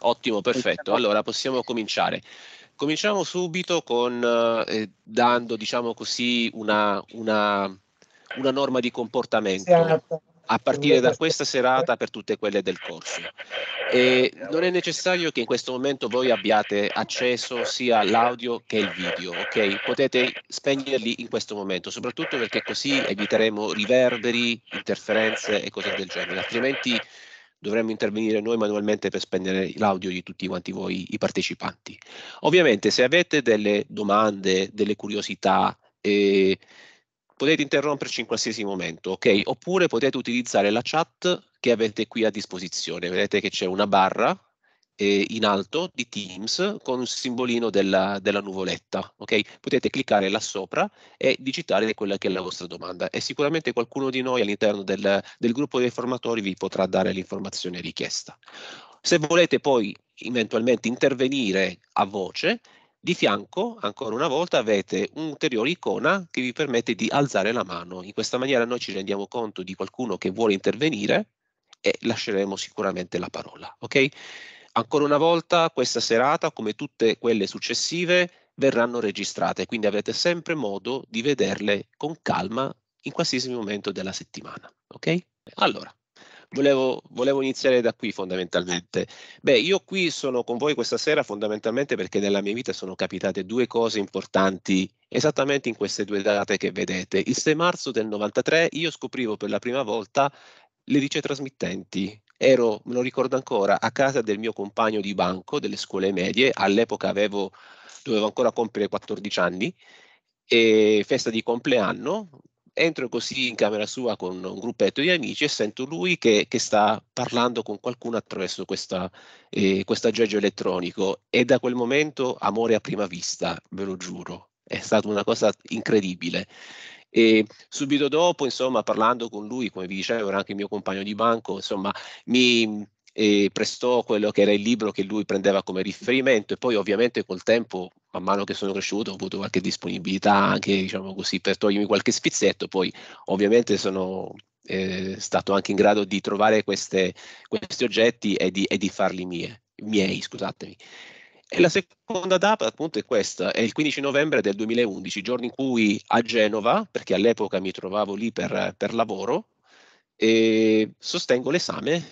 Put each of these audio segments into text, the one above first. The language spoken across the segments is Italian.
Ottimo, perfetto. Allora possiamo cominciare. Cominciamo subito con eh, eh, dando, diciamo così, una, una, una norma di comportamento esatto. a partire da questa serata per tutte quelle del corso. E non è necessario che in questo momento voi abbiate acceso sia l'audio che il video, ok? Potete spegnerli in questo momento, soprattutto perché così eviteremo riverberi, interferenze e cose del genere, altrimenti dovremmo intervenire noi manualmente per spendere l'audio di tutti quanti voi i partecipanti. Ovviamente se avete delle domande, delle curiosità, eh, potete interromperci in qualsiasi momento, ok? Oppure potete utilizzare la chat che avete qui a disposizione. Vedete che c'è una barra eh, in alto di Teams con un simbolino della, della nuvoletta. Okay? Potete cliccare là sopra e digitare quella che è la vostra domanda e sicuramente qualcuno di noi all'interno del, del gruppo dei formatori vi potrà dare l'informazione richiesta. Se volete poi eventualmente intervenire a voce, di fianco, ancora una volta, avete un'ulteriore icona che vi permette di alzare la mano. In questa maniera noi ci rendiamo conto di qualcuno che vuole intervenire e lasceremo sicuramente la parola. Okay? Ancora una volta questa serata, come tutte quelle successive, verranno registrate, quindi avrete sempre modo di vederle con calma in qualsiasi momento della settimana. Ok? Allora, Volevo, volevo, iniziare da qui fondamentalmente. Beh, io qui sono con voi questa sera fondamentalmente perché nella mia vita sono capitate due cose importanti esattamente in queste due date che vedete. Il 6 marzo del 93 io scoprivo per la prima volta le trasmittenti, ero, me lo ricordo ancora, a casa del mio compagno di banco delle scuole medie, all'epoca avevo, dovevo ancora compiere 14 anni, e festa di compleanno, entro così in camera sua con un gruppetto di amici e sento lui che, che sta parlando con qualcuno attraverso eh, questo eh, aggeggio elettronico e da quel momento amore a prima vista, ve lo giuro, è stata una cosa incredibile. E subito dopo, insomma, parlando con lui, come vi dicevo, era anche il mio compagno di banco, insomma, mi eh, prestò quello che era il libro che lui prendeva come riferimento e poi ovviamente col tempo, man mano che sono cresciuto, ho avuto qualche disponibilità anche, diciamo così, per togliermi qualche spizzetto, poi ovviamente sono eh, stato anche in grado di trovare queste, questi oggetti e di, e di farli mie, miei, scusatemi. E la seconda data appunto è questa, è il 15 novembre del 2011, giorno in cui a Genova, perché all'epoca mi trovavo lì per, per lavoro, e sostengo l'esame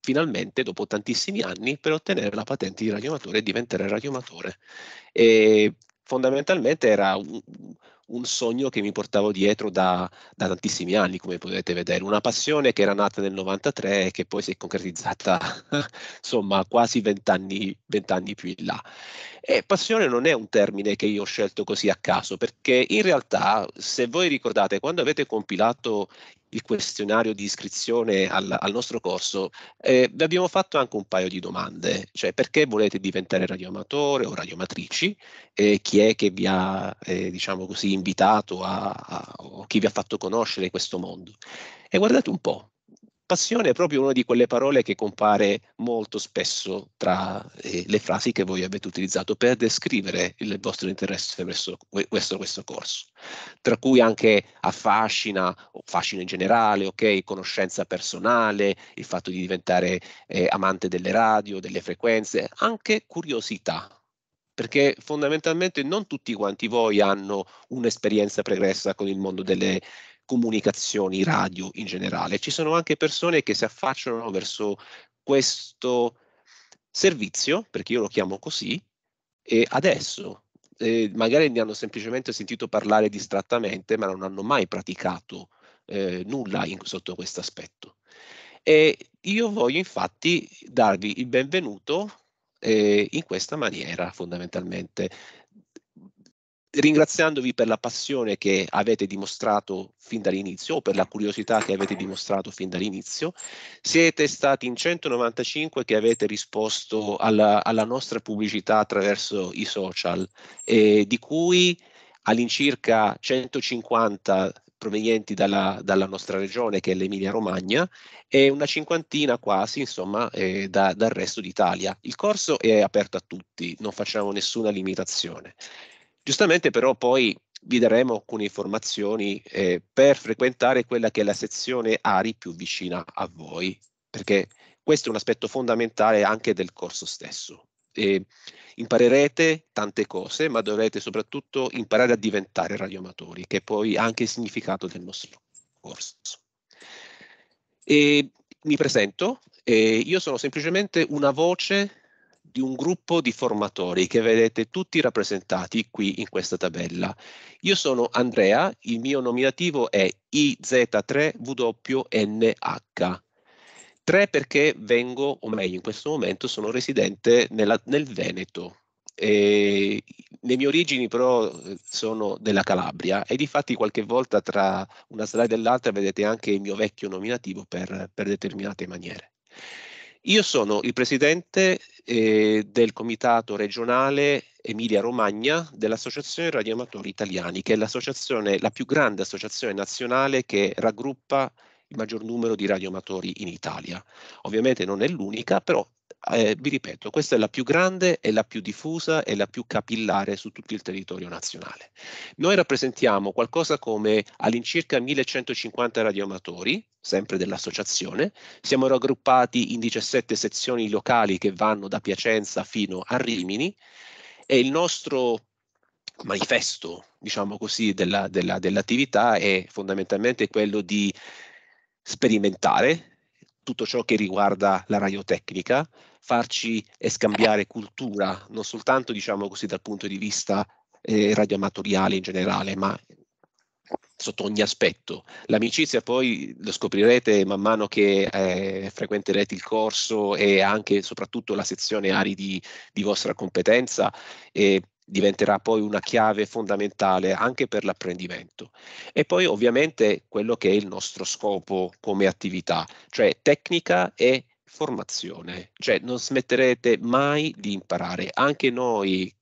finalmente dopo tantissimi anni per ottenere la patente di radiomatore e diventare radiomatore. E fondamentalmente era un, un sogno che mi portavo dietro da, da, tantissimi anni, come potete vedere, una passione che era nata nel 93 e che poi si è concretizzata, insomma, quasi vent'anni, vent'anni più in là. E passione non è un termine che io ho scelto così a caso, perché in realtà, se voi ricordate, quando avete compilato il questionario di iscrizione al, al nostro corso, eh, vi abbiamo fatto anche un paio di domande, cioè perché volete diventare radioamatore o radioamatrici, eh, chi è che vi ha, eh, diciamo così, invitato a, a, o chi vi ha fatto conoscere questo mondo. E guardate un po', Passione è proprio una di quelle parole che compare molto spesso tra eh, le frasi che voi avete utilizzato per descrivere il vostro interesse verso questo, questo corso, tra cui anche affascina, o fascina in generale, ok, conoscenza personale, il fatto di diventare eh, amante delle radio, delle frequenze, anche curiosità, perché fondamentalmente non tutti quanti voi hanno un'esperienza pregressa con il mondo delle comunicazioni, radio in generale. Ci sono anche persone che si affacciano verso questo servizio, perché io lo chiamo così, e adesso eh, magari ne hanno semplicemente sentito parlare distrattamente, ma non hanno mai praticato eh, nulla in, sotto questo aspetto. E io voglio infatti darvi il benvenuto eh, in questa maniera fondamentalmente ringraziandovi per la passione che avete dimostrato fin dall'inizio o per la curiosità che avete dimostrato fin dall'inizio. Siete stati in 195 che avete risposto alla, alla nostra pubblicità attraverso i social, eh, di cui all'incirca 150 provenienti dalla, dalla, nostra regione che è l'Emilia Romagna e una cinquantina quasi insomma eh, da, dal resto d'Italia. Il corso è aperto a tutti, non facciamo nessuna limitazione. Giustamente però poi vi daremo alcune informazioni eh, per frequentare quella che è la sezione ARI più vicina a voi, perché questo è un aspetto fondamentale anche del corso stesso. E imparerete tante cose, ma dovrete soprattutto imparare a diventare radioamatori, che è poi anche il significato del nostro corso. E mi presento, eh, io sono semplicemente una voce di un gruppo di formatori che vedete tutti rappresentati qui in questa tabella. Io sono Andrea, il mio nominativo è IZ3WNH. 3 perché vengo, o meglio, in questo momento sono residente nella, nel Veneto. E le mie origini però eh, sono della Calabria e di fatti qualche volta tra una slide e l'altra vedete anche il mio vecchio nominativo per, per determinate maniere. Io sono il presidente eh, del comitato regionale Emilia-Romagna dell'Associazione Radioamatori Italiani, che è l'associazione, la più grande associazione nazionale che raggruppa il maggior numero di radioamatori in Italia. Ovviamente non è l'unica, però eh, vi ripeto, questa è la più grande, è la più diffusa e la più capillare su tutto il territorio nazionale. Noi rappresentiamo qualcosa come all'incirca 1150 radioamatori, sempre dell'associazione, siamo raggruppati in 17 sezioni locali che vanno da Piacenza fino a Rimini e il nostro manifesto, diciamo così, della, della, dell'attività è fondamentalmente quello di sperimentare, tutto ciò che riguarda la radiotecnica, farci e scambiare cultura, non soltanto diciamo così dal punto di vista eh, radioamatoriale in generale, ma sotto ogni aspetto. L'amicizia poi lo scoprirete man mano che eh, frequenterete il corso e anche e soprattutto la sezione ari di, di vostra competenza. E diventerà poi una chiave fondamentale anche per l'apprendimento. E poi ovviamente quello che è il nostro scopo come attività, cioè tecnica e formazione, cioè non smetterete mai di imparare. Anche noi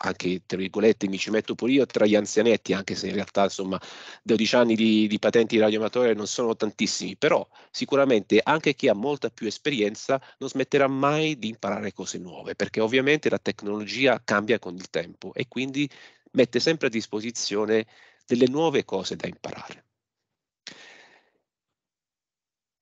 anche tra virgolette mi ci metto pure io tra gli anzianetti, anche se in realtà insomma 12 anni di, di patenti radioamatorie non sono tantissimi, però sicuramente anche chi ha molta più esperienza non smetterà mai di imparare cose nuove, perché ovviamente la tecnologia cambia con il tempo e quindi mette sempre a disposizione delle nuove cose da imparare.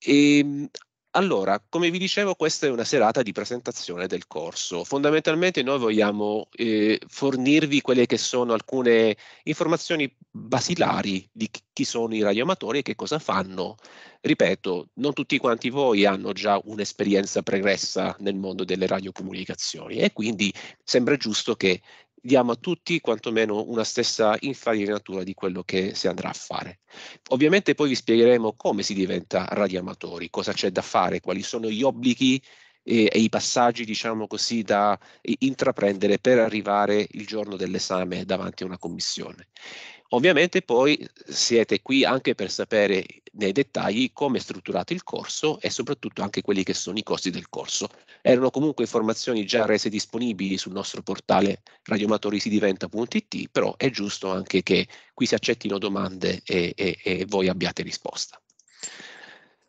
E ehm, allora, come vi dicevo, questa è una serata di presentazione del corso. Fondamentalmente noi vogliamo eh, fornirvi quelle che sono alcune informazioni basilari di chi sono i radioamatori e che cosa fanno. Ripeto, non tutti quanti voi hanno già un'esperienza pregressa nel mondo delle radiocomunicazioni e quindi sembra giusto che diamo a tutti quantomeno una stessa infarinatura di quello che si andrà a fare. Ovviamente poi vi spiegheremo come si diventa radioamatori, cosa c'è da fare, quali sono gli obblighi e, eh, e i passaggi, diciamo così, da eh, intraprendere per arrivare il giorno dell'esame davanti a una commissione. Ovviamente poi siete qui anche per sapere nei dettagli come è strutturato il corso e soprattutto anche quelli che sono i costi del corso. Erano comunque informazioni già rese disponibili sul nostro portale radioamatorisdiventa.it, però è giusto anche che qui si accettino domande e, e, e voi abbiate risposta.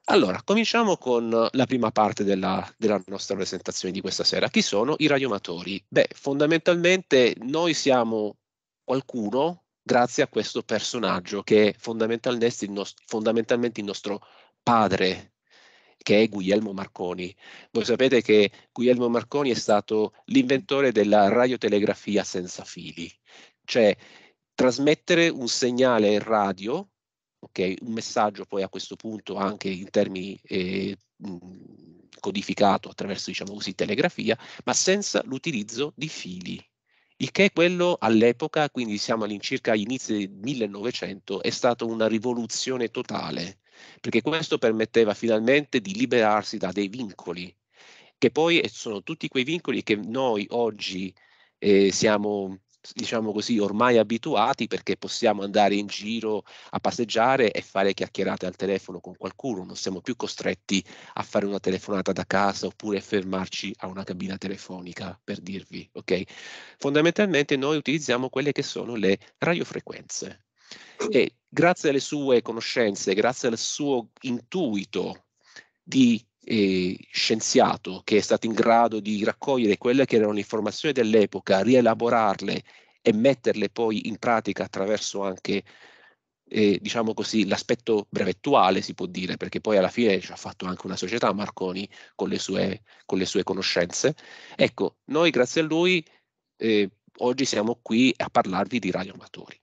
Allora, cominciamo con la prima parte della, della, nostra presentazione di questa sera. Chi sono i radiomatori? Beh, fondamentalmente noi siamo qualcuno grazie a questo personaggio che è fondamentalmente il, nostro, fondamentalmente il nostro padre, che è Guglielmo Marconi. Voi sapete che Guglielmo Marconi è stato l'inventore della radiotelegrafia senza fili, cioè trasmettere un segnale radio, okay, un messaggio poi a questo punto anche in termini eh, codificato attraverso, diciamo così, telegrafia, ma senza l'utilizzo di fili il che è quello all'epoca, quindi siamo all'incirca agli inizi del 1900, è stata una rivoluzione totale, perché questo permetteva finalmente di liberarsi da dei vincoli, che poi eh, sono tutti quei vincoli che noi oggi eh, siamo diciamo così, ormai abituati perché possiamo andare in giro a passeggiare e fare chiacchierate al telefono con qualcuno, non siamo più costretti a fare una telefonata da casa oppure fermarci a una cabina telefonica, per dirvi, ok? Fondamentalmente noi utilizziamo quelle che sono le radiofrequenze e grazie alle sue conoscenze, grazie al suo intuito di eh, scienziato che è stato in grado di raccogliere quelle che erano le informazioni dell'epoca, rielaborarle e metterle poi in pratica attraverso anche eh, diciamo così, l'aspetto brevettuale, si può dire, perché poi alla fine ci ha fatto anche una società Marconi con le sue, con le sue conoscenze. Ecco, noi grazie a lui eh, oggi siamo qui a parlarvi di radioamatori.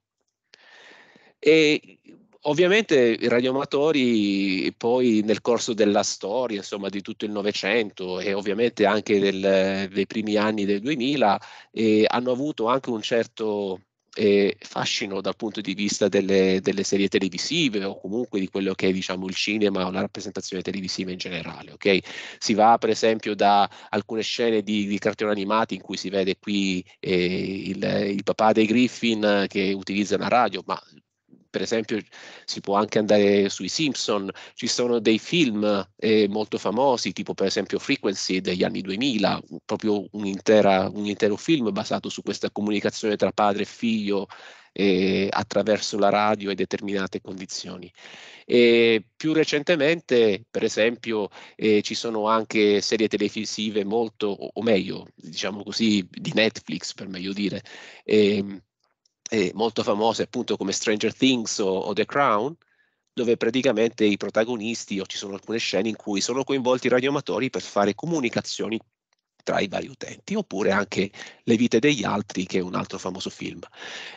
E ovviamente i radioamatori poi nel corso della storia, insomma, di tutto il Novecento e ovviamente anche del, dei primi anni del 2000 eh, hanno avuto anche un certo eh, fascino dal punto di vista delle, delle, serie televisive o comunque di quello che è diciamo, il cinema o la rappresentazione televisiva in generale. Okay? Si va per esempio da alcune scene di, di cartoni animati in cui si vede qui eh, il, il, papà dei Griffin eh, che utilizza una radio, ma per esempio si può anche andare sui Simpson, ci sono dei film eh, molto famosi, tipo per esempio Frequency degli anni 2000, proprio un, intera, un intero film basato su questa comunicazione tra padre e figlio eh, attraverso la radio e determinate condizioni. E più recentemente, per esempio, eh, ci sono anche serie televisive molto, o, o meglio, diciamo così, di Netflix per meglio dire, eh, eh, molto famose appunto come Stranger Things o, o, The Crown, dove praticamente i protagonisti o ci sono alcune scene in cui sono coinvolti radioamatori per fare comunicazioni tra i vari utenti, oppure anche Le vite degli altri, che è un altro famoso film.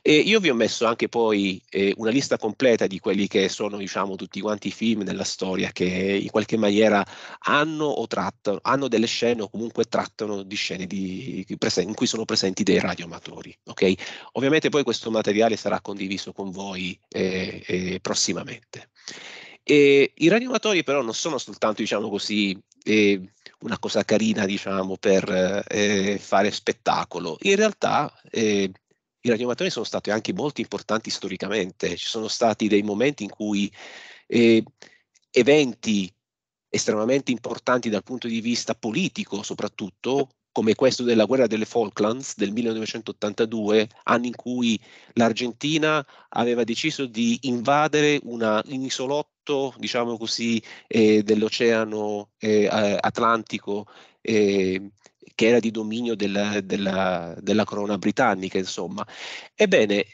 E io vi ho messo anche poi eh, una lista completa di quelli che sono, diciamo, tutti quanti i film nella storia che in qualche maniera hanno o trattano, hanno delle scene o comunque trattano di scene di, in cui sono presenti dei radioamatori. Okay? Ovviamente poi questo materiale sarà condiviso con voi eh, eh, prossimamente. E I radioamatori però non sono soltanto, diciamo così, eh, una cosa carina diciamo, per eh, eh, fare spettacolo. In realtà eh, i radioamatori sono stati anche molto importanti storicamente, ci sono stati dei momenti in cui eh, eventi estremamente importanti dal punto di vista politico soprattutto come questo della guerra delle Falklands del 1982, anni in cui l'Argentina aveva deciso di invadere una, un isolotto, diciamo così, eh, dell'oceano eh, Atlantico eh, che era di dominio della, della, della corona britannica, insomma. Ebbene,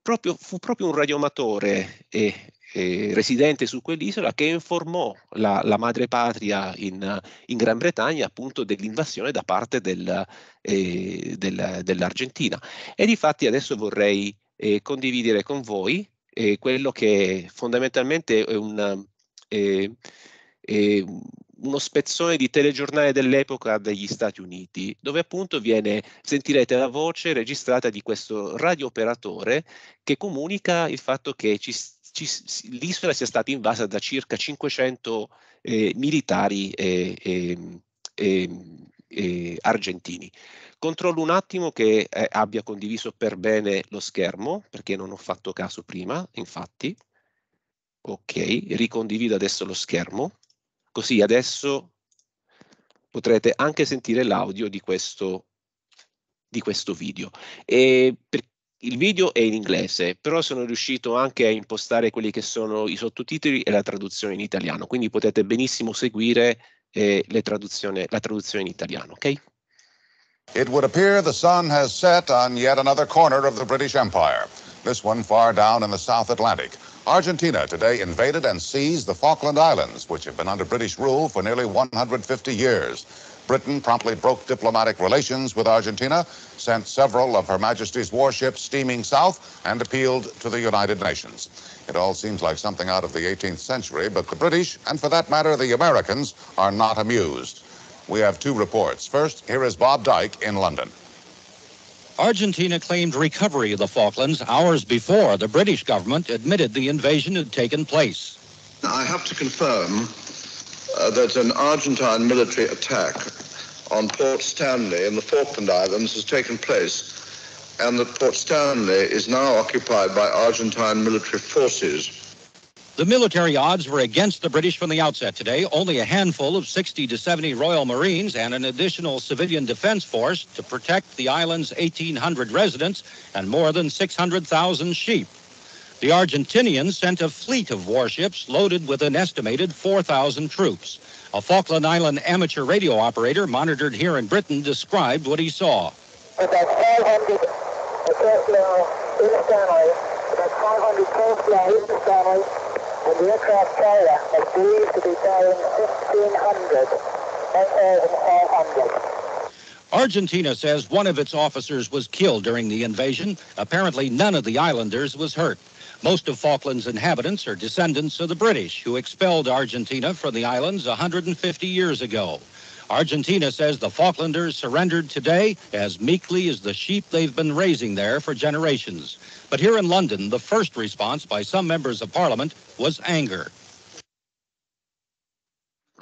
proprio, fu proprio un radioamatore e eh, eh, residente su quell'isola che informò la, la madre patria in, in, Gran Bretagna appunto dell'invasione da parte del, eh, del, dell'Argentina. E difatti adesso vorrei eh, condividere con voi eh, quello che fondamentalmente è un, eh, uno spezzone di telegiornale dell'epoca degli Stati Uniti, dove appunto viene, sentirete la voce registrata di questo radiooperatore che comunica il fatto che ci, ci, l'isola sia stata invasa da circa 500 eh, militari argentini. Controllo un attimo che eh, abbia condiviso per bene lo schermo, perché non ho fatto caso prima, infatti. Ok, ricondivido adesso lo schermo, così adesso potrete anche sentire l'audio di questo, di questo video. E per il video è in inglese, però sono riuscito anche a impostare quelli che sono i sottotitoli e la traduzione in italiano, quindi potete benissimo seguire eh, traduzione, la traduzione in italiano, ok? It would appear the sun has set on yet another corner of the British Empire, this one far down in the South Atlantic. Argentina today invaded and seized the Falkland Islands, which have been under British rule for nearly 150 years. Britain promptly broke diplomatic relations with Argentina, sent several of Her Majesty's warships steaming south, and appealed to the United Nations. It all seems like something out of the 18th century, but the British, and for that matter the Americans, are not amused. We have two reports. First, here is Bob Dyke in London. Argentina claimed recovery of the Falklands hours before the British government admitted the invasion had taken place. I have to confirm uh, that an Argentine military attack on Port Stanley in the Falkland Islands has taken place, and that Port Stanley is now occupied by Argentine military forces. The military odds were against the British from the outset today. Only a handful of 60 to 70 Royal Marines and an additional civilian defense force to protect the island's 1,800 residents and more than 600,000 sheep. The Argentinians sent a fleet of warships loaded with an estimated 4,000 troops. A Falkland Island amateur radio operator monitored here in Britain described what he saw. About 500 personnel in Stanley, about 500 personnel in Stanley, and the aircraft carrier is believed to be carrying 1,500, 500. Argentina says one of its officers was killed during the invasion. Apparently, none of the islanders was hurt. Most of Falkland's inhabitants are descendants of the British, who expelled Argentina from the islands 150 years ago. Argentina says the Falklanders surrendered today as meekly as the sheep they've been raising there for generations. But here in London, the first response by some members of parliament was anger.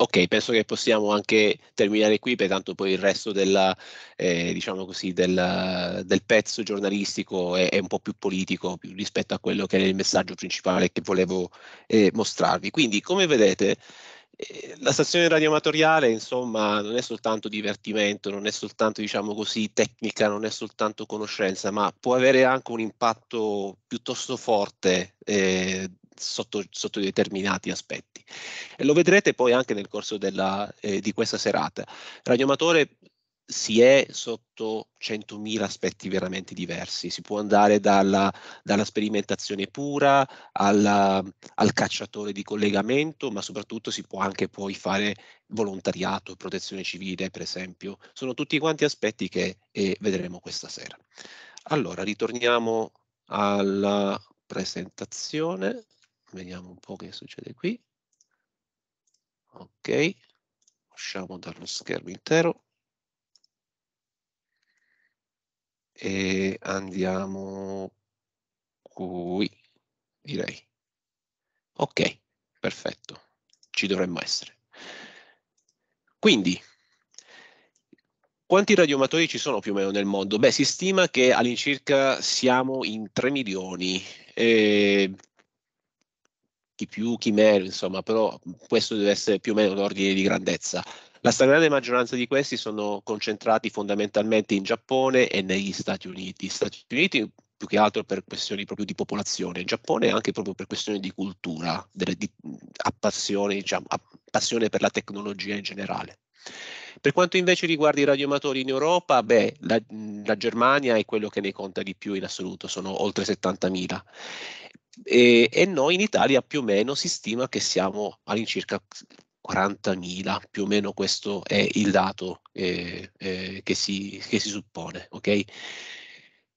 Ok, penso che possiamo anche terminare qui, perché poi il resto della, eh, diciamo così, del, del, pezzo giornalistico è, è un po' più politico più rispetto a quello che è il messaggio principale che volevo eh, mostrarvi. Quindi, come vedete, eh, la stazione radioamatoriale, insomma, non è soltanto divertimento, non è soltanto, diciamo così, tecnica, non è soltanto conoscenza, ma può avere anche un impatto piuttosto forte eh, sotto, sotto determinati aspetti. E lo vedrete poi anche nel corso della, eh, di questa serata. Radio Amatore si è sotto 100.000 aspetti veramente diversi, si può andare dalla, dalla sperimentazione pura alla, al cacciatore di collegamento, ma soprattutto si può anche poi fare volontariato, protezione civile per esempio, sono tutti quanti aspetti che eh, vedremo questa sera. Allora, ritorniamo alla presentazione. Vediamo un po' che succede qui. Ok, usciamo dallo schermo intero e andiamo qui, direi. Ok, perfetto, ci dovremmo essere. Quindi, quanti radiomatori ci sono più o meno nel mondo? Beh, si stima che all'incirca siamo in 3 milioni. Eh, chi più, chi meno, insomma, però questo deve essere più o meno l'ordine di grandezza. La stragrande maggioranza di questi sono concentrati fondamentalmente in Giappone e negli Stati Uniti. Stati Uniti più che altro per questioni proprio di popolazione, in Giappone anche proprio per questioni di cultura, delle, di, a diciamo, appassione per la tecnologia in generale. Per quanto invece riguarda i radiomatori in Europa, beh, la, la Germania è quello che ne conta di più in assoluto, sono oltre 70.000 e, e noi in Italia più o meno si stima che siamo all'incirca 40.000, più o meno questo è il dato eh, eh, che, si, che, si, suppone. Okay?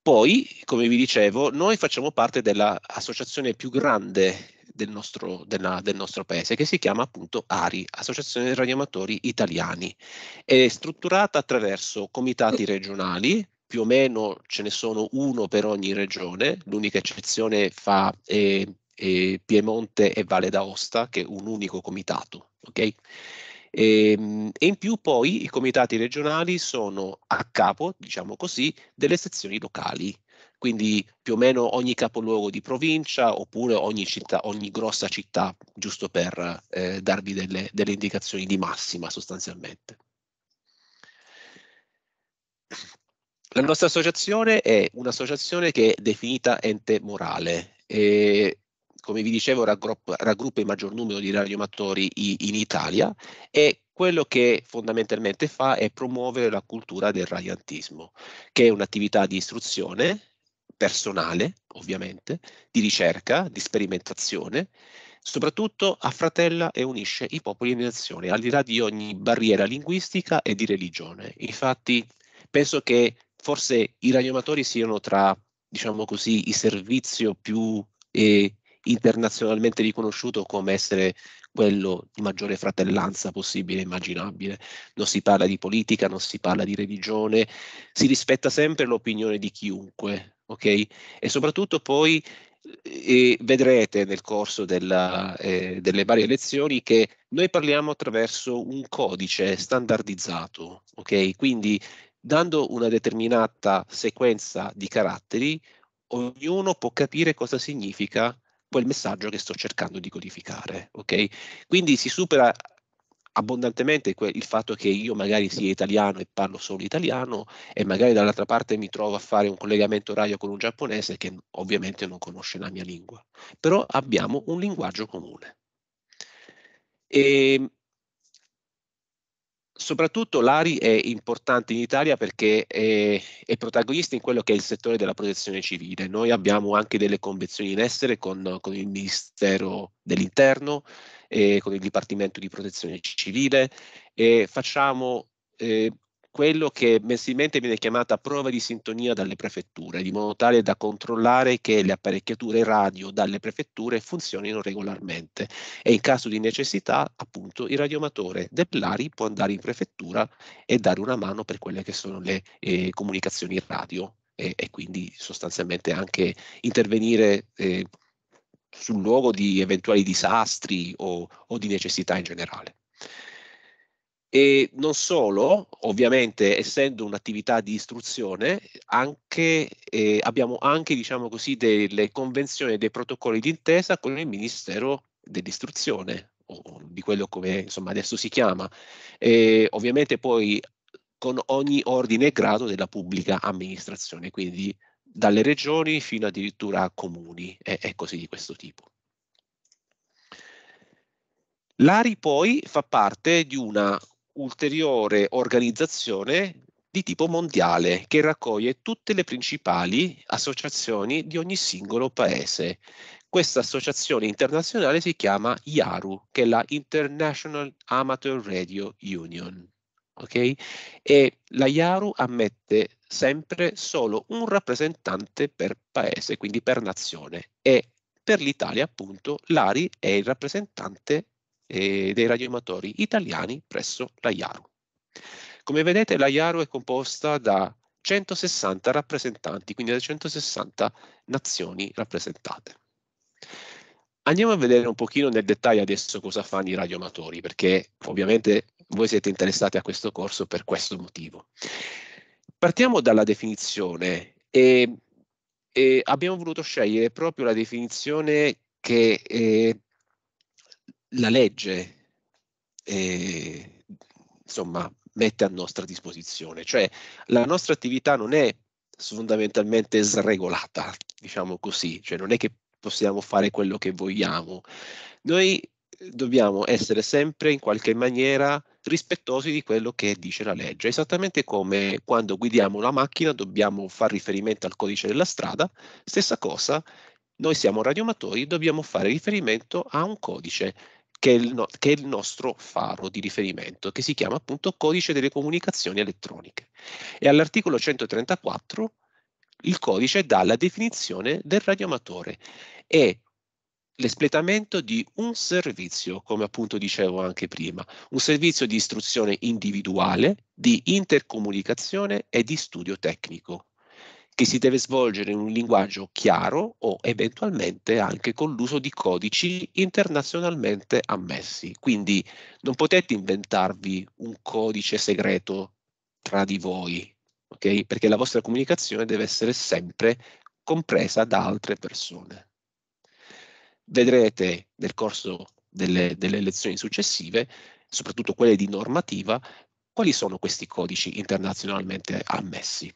Poi, come vi dicevo, noi facciamo parte dell'associazione più grande del nostro, della, del nostro, paese, che si chiama appunto ARI, Associazione Radioamatori Italiani. È strutturata attraverso comitati regionali, più o meno ce ne sono uno per ogni regione, l'unica eccezione fa eh, eh, Piemonte e Valle d'Aosta, che è un unico comitato. Okay? E, ehm, e, in più poi i comitati regionali sono a capo, diciamo così, delle sezioni locali. Quindi più o meno ogni capoluogo di provincia oppure ogni, città, ogni grossa città, giusto per eh, darvi delle, delle indicazioni di massima sostanzialmente. La nostra associazione è un'associazione che è definita ente morale e come vi dicevo raggruppa il maggior numero di radioamatori in Italia e quello che fondamentalmente fa è promuovere la cultura del radiantismo, che è un'attività di istruzione personale, ovviamente, di ricerca, di sperimentazione, soprattutto affratella e unisce i popoli in nazione, al di là di ogni barriera linguistica e di religione. Infatti, penso che forse i radioamatori siano tra, diciamo così, il servizio più eh, internazionalmente riconosciuto come essere quello di maggiore fratellanza possibile e immaginabile. Non si parla di politica, non si parla di religione, si rispetta sempre l'opinione di chiunque, ok? E soprattutto poi eh, vedrete nel corso della, eh, delle varie lezioni che noi parliamo attraverso un codice standardizzato, ok? Quindi dando una determinata sequenza di caratteri, ognuno può capire cosa significa quel messaggio che sto cercando di codificare. Okay? Quindi si supera abbondantemente il fatto che io magari sia italiano e parlo solo italiano e magari dall'altra parte mi trovo a fare un collegamento orario con un giapponese che ovviamente non conosce la mia lingua, però abbiamo un linguaggio comune. E ehm, soprattutto l'ARI è importante in Italia perché è, è, protagonista in quello che è il settore della protezione civile. Noi abbiamo anche delle convenzioni in essere con, con il Ministero dell'Interno, e con il Dipartimento di Protezione Civile e facciamo eh, quello che mensilmente viene chiamata prova di sintonia dalle prefetture, di modo tale da controllare che le apparecchiature radio dalle prefetture funzionino regolarmente e in caso di necessità appunto il radiomatore dell'ARI può andare in prefettura e dare una mano per quelle che sono le eh, comunicazioni radio e, e, quindi sostanzialmente anche intervenire eh, sul luogo di eventuali disastri o, o di necessità in generale. E non solo, ovviamente essendo un'attività di istruzione, anche, eh, abbiamo anche diciamo così, delle convenzioni e dei protocolli d'intesa con il Ministero dell'Istruzione, o di quello come insomma, adesso si chiama, e ovviamente poi con ogni ordine e grado della pubblica amministrazione, quindi dalle regioni fino addirittura a comuni e, e così di questo tipo. L'ARI poi fa parte di una ulteriore organizzazione di tipo mondiale che raccoglie tutte le principali associazioni di ogni singolo paese. Questa associazione internazionale si chiama IARU, che è la International Amateur Radio Union. Okay? E la IARU ammette sempre solo un rappresentante per paese, quindi per nazione, e per l'Italia appunto l'ARI è il rappresentante eh, dei radioamatori italiani presso la IARU. Come vedete la IARU è composta da 160 rappresentanti, quindi da 160 nazioni rappresentate. Andiamo a vedere un pochino nel dettaglio adesso cosa fanno i radioamatori, perché ovviamente voi siete interessati a questo corso per questo motivo. Partiamo dalla definizione e, e abbiamo voluto scegliere proprio la definizione che eh, la legge eh, insomma, mette a nostra disposizione. Cioè la nostra attività non è fondamentalmente sregolata, diciamo così, cioè non è che possiamo fare quello che vogliamo. Noi dobbiamo essere sempre in qualche maniera rispettosi di quello che dice la legge, esattamente come quando guidiamo una macchina dobbiamo fare riferimento al codice della strada, stessa cosa, noi siamo radioamatori, dobbiamo fare riferimento a un codice che è, il, no, che è il nostro faro di riferimento, che si chiama appunto codice delle comunicazioni elettroniche. E all'articolo 134 il codice dà la definizione del radioamatore e l'espletamento di un servizio, come appunto dicevo anche prima, un servizio di istruzione individuale, di intercomunicazione e di studio tecnico che si deve svolgere in un linguaggio chiaro o eventualmente anche con l'uso di codici internazionalmente ammessi. Quindi non potete inventarvi un codice segreto tra di voi, okay? perché la vostra comunicazione deve essere sempre compresa da altre persone. Vedrete nel corso delle, delle lezioni successive, soprattutto quelle di normativa, quali sono questi codici internazionalmente ammessi.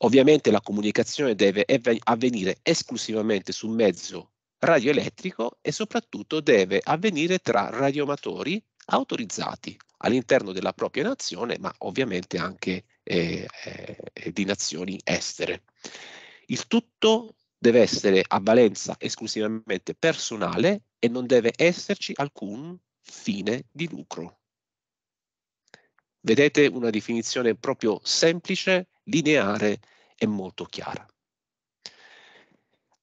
Ovviamente la comunicazione deve avvenire esclusivamente su mezzo radioelettrico e soprattutto deve avvenire tra radioamatori autorizzati all'interno della propria nazione, ma ovviamente anche eh, eh, di nazioni estere. Il tutto deve essere a valenza esclusivamente personale e non deve esserci alcun fine di lucro. Vedete una definizione proprio semplice lineare e molto chiara.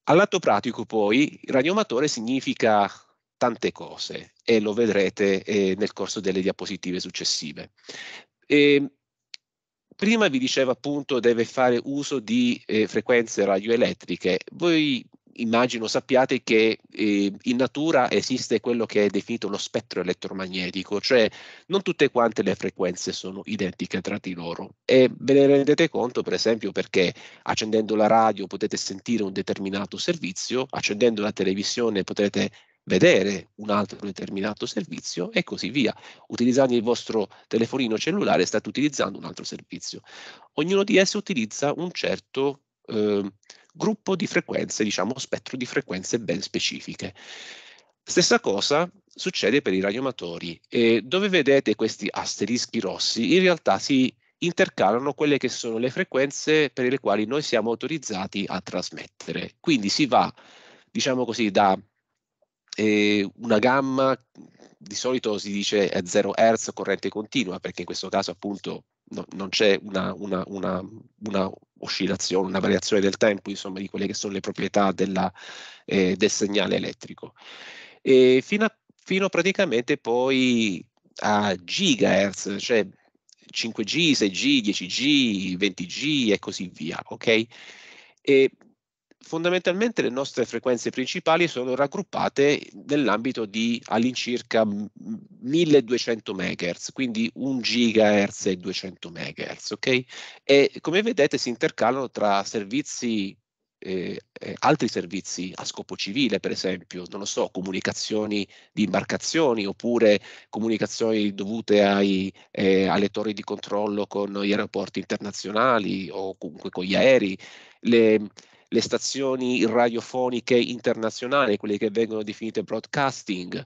Al lato pratico poi il radioamatore significa tante cose e lo vedrete eh, nel corso delle diapositive successive. E ehm, prima vi dicevo appunto deve fare uso di eh, frequenze radioelettriche. Voi immagino sappiate che eh, in natura esiste quello che è definito lo spettro elettromagnetico, cioè non tutte quante le frequenze sono identiche tra di loro e ve ne rendete conto per esempio perché accendendo la radio potete sentire un determinato servizio, accendendo la televisione potete vedere un altro determinato servizio e così via. Utilizzando il vostro telefonino cellulare state utilizzando un altro servizio. Ognuno di essi utilizza un certo... Eh, gruppo di frequenze, diciamo spettro di frequenze ben specifiche. Stessa cosa succede per i radioamatori. E dove vedete questi asterischi rossi, in realtà si intercalano quelle che sono le frequenze per le quali noi siamo autorizzati a trasmettere. Quindi si va, diciamo così, da eh, una gamma, di solito si dice 0 Hz corrente continua, perché in questo caso appunto no, non c'è una, una, una, una, oscillazione, una variazione del tempo, insomma, di quelle che sono le proprietà della, eh, del segnale elettrico. E fino, a, fino praticamente poi a gigahertz, cioè 5G, 6G, 10G, 20G e così via, ok? E fondamentalmente le nostre frequenze principali sono raggruppate nell'ambito di all'incirca 1200 MHz, quindi 1 GHz e 200 MHz, ok? E come vedete si intercalano tra servizi eh, eh, altri servizi a scopo civile, per esempio, non lo so, comunicazioni di imbarcazioni oppure comunicazioni dovute ai, eh, alle torri di controllo con gli aeroporti internazionali o comunque con gli aerei, le, le stazioni radiofoniche internazionali, quelle che vengono definite broadcasting,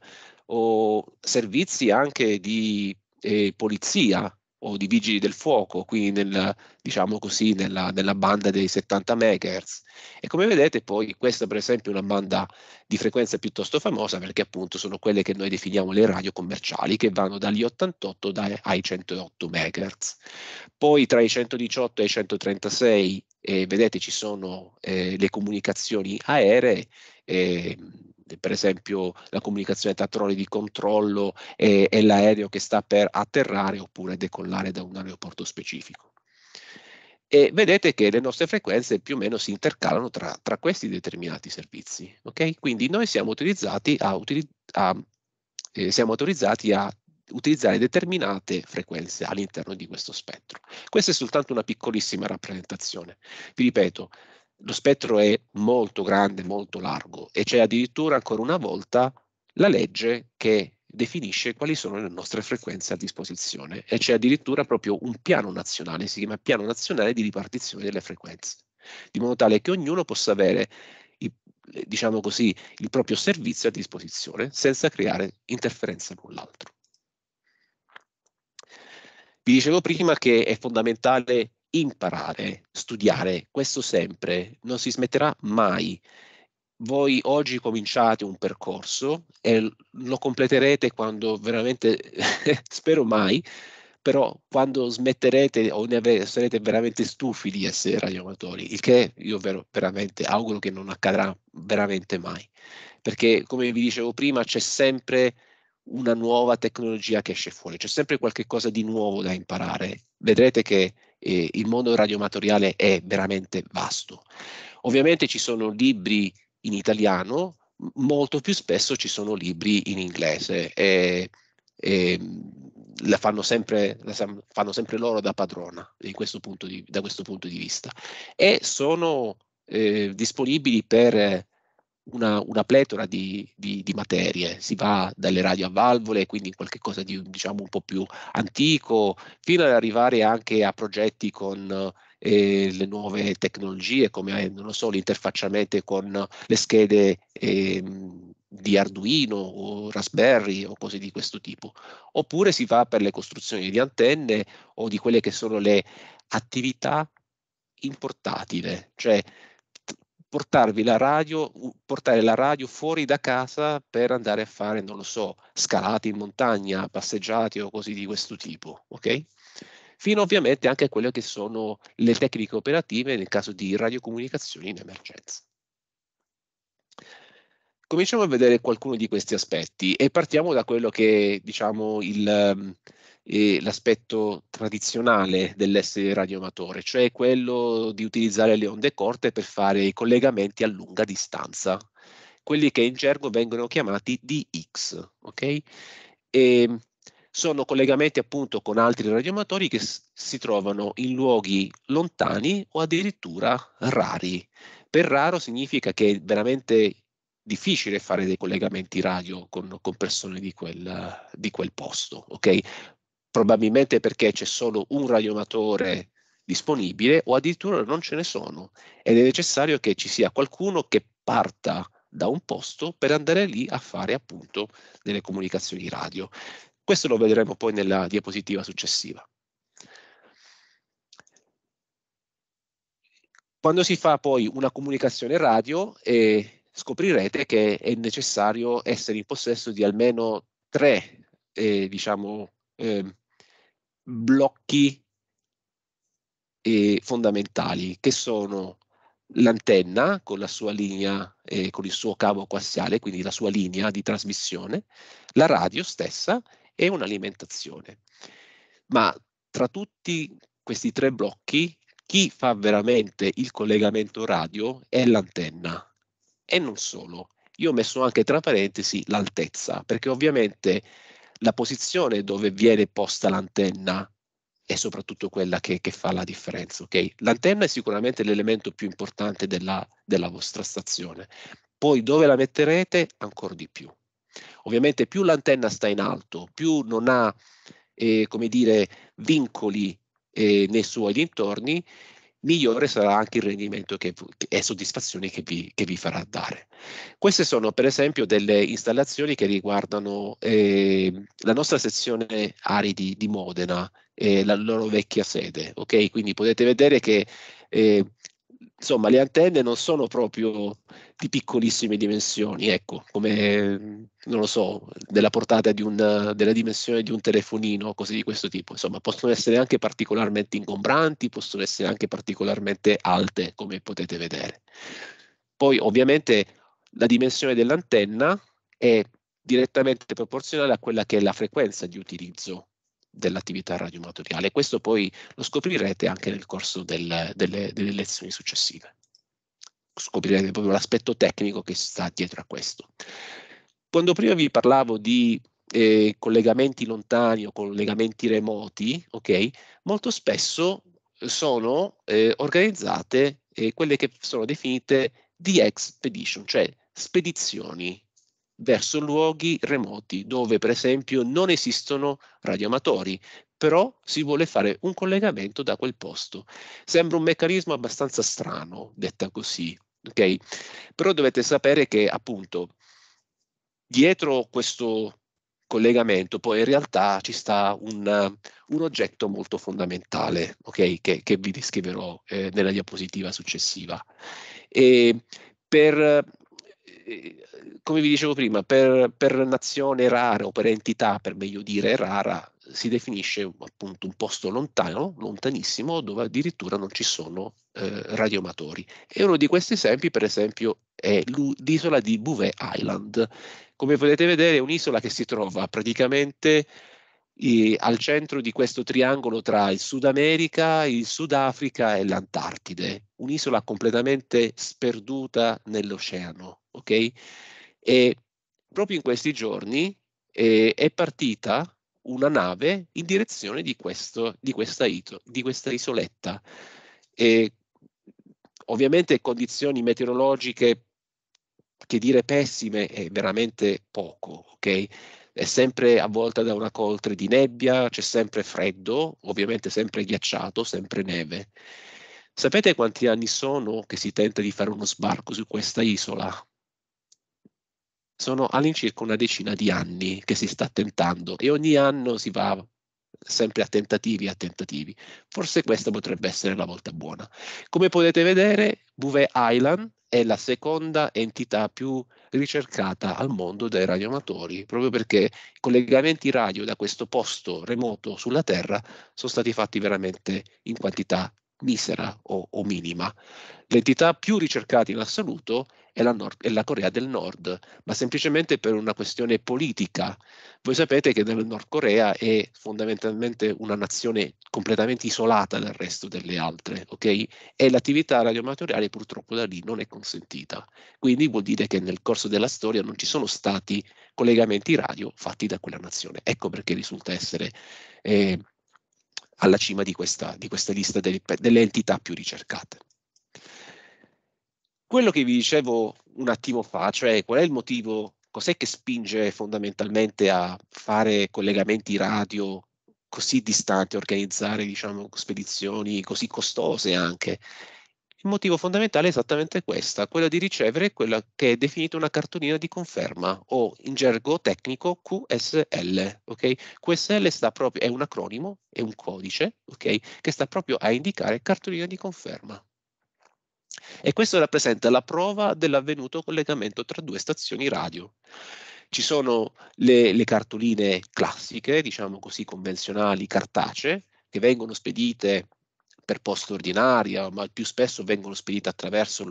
o servizi anche di eh, polizia o di vigili del fuoco, quindi nel, diciamo così, nella, nella, banda dei 70 MHz. E come vedete poi questa per esempio è una banda di frequenza piuttosto famosa perché appunto sono quelle che noi definiamo le radio commerciali che vanno dagli 88 ai 108 MHz. Poi tra i 118 e i 136 eh, vedete ci sono eh, le comunicazioni aeree eh, per esempio la comunicazione tra torri di controllo e, e l'aereo che sta per atterrare oppure decollare da un aeroporto specifico. E vedete che le nostre frequenze più o meno si intercalano tra, tra questi determinati servizi. Okay? Quindi noi siamo autorizzati a, a, eh, siamo autorizzati a utilizzare determinate frequenze all'interno di questo spettro. Questa è soltanto una piccolissima rappresentazione. Vi ripeto, lo spettro è molto grande, molto largo e c'è addirittura ancora una volta la legge che definisce quali sono le nostre frequenze a disposizione e c'è addirittura proprio un piano nazionale, si chiama piano nazionale di ripartizione delle frequenze, di modo tale che ognuno possa avere i, diciamo così, il proprio servizio a disposizione senza creare interferenza con l'altro. Vi dicevo prima che è fondamentale imparare, studiare, questo sempre, non si smetterà mai. Voi oggi cominciate un percorso e lo completerete quando veramente, spero mai, però quando smetterete o ne sarete veramente stufi di essere radioamatori, il che io veramente auguro che non accadrà veramente mai, perché come vi dicevo prima c'è sempre una nuova tecnologia che esce fuori, c'è sempre qualcosa di nuovo da imparare. Vedrete che eh, il mondo radioamatoriale è veramente vasto. Ovviamente ci sono libri in italiano, molto più spesso ci sono libri in inglese e, e la, fanno sempre, la fanno sempre loro da padrona questo di, da questo punto di vista e sono eh, disponibili per una, una pletora di, di, di, materie, si va dalle radio a valvole, quindi qualcosa di diciamo un po' più antico, fino ad arrivare anche a progetti con eh, le nuove tecnologie, come eh, non lo so, l'interfacciamento con le schede eh, di Arduino o Raspberry o cose di questo tipo. Oppure si va per le costruzioni di antenne o di quelle che sono le attività in portatile, cioè portarvi la radio, portare la radio fuori da casa per andare a fare, non lo so, scalate in montagna, passeggiate o così di questo tipo, ok? Fino ovviamente anche a quelle che sono le tecniche operative nel caso di radiocomunicazioni in emergenza. Cominciamo a vedere qualcuno di questi aspetti e partiamo da quello che diciamo, il, eh, l'aspetto tradizionale dell'essere radioamatore, cioè quello di utilizzare le onde corte per fare i collegamenti a lunga distanza, quelli che in gergo vengono chiamati DX, ok? E sono collegamenti appunto con altri radioamatori che si trovano in luoghi lontani o addirittura rari. Per raro significa che è veramente difficile fare dei collegamenti radio con, con persone di quel, di quel posto, ok? probabilmente perché c'è solo un radioamatore disponibile o addirittura non ce ne sono ed è necessario che ci sia qualcuno che parta da un posto per andare lì a fare appunto delle comunicazioni radio. Questo lo vedremo poi nella diapositiva successiva. Quando si fa poi una comunicazione radio eh, scoprirete che è necessario essere in possesso di almeno tre eh, diciamo, eh, blocchi eh, fondamentali che sono l'antenna con la sua linea, eh, con il suo cavo coassiale, quindi la sua linea di trasmissione, la radio stessa e un'alimentazione. Ma tra tutti questi tre blocchi, chi fa veramente il collegamento radio è l'antenna. E non solo. Io ho messo anche tra parentesi l'altezza, perché ovviamente la posizione dove viene posta l'antenna è soprattutto quella che, che fa la differenza. Okay? L'antenna è sicuramente l'elemento più importante della, della vostra stazione, poi dove la metterete ancora di più. Ovviamente più l'antenna sta in alto, più non ha, eh, come dire, vincoli eh, nei suoi dintorni, migliore sarà anche il rendimento che, e soddisfazione che vi, che vi, farà dare. Queste sono per esempio delle installazioni che riguardano eh, la nostra sezione aridi di Modena, eh, la loro vecchia sede. Okay? Quindi potete vedere che eh, insomma, le antenne non sono proprio di piccolissime dimensioni, ecco, come, non lo so, della portata un, della dimensione di un telefonino, cose di questo tipo. Insomma, possono essere anche particolarmente ingombranti, possono essere anche particolarmente alte, come potete vedere. Poi, ovviamente, la dimensione dell'antenna è direttamente proporzionale a quella che è la frequenza di utilizzo dell'attività radioamatoriale. Questo poi lo scoprirete anche nel corso del, delle, delle lezioni successive. Scoprirete proprio l'aspetto tecnico che sta dietro a questo. Quando prima vi parlavo di eh, collegamenti lontani o collegamenti remoti, ok, molto spesso sono eh, organizzate eh, quelle che sono definite di expedition, cioè spedizioni verso luoghi remoti dove per esempio non esistono radioamatori, però si vuole fare un collegamento da quel posto. Sembra un meccanismo abbastanza strano, detta così, ok? Però dovete sapere che appunto dietro questo collegamento poi in realtà ci sta un, un oggetto molto fondamentale, ok? Che, che vi descriverò eh, nella diapositiva successiva. E per eh, come vi dicevo prima, per, per, nazione rara o per entità, per meglio dire rara, si definisce appunto un posto lontano, lontanissimo, dove addirittura non ci sono eh, radioamatori. E uno di questi esempi, per esempio, è l'isola di Bouvet Island. Come potete vedere è un'isola che si trova praticamente eh, al centro di questo triangolo tra il Sud America, il Sud Africa e l'Antartide, un'isola completamente sperduta nell'oceano. Okay? E proprio in questi giorni eh, è partita una nave in direzione di, questo, di, questa, ito, di questa, isoletta. E, ovviamente condizioni meteorologiche che dire pessime è veramente poco, ok? è sempre avvolta da una coltre di nebbia, c'è sempre freddo, ovviamente sempre ghiacciato, sempre neve. Sapete quanti anni sono che si tenta di fare uno sbarco su questa isola? Sono all'incirca una decina di anni che si sta tentando e ogni anno si va sempre a tentativi e a tentativi. Forse questa potrebbe essere la volta buona. Come potete vedere, Bouvet Island è la seconda entità più ricercata al mondo dai radioamatori, proprio perché i collegamenti radio da questo posto remoto sulla Terra sono stati fatti veramente in quantità misera o, o minima. L'entità più ricercata in assoluto è la, nord, è la, Corea del Nord, ma semplicemente per una questione politica. Voi sapete che la Nord Corea è fondamentalmente una nazione completamente isolata dal resto delle altre, okay? E l'attività radioamatoriale purtroppo da lì non è consentita. Quindi vuol dire che nel corso della storia non ci sono stati collegamenti radio fatti da quella nazione. Ecco perché risulta essere eh, alla cima di questa, di questa lista delle, delle entità più ricercate. Quello che vi dicevo un attimo fa, cioè qual è il motivo, cos'è che spinge fondamentalmente a fare collegamenti radio così distanti, organizzare diciamo, spedizioni così costose anche, il motivo fondamentale è esattamente questo, quello di ricevere quella che è definita una cartolina di conferma o in gergo tecnico QSL. Okay? QSL proprio, è un acronimo, è un codice okay? che sta proprio a indicare cartolina di conferma. E questo rappresenta la prova dell'avvenuto collegamento tra due stazioni radio. Ci sono le, le cartoline classiche, diciamo così, convenzionali, cartacee, che vengono spedite per posta ordinaria, ma più spesso vengono spedite attraverso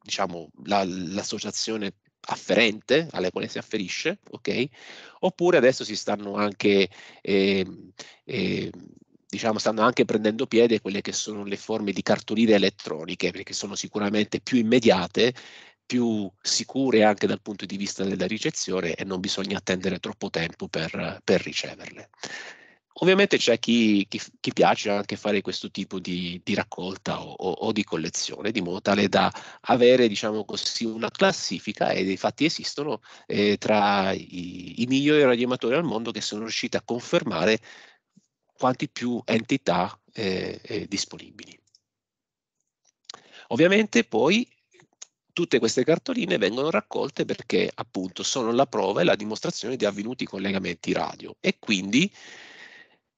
diciamo, la, l'associazione afferente alle quale si afferisce, ok? Oppure adesso si stanno anche, eh, eh, diciamo, stanno anche prendendo piede quelle che sono le forme di cartoline elettroniche, perché sono sicuramente più immediate, più sicure anche dal punto di vista della ricezione e non bisogna attendere troppo tempo per, per riceverle. Ovviamente c'è chi, chi, chi, piace anche fare questo tipo di, di raccolta o, o, o, di collezione, di modo tale da avere diciamo così, una classifica, e infatti esistono eh, tra i, i migliori radioamatori al mondo che sono riusciti a confermare quanti più entità eh, eh, disponibili. Ovviamente poi tutte queste cartoline vengono raccolte perché appunto sono la prova e la dimostrazione di avvenuti collegamenti radio e quindi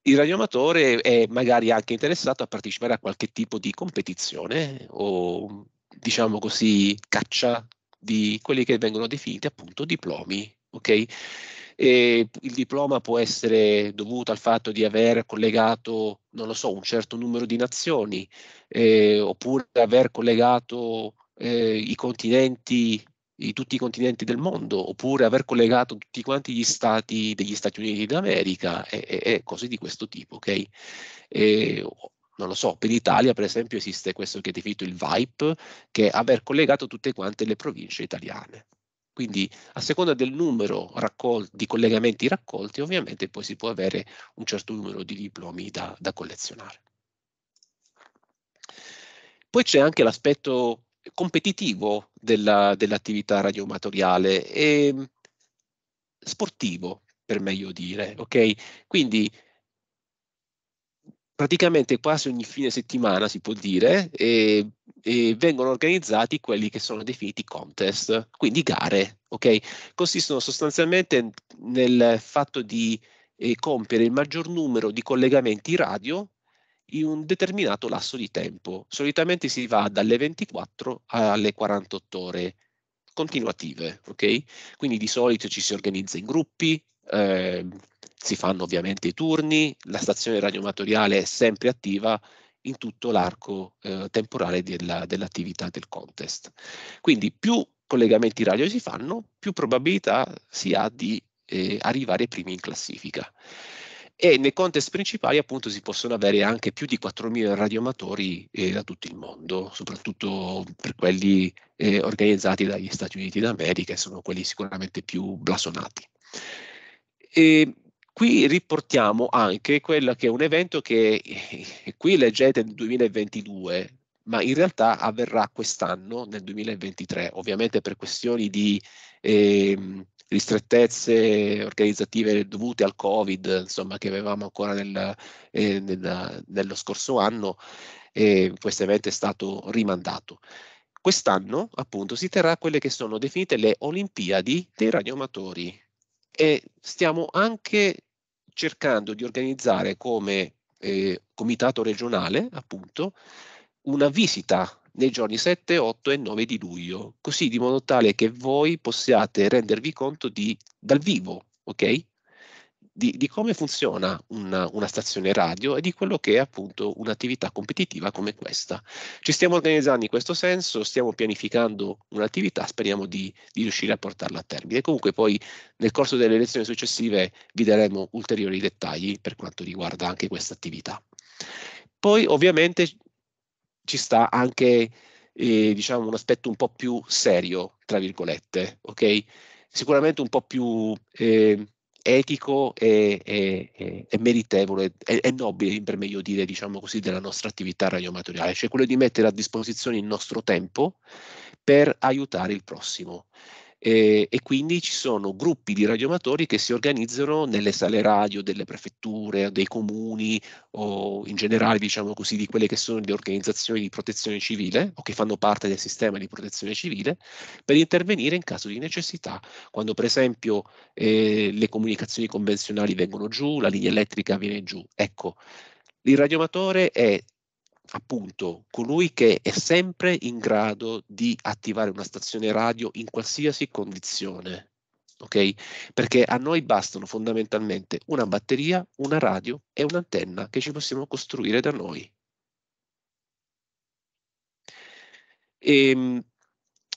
il radioamatore è magari anche interessato a partecipare a qualche tipo di competizione o diciamo così caccia di quelli che vengono definiti appunto diplomi, ok? E il diploma può essere dovuto al fatto di aver collegato, non lo so, un certo numero di nazioni, eh, oppure aver collegato eh, i continenti di tutti i continenti del mondo, oppure aver collegato tutti quanti gli stati degli Stati Uniti d'America e, e, e cose di questo tipo, ok? E, non lo so, per l'Italia per esempio esiste questo che è definito il VIPE, che è aver collegato tutte quante le province italiane. Quindi a seconda del numero di collegamenti raccolti, ovviamente poi si può avere un certo numero di diplomi da, da collezionare. Poi c'è anche l'aspetto competitivo della, dell'attività radioamatoriale e mm, sportivo, per meglio dire. Ok? Quindi praticamente quasi ogni fine settimana si può dire e, e, vengono organizzati quelli che sono definiti contest, quindi gare, ok? Consistono sostanzialmente nel fatto di eh, compiere il maggior numero di collegamenti radio in un determinato lasso di tempo. Solitamente si va dalle 24 alle 48 ore continuative, ok? Quindi di solito ci si organizza in gruppi, eh, si fanno ovviamente i turni, la stazione radioamatoriale è sempre attiva in tutto l'arco eh, temporale della, dell'attività del contest. Quindi più collegamenti radio si fanno, più probabilità si ha di eh, arrivare primi in classifica e nei contest principali appunto si possono avere anche più di 4.000 radioamatori eh, da tutto il mondo, soprattutto per quelli eh, organizzati dagli Stati Uniti d'America, sono quelli sicuramente più blasonati. E qui riportiamo anche quello che è un evento che eh, qui leggete nel 2022, ma in realtà avverrà quest'anno, nel 2023, ovviamente per questioni di... Eh, ristrettezze organizzative dovute al Covid, insomma, che avevamo ancora nel, eh, nel, nello scorso anno, eh, questo evento è stato rimandato. Quest'anno, appunto, si terrà quelle che sono definite le Olimpiadi dei radioamatori e stiamo anche cercando di organizzare come eh, comitato regionale, appunto, una visita nei giorni 7, 8 e 9 di luglio, così di modo tale che voi possiate rendervi conto di, dal vivo, ok? Di, di come funziona una, una, stazione radio e di quello che è appunto un'attività competitiva come questa. Ci stiamo organizzando in questo senso, stiamo pianificando un'attività, speriamo di, di riuscire a portarla a termine. Comunque poi nel corso delle lezioni successive vi daremo ulteriori dettagli per quanto riguarda anche questa attività. Poi ovviamente ci sta anche eh, diciamo un aspetto un po' più serio, tra virgolette, ok? Sicuramente un po' più eh, etico e, e, e meritevole e, nobile, per meglio dire, diciamo così, della nostra attività radioamatoriale, cioè quello di mettere a disposizione il nostro tempo per aiutare il prossimo e, ehm, e, quindi ci sono gruppi di radioamatori che si organizzano nelle sale radio delle prefetture, dei comuni o in generale diciamo così di quelle che sono le organizzazioni di protezione civile o che fanno parte del sistema di protezione civile per intervenire in caso di necessità, quando per esempio eh, le comunicazioni convenzionali vengono giù, la linea elettrica viene giù. Ecco, il radioamatore è appunto colui che è sempre in grado di attivare una stazione radio in qualsiasi condizione. Ok? Perché a noi bastano fondamentalmente una batteria, una radio e un'antenna che ci possiamo costruire da noi. E, ehm,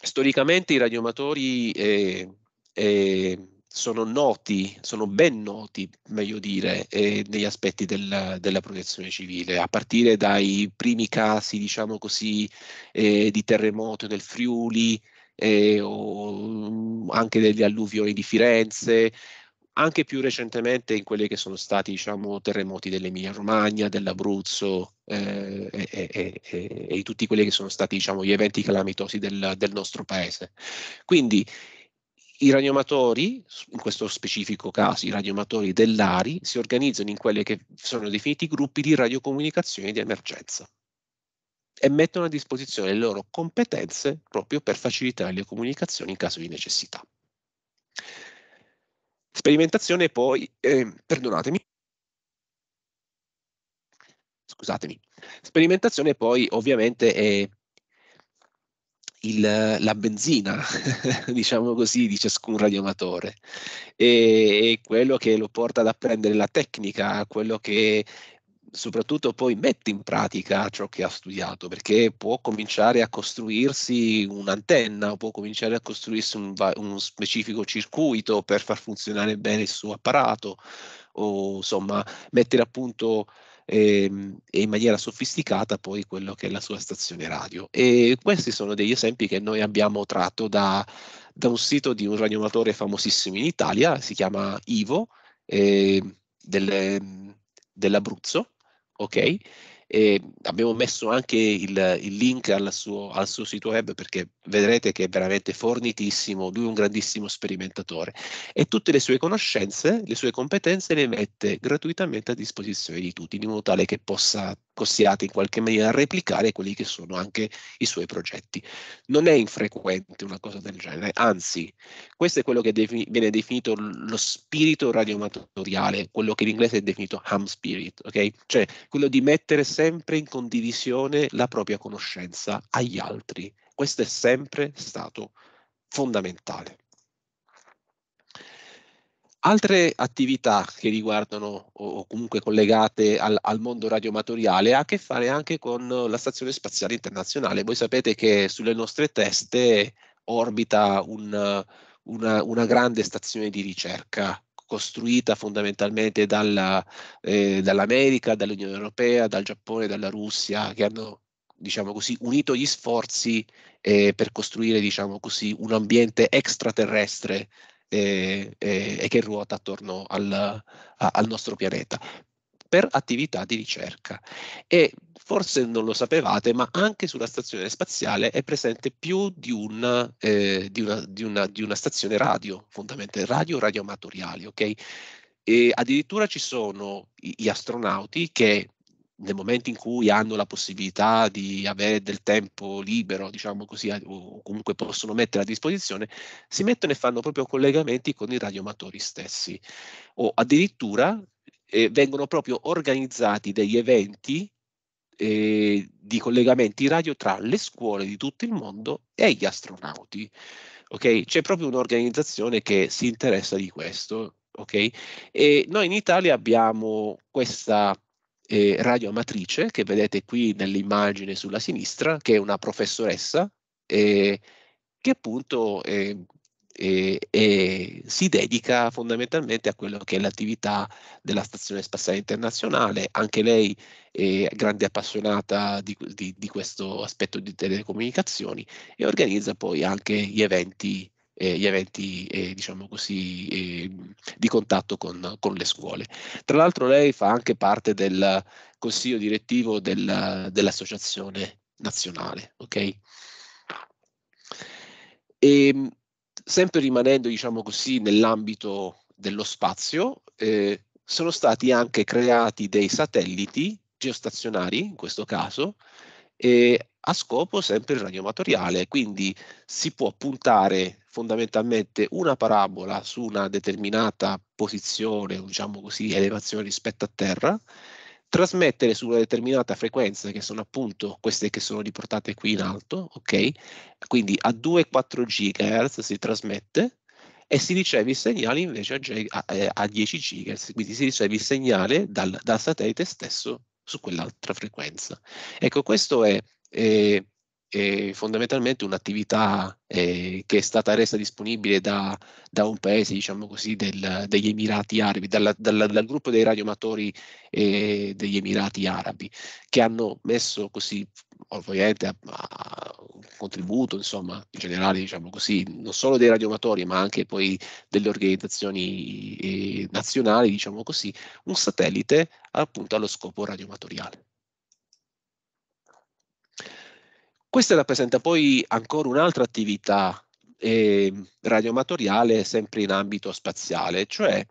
storicamente i radioamatori eh, eh, sono noti, sono ben noti, meglio dire, eh, negli aspetti del, della protezione civile, a partire dai primi casi, diciamo così, eh, di terremoto nel Friuli eh, o mm, anche degli alluvioni di Firenze, anche più recentemente in quelli che sono stati, diciamo, terremoti dell'Emilia-Romagna, dell'Abruzzo eh, e, e, e, e, tutti quelli che sono stati, diciamo, gli eventi calamitosi del, del nostro paese. Quindi, i radiomatori, in questo specifico caso i radiomatori dell'ARI, si organizzano in quelli che sono definiti gruppi di radiocomunicazione di emergenza e mettono a disposizione le loro competenze proprio per facilitare le comunicazioni in caso di necessità. Sperimentazione poi, eh, perdonatemi, scusatemi, sperimentazione poi ovviamente è il, la benzina, diciamo così, di ciascun radioamatore. E, è quello che lo porta ad apprendere la tecnica, quello che soprattutto poi mette in pratica ciò che ha studiato, perché può cominciare a costruirsi un'antenna, può cominciare a costruirsi un, un specifico circuito per far funzionare bene il suo apparato, o insomma mettere a punto Ehm, e, in maniera sofisticata poi quello che è la sua stazione radio. E questi sono degli esempi che noi abbiamo tratto da, da un sito di un radioamatore famosissimo in Italia, si chiama Ivo, eh, dell'Abruzzo, ok? E abbiamo messo anche il, il link al suo, al suo, sito web perché vedrete che è veramente fornitissimo, lui è un grandissimo sperimentatore e tutte le sue conoscenze, le sue competenze le mette gratuitamente a disposizione di tutti in modo tale che possa, possiate in qualche maniera replicare quelli che sono anche i suoi progetti. Non è infrequente una cosa del genere, anzi questo è quello che defini, viene definito lo spirito radiomatoriale, quello che in inglese è definito ham spirit, ok? Cioè quello di mettere sempre sempre in condivisione la propria conoscenza agli altri. Questo è sempre stato fondamentale. Altre attività che riguardano o comunque collegate al, al, mondo radiomatoriale ha a che fare anche con la Stazione Spaziale Internazionale. Voi sapete che sulle nostre teste orbita un, una, una, grande stazione di ricerca costruita fondamentalmente dalla, eh, dall'America, dall'Unione Europea, dal Giappone, dalla Russia, che hanno diciamo così, unito gli sforzi eh, per costruire diciamo così, un ambiente extraterrestre eh, eh, e che ruota attorno al, a, al nostro pianeta per attività di ricerca. E Forse non lo sapevate, ma anche sulla stazione spaziale è presente più di una, eh, di una, di una, di una stazione radio, fondamentalmente radio radioamatoriali, ok? E addirittura ci sono gli astronauti che nel momento in cui hanno la possibilità di avere del tempo libero, diciamo così, o comunque possono mettere a disposizione, si mettono e fanno proprio collegamenti con i radioamatori stessi. O addirittura eh, vengono proprio organizzati degli eventi eh, di collegamenti radio tra le scuole di tutto il mondo e gli astronauti. Okay? C'è proprio un'organizzazione che si interessa di questo. Okay? E noi in Italia abbiamo questa eh, radioamatrice che vedete qui nell'immagine sulla sinistra, che è una professoressa eh, che appunto eh, e, e, si dedica fondamentalmente a quello che è l'attività della Stazione Spaziale Internazionale. Anche lei è grande appassionata di, di, di questo aspetto di telecomunicazioni e organizza poi anche gli eventi, eh, gli eventi eh, diciamo così, eh, di contatto con, con, le scuole. Tra l'altro lei fa anche parte del consiglio direttivo del, dell'associazione nazionale. Okay? E, ehm, sempre rimanendo, diciamo così, nell'ambito dello spazio, eh, sono stati anche creati dei satelliti geostazionari, in questo caso, eh, a scopo sempre radioamatoriale, quindi si può puntare fondamentalmente una parabola su una determinata posizione, diciamo così, elevazione rispetto a terra, trasmettere su una determinata frequenza, che sono appunto queste che sono riportate qui in alto, ok? Quindi a 2-4 GHz si trasmette e si riceve il segnale invece a, a, eh, a 10 GHz, quindi si riceve il segnale dal, dal satellite stesso su quell'altra frequenza. Ecco, questo è, è eh, è fondamentalmente un'attività eh, che è stata resa disponibile da, da un paese, diciamo così, del, degli Emirati Arabi, dalla, dalla, dal gruppo dei radioamatori eh, degli Emirati Arabi, che hanno messo così ovviamente a, ha contributo insomma in generale diciamo così non solo dei radioamatori ma anche poi delle organizzazioni eh, nazionali diciamo così un satellite appunto allo scopo radioamatoriale Questa rappresenta poi ancora un'altra attività eh, radioamatoriale sempre in ambito spaziale, cioè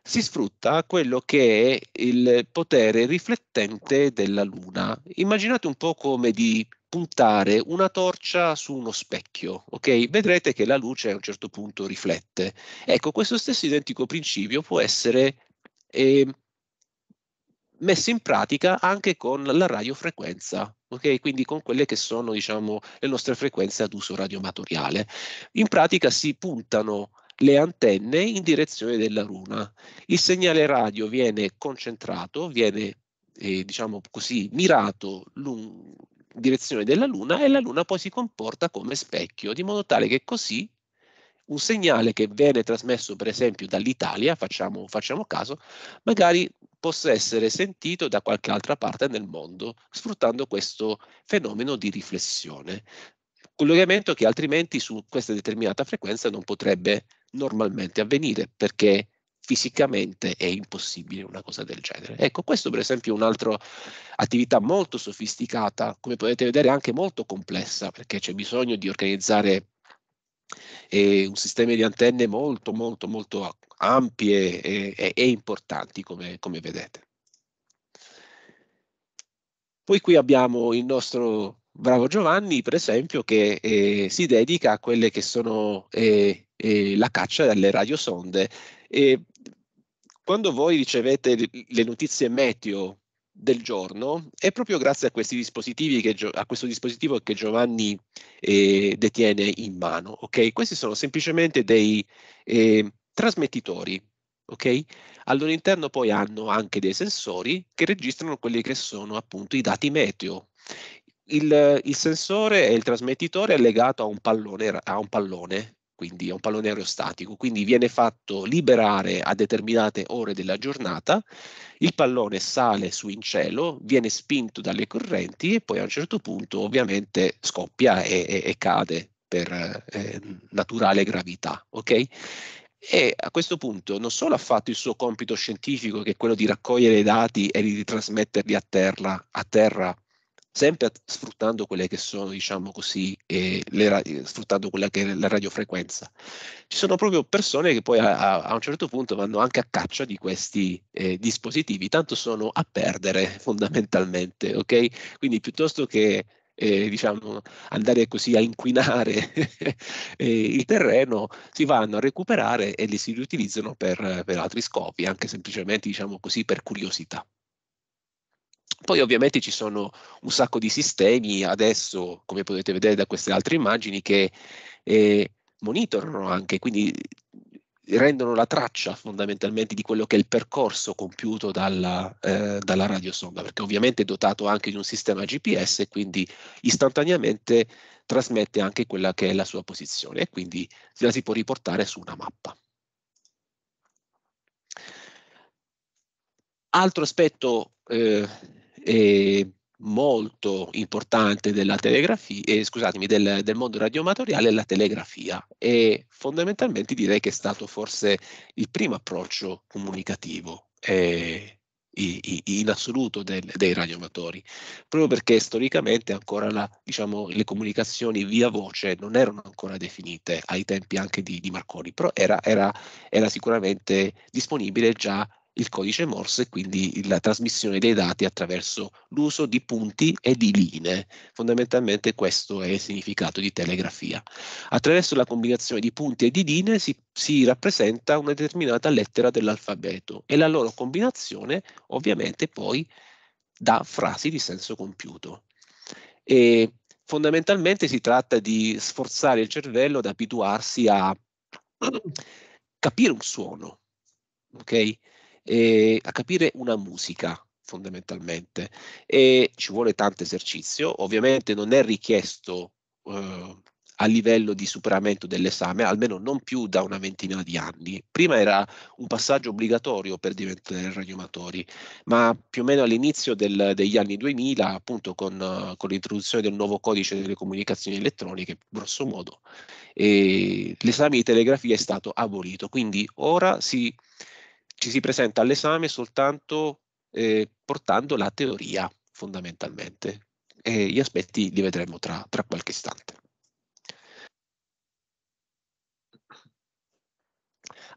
si sfrutta quello che è il potere riflettente della Luna. Immaginate un po' come di puntare una torcia su uno specchio, ok? Vedrete che la luce a un certo punto riflette. Ecco, questo stesso identico principio può essere eh, messo in pratica anche con la radiofrequenza, okay? quindi con quelle che sono diciamo, le nostre frequenze ad uso radiomatoriale. In pratica si puntano le antenne in direzione della luna. Il segnale radio viene concentrato, viene eh, diciamo così, mirato in direzione della luna e la luna poi si comporta come specchio, di modo tale che così un segnale che viene trasmesso per esempio dall'Italia, facciamo, facciamo caso, magari possa essere sentito da qualche altra parte nel mondo, sfruttando questo fenomeno di riflessione. Collegamento che altrimenti su questa determinata frequenza non potrebbe normalmente avvenire, perché fisicamente è impossibile una cosa del genere. Ecco, questo per esempio è un'altra attività molto sofisticata, come potete vedere anche molto complessa, perché c'è bisogno di organizzare e un sistema di antenne molto molto molto ampie e, e, e importanti come, come vedete. Poi qui abbiamo il nostro Bravo Giovanni, per esempio, che eh, si dedica a quelle che sono eh, eh, la caccia alle radiosonde. E quando voi ricevete le notizie meteo del giorno è proprio grazie a, questi dispositivi che, a questo dispositivo che Giovanni eh, detiene in mano. Okay? Questi sono semplicemente dei eh, trasmettitori. Okay? All'interno poi hanno anche dei sensori che registrano quelli che sono appunto i dati meteo. Il, il sensore e il trasmettitore è legato a un pallone, a un pallone quindi è un pallone aerostatico, quindi viene fatto liberare a determinate ore della giornata, il pallone sale su in cielo, viene spinto dalle correnti e poi a un certo punto ovviamente scoppia e, e, e cade per eh, naturale gravità, ok? E a questo punto non solo ha fatto il suo compito scientifico, che è quello di raccogliere i dati e di trasmetterli a terra, a terra sempre sfruttando quelle che sono, diciamo così, eh, le, eh, sfruttando quella che è la radiofrequenza. Ci sono proprio persone che poi a, a un certo punto vanno anche a caccia di questi eh, dispositivi, tanto sono a perdere fondamentalmente, ok? Quindi piuttosto che eh, diciamo, andare così a inquinare eh, il terreno, si vanno a recuperare e li si riutilizzano per, per altri scopi, anche semplicemente diciamo così, per curiosità. Poi ovviamente ci sono un sacco di sistemi adesso, come potete vedere da queste altre immagini, che eh, monitorano anche, quindi rendono la traccia fondamentalmente di quello che è il percorso compiuto dalla, eh, dalla radiosonda, perché ovviamente è dotato anche di un sistema GPS e quindi istantaneamente trasmette anche quella che è la sua posizione e quindi la si può riportare su una mappa. Altro aspetto eh, eh, molto importante della telegrafia, eh, scusatemi, del, del, mondo radiomatoriale è la telegrafia e fondamentalmente direi che è stato forse il primo approccio comunicativo eh, in assoluto del, dei radioamatori, proprio perché storicamente ancora la, diciamo, le comunicazioni via voce non erano ancora definite ai tempi anche di, di Marconi, però era, era, era sicuramente disponibile già il codice Morse e quindi la trasmissione dei dati attraverso l'uso di punti e di linee. Fondamentalmente questo è il significato di telegrafia. Attraverso la combinazione di punti e di linee si, si rappresenta una determinata lettera dell'alfabeto e la loro combinazione ovviamente poi dà frasi di senso compiuto. E fondamentalmente si tratta di sforzare il cervello ad abituarsi a capire un suono, ok? eh, a capire una musica fondamentalmente e ci vuole tanto esercizio, ovviamente non è richiesto eh, a livello di superamento dell'esame, almeno non più da una ventina di anni. Prima era un passaggio obbligatorio per diventare radioamatori, ma più o meno all'inizio del, degli anni 2000, appunto con, con, l'introduzione del nuovo codice delle comunicazioni elettroniche, grosso modo, l'esame di telegrafia è stato abolito. Quindi ora si ci si presenta all'esame soltanto eh, portando la teoria fondamentalmente e gli aspetti li vedremo tra, tra qualche istante.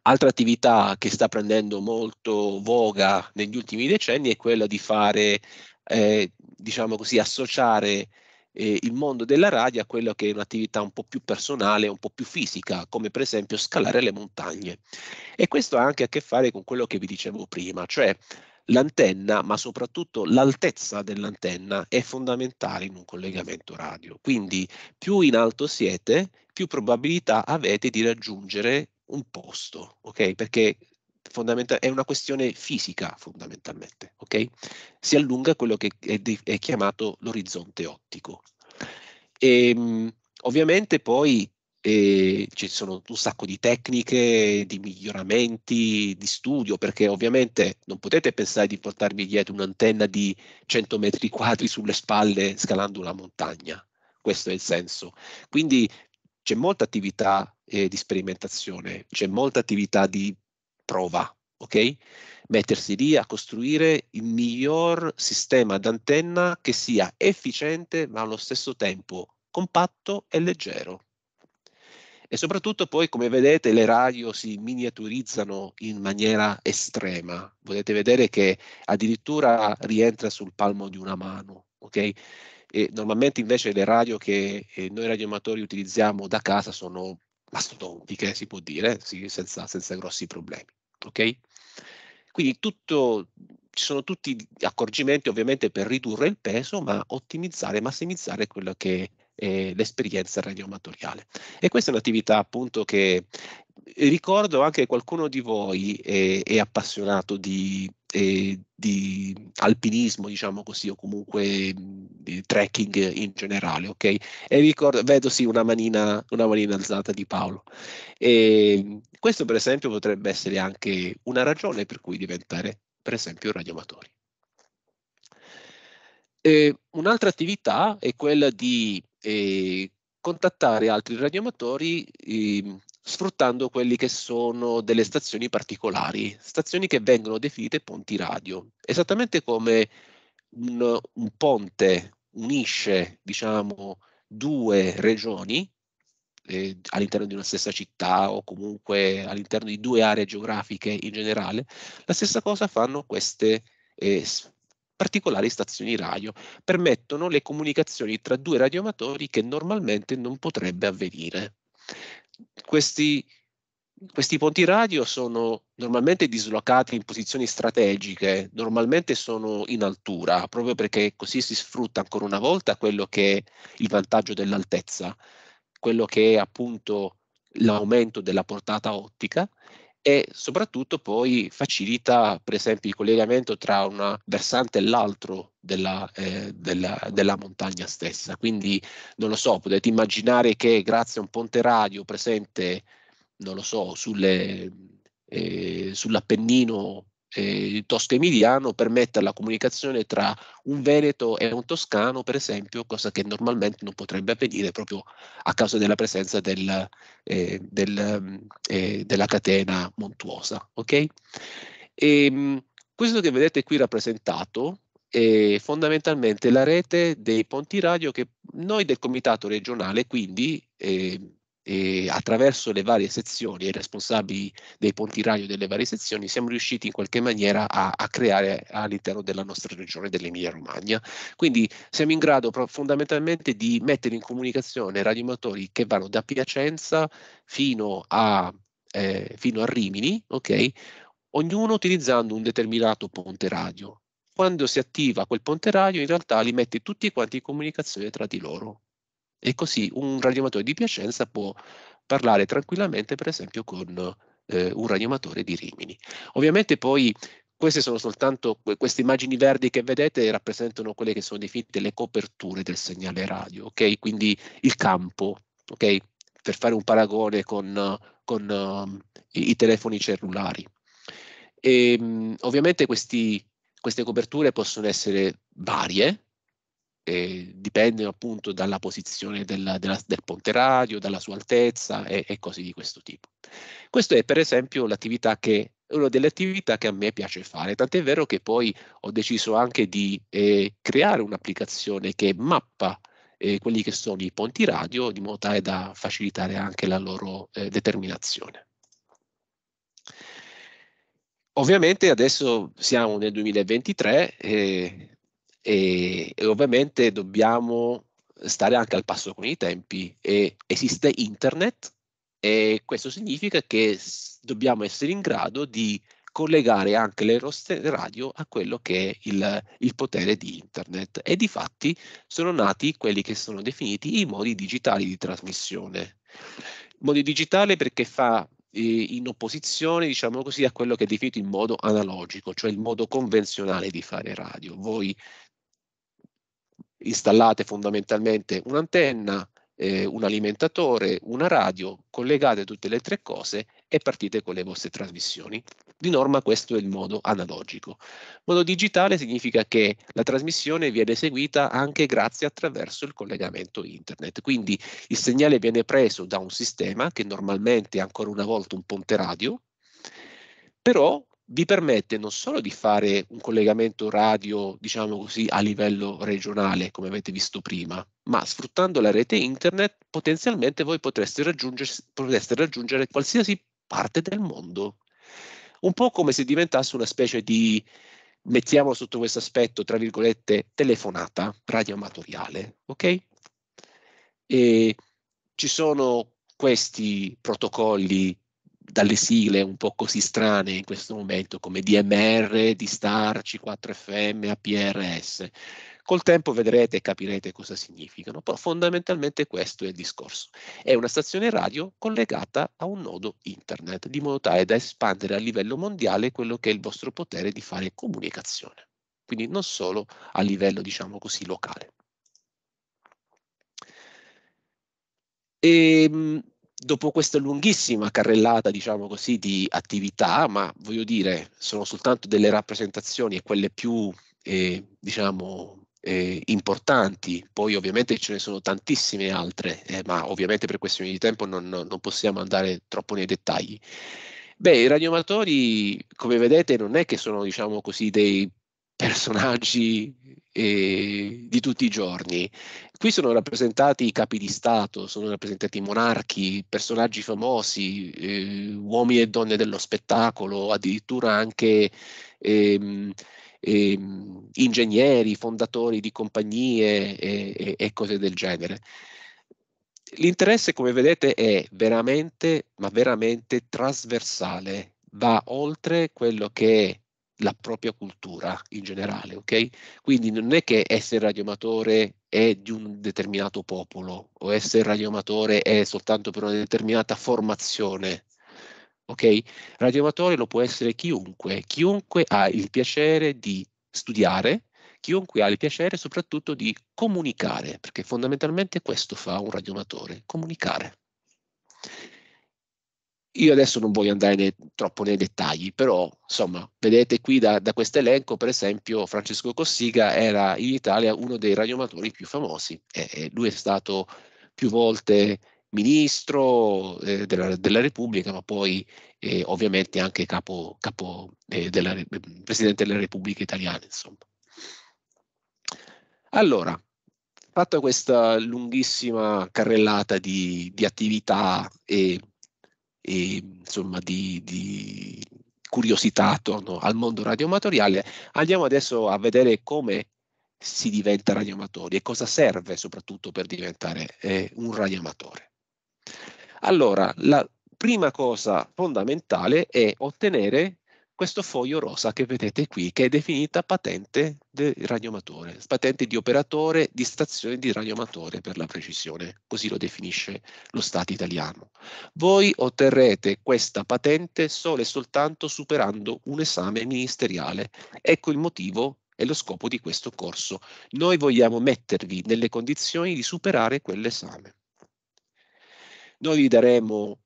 Altra attività che sta prendendo molto voga negli ultimi decenni è quella di fare, eh, diciamo così, associare eh, il mondo della radio a quello che è un'attività un po' più personale, un po' più fisica, come per esempio scalare le montagne. E questo ha anche a che fare con quello che vi dicevo prima, cioè l'antenna, ma soprattutto l'altezza dell'antenna è fondamentale in un collegamento radio. Quindi più in alto siete, più probabilità avete di raggiungere un posto, ok? Perché è una questione fisica fondamentalmente, ok? Si allunga quello che è, è chiamato l'orizzonte ottico. E, ehm, ovviamente poi eh, ci sono un sacco di tecniche, di miglioramenti, di studio, perché ovviamente non potete pensare di portarvi dietro un'antenna di 100 metri quadri sulle spalle scalando una montagna. Questo è il senso. Quindi c'è molta attività eh, di sperimentazione, c'è molta attività di prova, ok? Mettersi lì a costruire il miglior sistema d'antenna che sia efficiente ma allo stesso tempo compatto e leggero. E soprattutto poi, come vedete, le radio si miniaturizzano in maniera estrema. Potete vedere che addirittura rientra sul palmo di una mano, ok? E normalmente invece le radio che eh, noi radioamatori utilizziamo da casa sono mastodontiche, si può dire, sì, senza, senza, grossi problemi. Okay? Quindi tutto, ci sono tutti gli accorgimenti ovviamente per ridurre il peso, ma ottimizzare e massimizzare quella che è l'esperienza radioamatoriale. E questa è un'attività appunto che ricordo anche che qualcuno di voi è, è appassionato di eh, di alpinismo, diciamo così, o comunque mhmm, di trekking in generale, ok? E ricordo, vedo sì una manina, una manina alzata di Paolo. E ehm, questo per esempio potrebbe essere anche una ragione per cui diventare per esempio radioamatori. Ehm, un'altra attività è quella di eh, contattare altri radioamatori eh, sfruttando quelli che sono delle stazioni particolari, stazioni che vengono definite ponti radio, esattamente come un, un ponte unisce, diciamo, due regioni eh, all'interno di una stessa città o comunque all'interno di due aree geografiche in generale, la stessa cosa fanno queste eh, particolari stazioni radio, permettono le comunicazioni tra due radioamatori che normalmente non potrebbe avvenire questi, questi ponti radio sono normalmente dislocati in posizioni strategiche, normalmente sono in altura, proprio perché così si sfrutta ancora una volta quello che è il vantaggio dell'altezza, quello che è appunto l'aumento della portata ottica e soprattutto poi facilita per esempio il collegamento tra un versante e l'altro della, eh, della, della, montagna stessa. Quindi non lo so, potete immaginare che grazie a un ponte radio presente, non lo so, sulle, eh, sull'Appennino eh, tosco-emiliano permette la comunicazione tra un veneto e un toscano, per esempio, cosa che normalmente non potrebbe avvenire proprio a causa della presenza del, eh, del, eh, della catena montuosa. Okay? E, ehm, questo che vedete qui rappresentato è fondamentalmente la rete dei ponti radio che noi del comitato regionale quindi eh, eh, attraverso le varie sezioni e i responsabili dei ponti radio delle varie sezioni siamo riusciti in qualche maniera a, a creare all'interno della nostra regione dell'Emilia Romagna. Quindi siamo in grado fondamentalmente di mettere in comunicazione radioamatori che vanno da Piacenza fino a, eh, fino a Rimini, ok? ognuno utilizzando un determinato ponte radio. Quando si attiva quel ponte radio, in realtà li mette tutti quanti in comunicazione tra di loro e così un radiomatore di Piacenza può parlare tranquillamente per esempio con eh, un radiomatore di Rimini. Ovviamente poi queste sono soltanto queste immagini verdi che vedete rappresentano quelle che sono definite le coperture del segnale radio, ok? Quindi il campo, ok? Per fare un paragone con, con um, i, i, telefoni cellulari. E, um, ovviamente questi, queste coperture possono essere varie, eh, dipende appunto dalla posizione della, della, del ponte radio, dalla sua altezza e, e cose di questo tipo. Questo è per esempio l'attività che una delle attività che a me piace fare, tant'è vero che poi ho deciso anche di eh, creare un'applicazione che mappa eh, quelli che sono i ponti radio di modo tale da facilitare anche la loro eh, determinazione. Ovviamente adesso siamo nel 2023, eh, e, e ovviamente dobbiamo stare anche al passo con i tempi e esiste internet e questo significa che dobbiamo essere in grado di collegare anche le roste radio a quello che è il, il, potere di internet e di fatti sono nati quelli che sono definiti i modi digitali di trasmissione. Modi digitali perché fa eh, in opposizione diciamo così a quello che è definito il modo analogico, cioè il modo convenzionale di fare radio. Voi installate fondamentalmente un'antenna, eh, un alimentatore, una radio, collegate tutte le tre cose e partite con le vostre trasmissioni. Di norma questo è il modo analogico. Modo digitale significa che la trasmissione viene eseguita anche grazie attraverso il collegamento internet, quindi il segnale viene preso da un sistema che normalmente è ancora una volta un ponte radio, però vi permette non solo di fare un collegamento radio, diciamo così, a livello regionale, come avete visto prima, ma sfruttando la rete internet potenzialmente voi potreste raggiungere, potreste raggiungere qualsiasi parte del mondo. Un po' come se diventasse una specie di, mettiamo sotto questo aspetto, tra virgolette, telefonata radioamatoriale, ok? E ci sono questi protocolli dalle sigle un po' così strane in questo momento come DMR, d c C4FM, APRS. Col tempo vedrete e capirete cosa significano, però fondamentalmente questo è il discorso. È una stazione radio collegata a un nodo internet, di modo tale da espandere a livello mondiale quello che è il vostro potere di fare comunicazione, quindi non solo a livello, diciamo così, locale. E, ehm, dopo questa lunghissima carrellata, diciamo così, di attività, ma voglio dire, sono soltanto delle rappresentazioni e quelle più, eh, diciamo, eh, importanti, poi ovviamente ce ne sono tantissime altre, eh, ma ovviamente per questioni di tempo non, non possiamo andare troppo nei dettagli. Beh, i radioamatori, come vedete, non è che sono, diciamo così, dei personaggi eh, di tutti i giorni. Qui sono rappresentati i capi di Stato, sono rappresentati i monarchi, personaggi famosi, eh, uomini e donne dello spettacolo, addirittura anche ehm, ehm, ingegneri, fondatori di compagnie e, e, e cose del genere. L'interesse, come vedete, è veramente, ma veramente trasversale, va oltre quello che è la propria cultura in generale, ok? Quindi non è che essere radioamatore è di un determinato popolo o essere radioamatore è soltanto per una determinata formazione, ok? Radioamatore lo può essere chiunque, chiunque ha il piacere di studiare, chiunque ha il piacere soprattutto di comunicare, perché fondamentalmente questo fa un radioamatore, comunicare. Io adesso non voglio andare nei, troppo nei dettagli, però insomma, vedete qui da, da questo elenco, per esempio, Francesco Cossiga era in Italia uno dei radiomatori più famosi. E, e lui è stato più volte ministro eh, della, della, Repubblica, ma poi eh, ovviamente anche capo, capo eh, della, Presidente della Repubblica italiana. Insomma. Allora, fatta questa lunghissima carrellata di, di attività e e, insomma, di, di curiosità attorno al mondo radioamatoriale, andiamo adesso a vedere come si diventa radioamatori e cosa serve soprattutto per diventare eh, un radioamatore. Allora, la prima cosa fondamentale è ottenere questo foglio rosa che vedete qui, che è definita patente del radioamatore, patente di operatore di stazione di radioamatore per la precisione, così lo definisce lo Stato italiano. Voi otterrete questa patente solo e soltanto superando un esame ministeriale. Ecco il motivo e lo scopo di questo corso. Noi vogliamo mettervi nelle condizioni di superare quell'esame. Noi vi daremo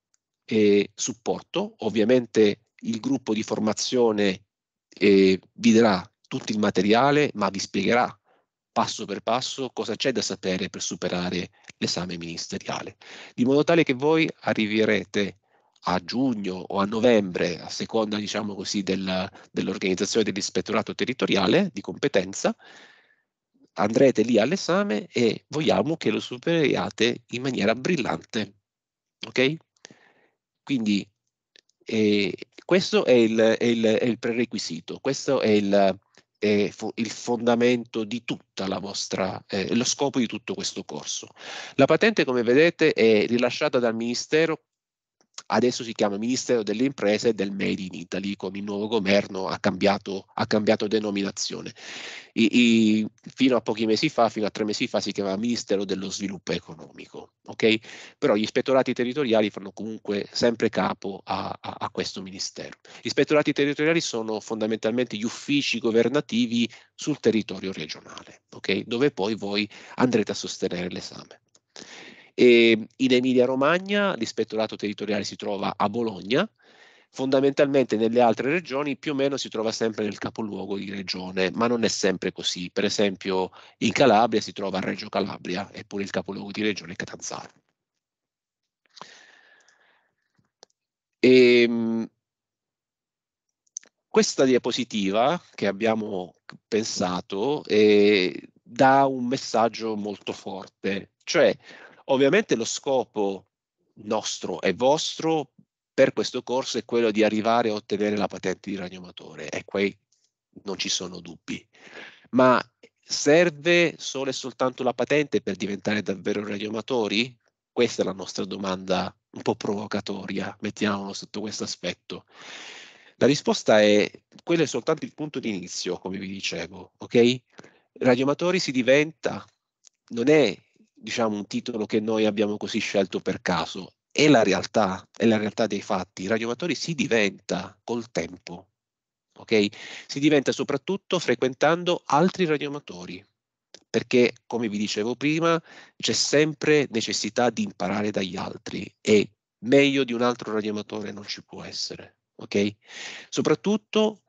eh, supporto, ovviamente il gruppo di formazione eh, vi darà tutto il materiale, ma vi spiegherà passo per passo cosa c'è da sapere per superare l'esame ministeriale, di modo tale che voi arriverete a giugno o a novembre, a seconda diciamo così, del, dell'organizzazione dell'ispettorato territoriale di competenza, andrete lì all'esame e vogliamo che lo superiate in maniera brillante. Ok? Quindi eh, questo è il, è il, è il prerequisito, questo è il, è il fondamento di tutta la vostra, eh, lo scopo di tutto questo corso. La patente, come vedete, è rilasciata dal Ministero adesso si chiama Ministero delle Imprese e del Made in Italy, con il nuovo governo ha cambiato, ha cambiato denominazione. I, i, fino a pochi mesi fa, fino a tre mesi fa, si chiamava Ministero dello Sviluppo Economico, okay? però gli ispettorati territoriali fanno comunque sempre capo a, a, a questo Ministero. Gli ispettorati territoriali sono fondamentalmente gli uffici governativi sul territorio regionale, okay? dove poi voi andrete a sostenere l'esame. E ehm, in Emilia Romagna l'ispettorato territoriale si trova a Bologna, fondamentalmente nelle altre regioni più o meno si trova sempre nel capoluogo di regione, ma non è sempre così. Per esempio in Calabria si trova a Reggio Calabria, eppure il capoluogo di regione è Catanzaro. E, ehm, questa diapositiva che abbiamo pensato eh, dà un messaggio molto forte, cioè Ovviamente lo scopo nostro e vostro per questo corso è quello di arrivare a ottenere la patente di ragnomatore e qui non ci sono dubbi. Ma serve solo e soltanto la patente per diventare davvero ragnomatori? Questa è la nostra domanda un po' provocatoria, mettiamolo sotto questo aspetto. La risposta è, quello è soltanto il punto di inizio, come vi dicevo, ok? Radiomatori si diventa, non è diciamo, un titolo che noi abbiamo così scelto per caso. È la realtà, è la realtà dei fatti. I radioamatori si diventa col tempo, ok? Si diventa soprattutto frequentando altri radioamatori, perché come vi dicevo prima c'è sempre necessità di imparare dagli altri e meglio di un altro radioamatore non ci può essere, ok? Soprattutto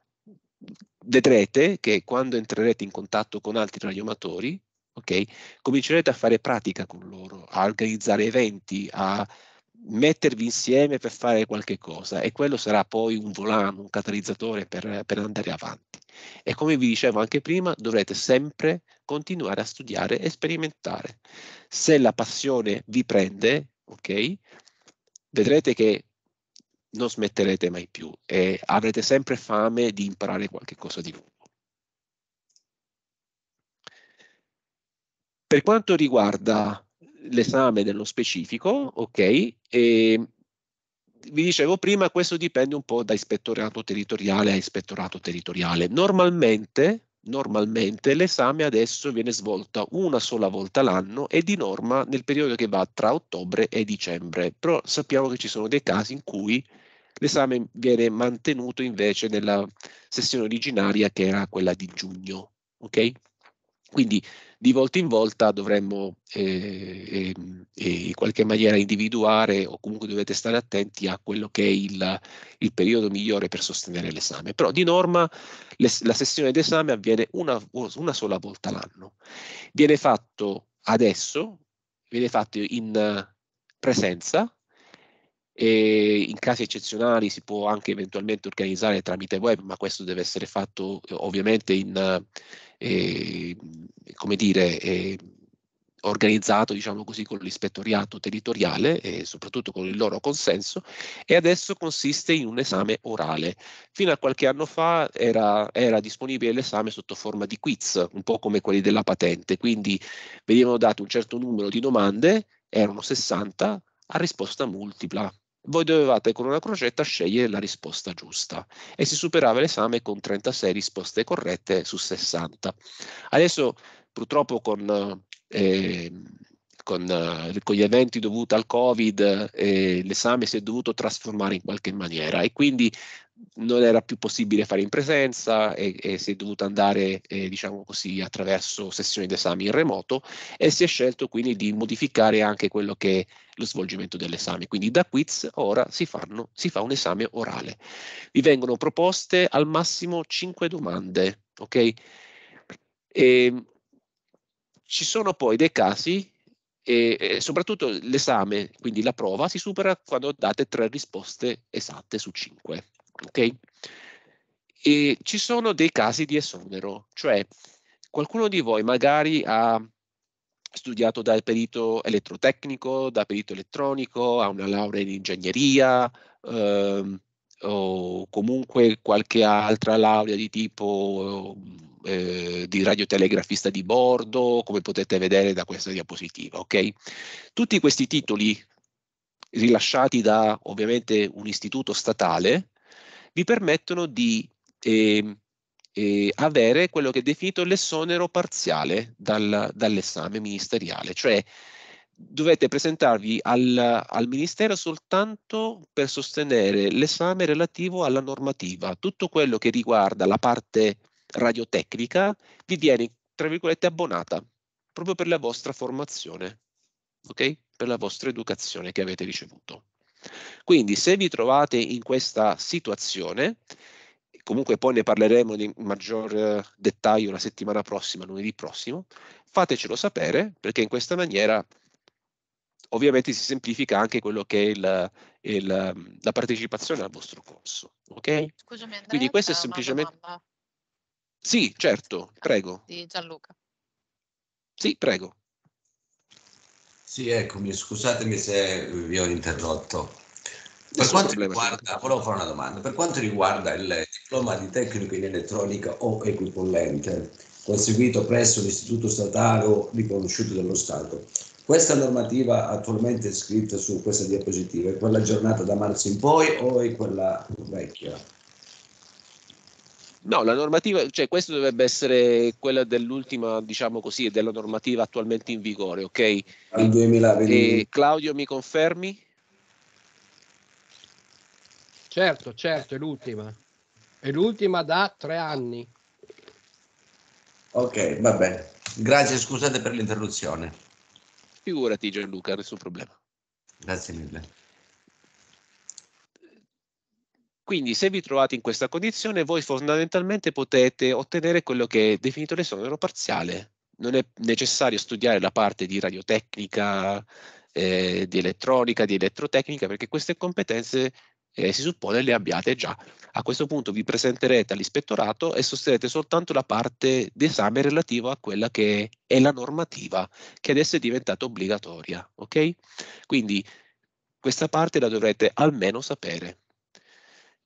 vedrete che quando entrerete in contatto con altri radioamatori Okay? Comincerete a fare pratica con loro, a organizzare eventi, a mettervi insieme per fare qualche cosa e quello sarà poi un volano, un catalizzatore per, per andare avanti. E come vi dicevo anche prima, dovrete sempre continuare a studiare e sperimentare. Se la passione vi prende, ok? Vedrete che non smetterete mai più e avrete sempre fame di imparare qualche cosa di nuovo. Per quanto riguarda l'esame dello specifico, ok, e ehm, vi dicevo prima, questo dipende un po' da ispettorato territoriale a ispettorato territoriale. Normalmente, normalmente l'esame adesso viene svolto una sola volta l'anno e di norma nel periodo che va tra ottobre e dicembre, però sappiamo che ci sono dei casi in cui l'esame viene mantenuto invece nella sessione originaria che era quella di giugno. Okay? Quindi di volta in volta dovremmo eh, eh, in qualche maniera individuare o comunque dovete stare attenti a quello che è il, il periodo migliore per sostenere l'esame. Però di norma le, la sessione d'esame avviene una, una sola volta l'anno. Viene fatto adesso, viene fatto in presenza, e in casi eccezionali si può anche eventualmente organizzare tramite web, ma questo deve essere fatto ovviamente in eh, come dire, eh, organizzato diciamo così, con l'ispettoriato territoriale e soprattutto con il loro consenso e adesso consiste in un esame orale. Fino a qualche anno fa era, era disponibile l'esame sotto forma di quiz, un po' come quelli della patente, quindi venivano date un certo numero di domande, erano 60 a risposta multipla, voi dovevate con una crocetta scegliere la risposta giusta e si superava l'esame con 36 risposte corrette su 60. Adesso purtroppo con, ehm, eh, con, con gli eventi dovuti al Covid eh, l'esame si è dovuto trasformare in qualche maniera e quindi non era più possibile fare in presenza e, e si è dovuta andare, eh, diciamo così, attraverso sessioni d'esame in remoto e si è scelto quindi di modificare anche quello che è lo svolgimento dell'esame. Quindi da quiz ora si, fanno, si fa un esame orale. Vi vengono proposte al massimo 5 domande, ok? E, ehm, ci sono poi dei casi e, soprattutto l'esame, quindi la prova, si supera quando date tre risposte esatte su 5. Okay? E ci sono dei casi di esonero, cioè qualcuno di voi magari ha studiato dal perito elettrotecnico, da perito elettronico, ha una laurea in ingegneria ehm, o comunque qualche altra laurea di tipo eh, di radiotelegrafista di bordo, come potete vedere da questa diapositiva, ok? Tutti questi titoli rilasciati da ovviamente un istituto statale vi permettono di eh, eh, avere quello che è definito l'esonero parziale dal, dall'esame ministeriale, cioè dovete presentarvi al, al Ministero soltanto per sostenere l'esame relativo alla normativa. Tutto quello che riguarda la parte radiotecnica vi viene, tra virgolette, abbonata proprio per la vostra formazione, ok? Per la vostra educazione che avete ricevuto. Quindi se vi trovate in questa situazione, comunque poi ne parleremo in maggior eh, dettaglio la settimana prossima, lunedì prossimo, fatecelo sapere perché in questa maniera ovviamente si semplifica anche quello che è il, il, la partecipazione al vostro corso. Ok? Scusami Andrea, Quindi questo è semplicemente... Sì, certo, prego. Di Gianluca. Sì, prego. Sì, eccomi, scusatemi se vi ho interrotto. Per quanto riguarda, volevo fare una domanda, per quanto riguarda il diploma di tecnico in elettronica o equipollente, conseguito presso l'istituto statale o riconosciuto dallo Stato, questa normativa attualmente scritta su questa diapositiva è quella aggiornata da marzo in poi o è quella vecchia? No, la normativa, cioè questo dovrebbe essere quella dell'ultima, diciamo così, della normativa attualmente in vigore, ok? Al 2020. E Claudio, mi confermi? Certo, certo, è l'ultima. È l'ultima da tre anni. Ok, va bene. Grazie, scusate per l'interruzione. Figurati Gianluca, nessun problema. Grazie mille. Quindi se vi trovate in questa condizione voi fondamentalmente potete ottenere quello che è definito l'esonero parziale. Non è necessario studiare la parte di radiotecnica, eh, di elettronica, di elettrotecnica, perché queste competenze eh, si suppone le abbiate già. A questo punto vi presenterete all'ispettorato e sosterrete soltanto la parte d'esame relativa a quella che è la normativa, che adesso è diventata obbligatoria. Ok? Quindi questa parte la dovrete almeno sapere.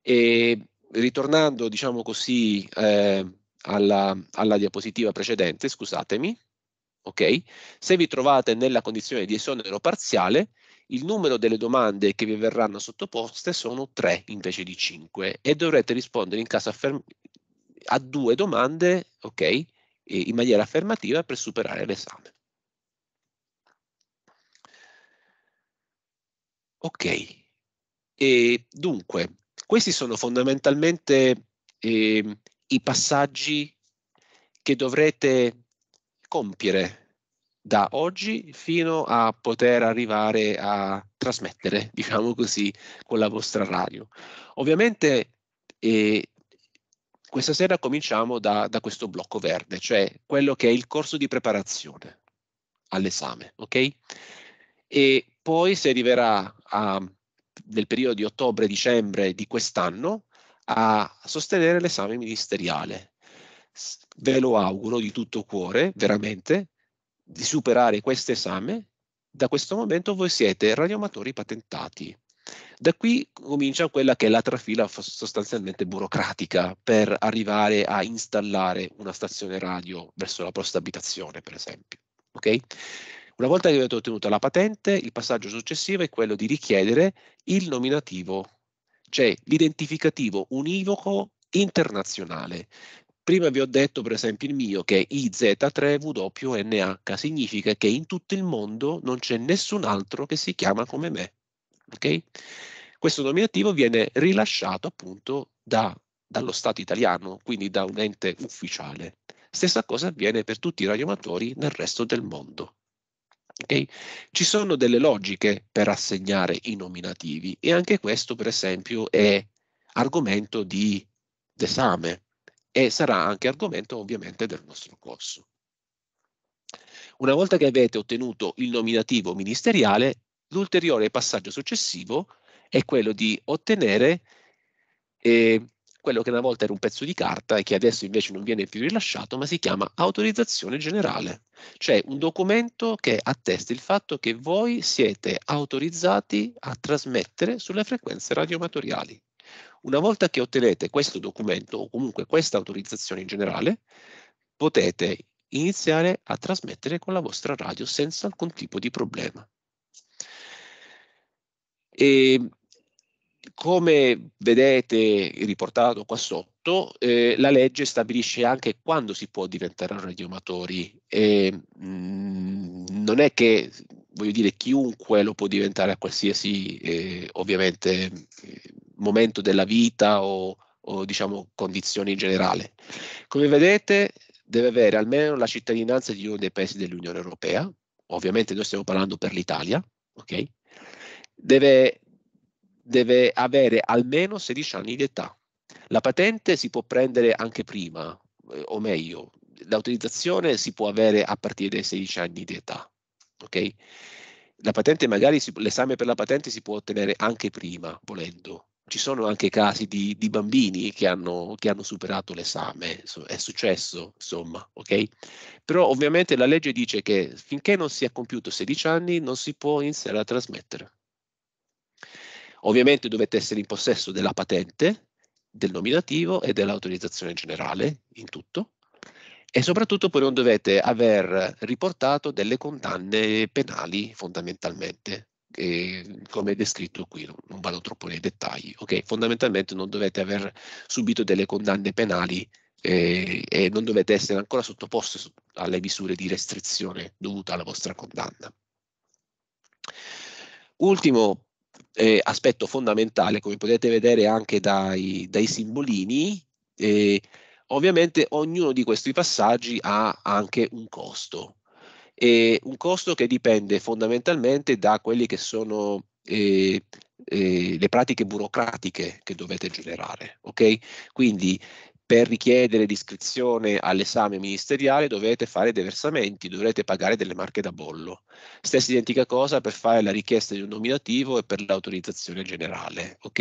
E ritornando, diciamo così, eh, alla, alla diapositiva precedente, scusatemi, ok? Se vi trovate nella condizione di esonero parziale, il numero delle domande che vi verranno sottoposte sono 3 invece di 5 e dovrete rispondere in caso a due domande, ok? in maniera affermativa per superare l'esame. Ok, e dunque, questi sono fondamentalmente eh, i passaggi che dovrete compiere da oggi fino a poter arrivare a trasmettere, diciamo così, con la vostra radio. Ovviamente eh, questa sera cominciamo da, da, questo blocco verde, cioè quello che è il corso di preparazione all'esame, ok? E poi si arriverà a del periodo di ottobre-dicembre di quest'anno a sostenere l'esame ministeriale. Ve lo auguro di tutto cuore, veramente, di superare questo esame. Da questo momento voi siete radioamatori patentati. Da qui comincia quella che è la trafila sostanzialmente burocratica per arrivare a installare una stazione radio verso la vostra abitazione, per esempio. Okay? Una volta che avete ottenuto la patente, il passaggio successivo è quello di richiedere il nominativo, cioè l'identificativo univoco internazionale. Prima vi ho detto, per esempio, il mio che è IZ3WNH, significa che in tutto il mondo non c'è nessun altro che si chiama come me. Okay? Questo nominativo viene rilasciato appunto da, dallo Stato italiano, quindi da un ente ufficiale. Stessa cosa avviene per tutti i radiomatori nel resto del mondo. Okay? Ci sono delle logiche per assegnare i nominativi e anche questo per esempio è argomento di esame e sarà anche argomento ovviamente del nostro corso. Una volta che avete ottenuto il nominativo ministeriale, l'ulteriore passaggio successivo è quello di ottenere eh, quello che una volta era un pezzo di carta e che adesso invece non viene più rilasciato, ma si chiama autorizzazione generale, cioè un documento che attesta il fatto che voi siete autorizzati a trasmettere sulle frequenze radioamatoriali. Una volta che ottenete questo documento o comunque questa autorizzazione in generale, potete iniziare a trasmettere con la vostra radio senza alcun tipo di problema. E come vedete riportato qua sotto, eh, la legge stabilisce anche quando si può diventare radioamatori. E, mh, mm, non è che, voglio dire, chiunque lo può diventare a qualsiasi, eh, ovviamente, eh, momento della vita o, o, diciamo, condizioni in generale. Come vedete, deve avere almeno la cittadinanza di uno dei paesi dell'Unione Europea, ovviamente noi stiamo parlando per l'Italia, ok? Deve deve avere almeno 16 anni di età. La patente si può prendere anche prima, eh, o meglio, l'autorizzazione si può avere a partire dai 16 anni di età. Okay? La patente magari, l'esame per la patente si può ottenere anche prima, volendo. Ci sono anche casi di, di bambini che hanno, che hanno superato l'esame, è successo, insomma, ok? Però ovviamente la legge dice che finché non si è compiuto 16 anni non si può iniziare a trasmettere. Ovviamente dovete essere in possesso della patente, del nominativo e dell'autorizzazione generale in tutto e soprattutto poi non dovete aver riportato delle condanne penali fondamentalmente. come descritto qui, non, vado troppo nei dettagli, ok? Fondamentalmente non dovete aver subito delle condanne penali e, e non dovete essere ancora sottoposti alle misure di restrizione dovute alla vostra condanna. Ultimo eh, aspetto fondamentale, come potete vedere anche dai, dai simbolini, eh, ovviamente ognuno di questi passaggi ha anche un costo, e un costo che dipende fondamentalmente da quelle che sono eh, eh, le pratiche burocratiche che dovete generare. Okay? Quindi per richiedere l'iscrizione all'esame ministeriale dovete fare dei versamenti, dovrete pagare delle marche da bollo. Stessa identica cosa per fare la richiesta di un nominativo e per l'autorizzazione generale, ok?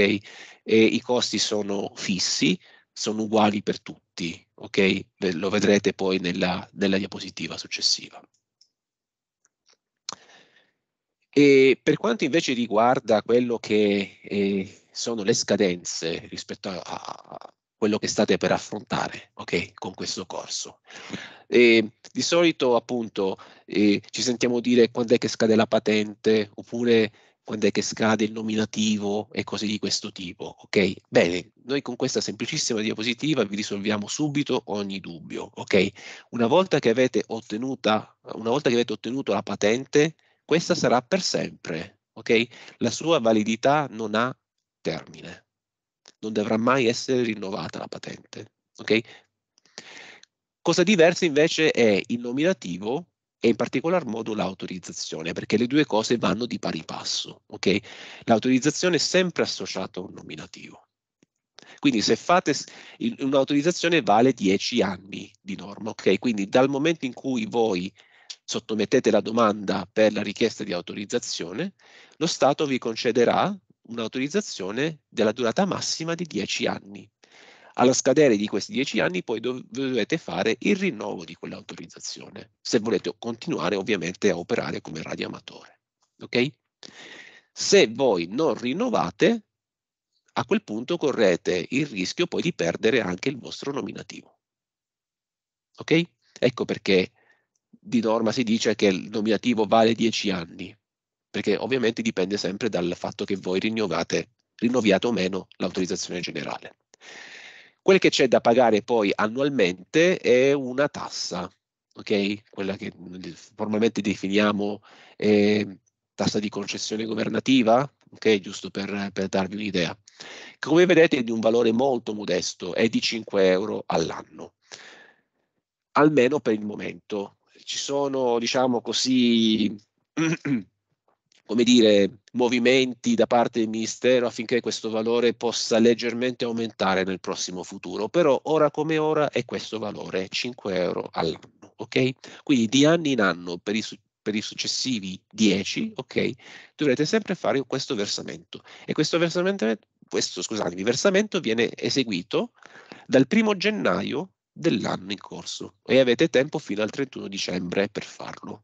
E i costi sono fissi, sono uguali per tutti, ok? Lo vedrete poi nella, nella diapositiva successiva. E per quanto invece riguarda quello che eh, sono le scadenze rispetto a, a quello che state per affrontare okay, con questo corso. E di solito appunto eh, ci sentiamo dire quando è che scade la patente oppure quando è che scade il nominativo e cose di questo tipo. Ok, bene, noi con questa semplicissima diapositiva vi risolviamo subito ogni dubbio. Ok, una volta che avete, ottenuta, volta che avete ottenuto la patente, questa sarà per sempre. Ok, la sua validità non ha termine non dovrà mai essere rinnovata la patente. Okay? Cosa diversa invece è il nominativo e in particolar modo l'autorizzazione, perché le due cose vanno di pari passo. Okay? L'autorizzazione è sempre associata a un nominativo. Quindi se fate un'autorizzazione vale 10 anni di norma, ok? Quindi dal momento in cui voi sottomettete la domanda per la richiesta di autorizzazione, lo Stato vi concederà un'autorizzazione della durata massima di 10 anni. Alla scadere di questi 10 anni poi dov dovete fare il rinnovo di quell'autorizzazione, se volete continuare ovviamente a operare come radioamatore. Okay? Se voi non rinnovate, a quel punto correte il rischio poi di perdere anche il vostro nominativo. Ok? Ecco perché di norma si dice che il nominativo vale 10 anni, perché ovviamente dipende sempre dal fatto che voi rinnovate, rinnoviate o meno l'autorizzazione generale. Quel che c'è da pagare poi annualmente è una tassa, ok? Quella che formalmente definiamo eh, tassa di concessione governativa, ok? Giusto per, per darvi un'idea. Come vedete è di un valore molto modesto, è di 5 euro all'anno, almeno per il momento. Ci sono, diciamo così, come dire, movimenti da parte del Ministero affinché questo valore possa leggermente aumentare nel prossimo futuro, però ora come ora è questo valore 5 euro all'anno, ok? Quindi di anno in anno per i, per i successivi 10, ok, dovrete sempre fare questo versamento e questo versamento, questo, scusatemi, versamento viene eseguito dal primo gennaio dell'anno in corso e avete tempo fino al 31 dicembre per farlo,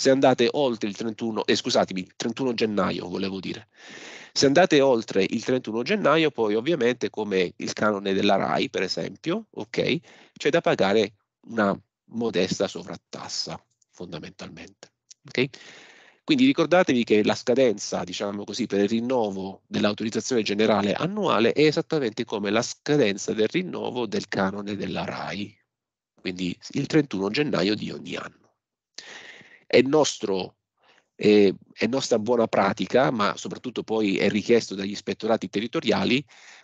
se andate oltre il 31, eh, scusatemi, 31 gennaio volevo dire. Se andate oltre il 31 gennaio, poi ovviamente come il canone della RAI, per esempio, ok, c'è da pagare una modesta sovrattassa, fondamentalmente. Okay? Quindi ricordatevi che la scadenza, diciamo così, per il rinnovo dell'autorizzazione generale annuale è esattamente come la scadenza del rinnovo del canone della RAI, quindi il 31 gennaio di ogni anno è, nostro, è, nostra buona pratica, ma soprattutto poi è richiesto dagli ispettorati territoriali,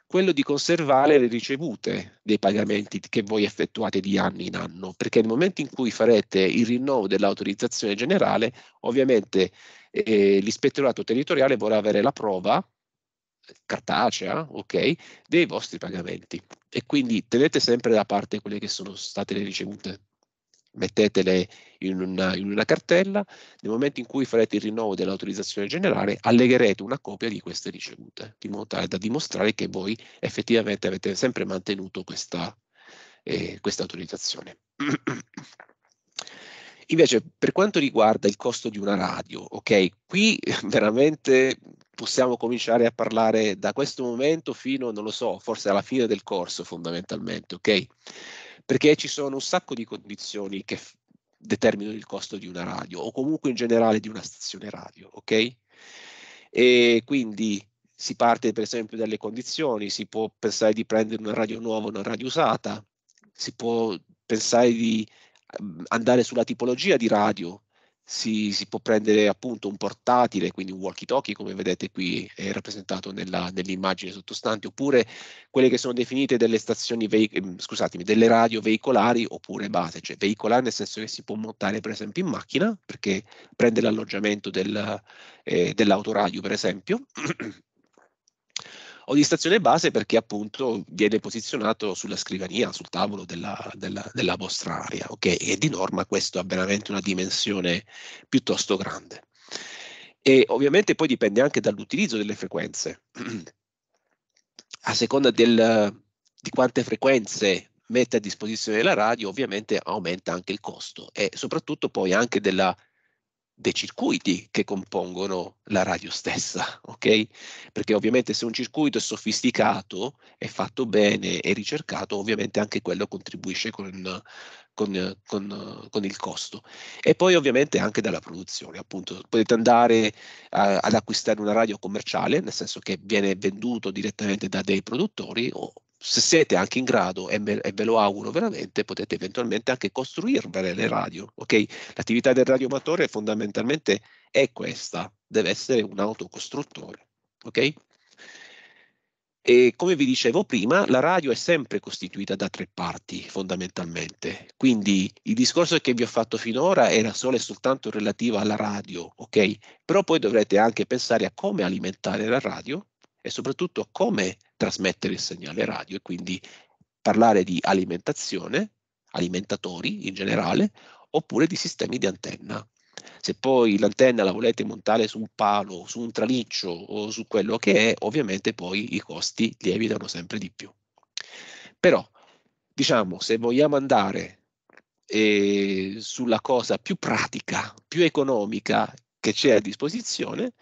quello di conservare le ricevute dei pagamenti che voi effettuate di anno in anno, perché nel momento in cui farete il rinnovo dell'autorizzazione generale, ovviamente eh, l'ispettorato territoriale vorrà avere la prova cartacea, ok, dei vostri pagamenti e quindi tenete sempre da parte quelle che sono state le ricevute mettetele in una, in una, cartella, nel momento in cui farete il rinnovo dell'autorizzazione generale allegherete una copia di queste ricevute, in modo tale da dimostrare che voi effettivamente avete sempre mantenuto questa, eh, questa autorizzazione. Invece, per quanto riguarda il costo di una radio, ok, qui veramente possiamo cominciare a parlare da questo momento fino, non lo so, forse alla fine del corso fondamentalmente, ok? perché ci sono un sacco di condizioni che f- determinano il costo di una radio o comunque in generale di una stazione radio, ok? E quindi si parte per esempio dalle condizioni, si può pensare di prendere una radio nuova o una radio usata, si può pensare di ehm, andare sulla tipologia di radio, si, si, può prendere appunto un portatile, quindi un walkie-talkie, come vedete qui è rappresentato nella, nell'immagine sottostante, oppure quelle che sono definite delle stazioni, veic- ehm, scusatemi, delle radio veicolari oppure base, cioè veicolare nel senso che si può montare per esempio in macchina, perché prende l'alloggiamento del, eh, dell'autoradio per esempio, o di stazione base perché appunto viene posizionato sulla scrivania, sul tavolo della, della, della vostra area, ok? E di norma questo ha veramente una dimensione piuttosto grande. E ovviamente poi dipende anche dall'utilizzo delle frequenze. A seconda del, di quante frequenze mette a disposizione la radio, ovviamente aumenta anche il costo e soprattutto poi anche della dei circuiti che compongono la radio stessa, ok? Perché ovviamente se un circuito è sofisticato, è fatto bene e ricercato, ovviamente anche quello contribuisce con, con, con, con, il costo. E poi ovviamente anche dalla produzione, appunto, potete andare a, ad acquistare una radio commerciale, nel senso che viene venduto direttamente da dei produttori o se siete anche in grado, e, me, e ve lo auguro veramente, potete eventualmente anche costruirvele le radio. Okay? L'attività del radioamatore fondamentalmente è questa, deve essere un autocostruttore. Okay? E come vi dicevo prima, la radio è sempre costituita da tre parti fondamentalmente. Quindi il discorso che vi ho fatto finora era solo e soltanto relativo alla radio, ok? Però poi dovrete anche pensare a come alimentare la radio e soprattutto a come trasmettere il segnale radio e quindi parlare di alimentazione, alimentatori in generale, oppure di sistemi di antenna. Se poi l'antenna la volete montare su un palo, su un traliccio o su quello che è, ovviamente poi i costi lievitano sempre di più. Però, diciamo, se vogliamo andare eh, sulla cosa più pratica, più economica che c'è a disposizione,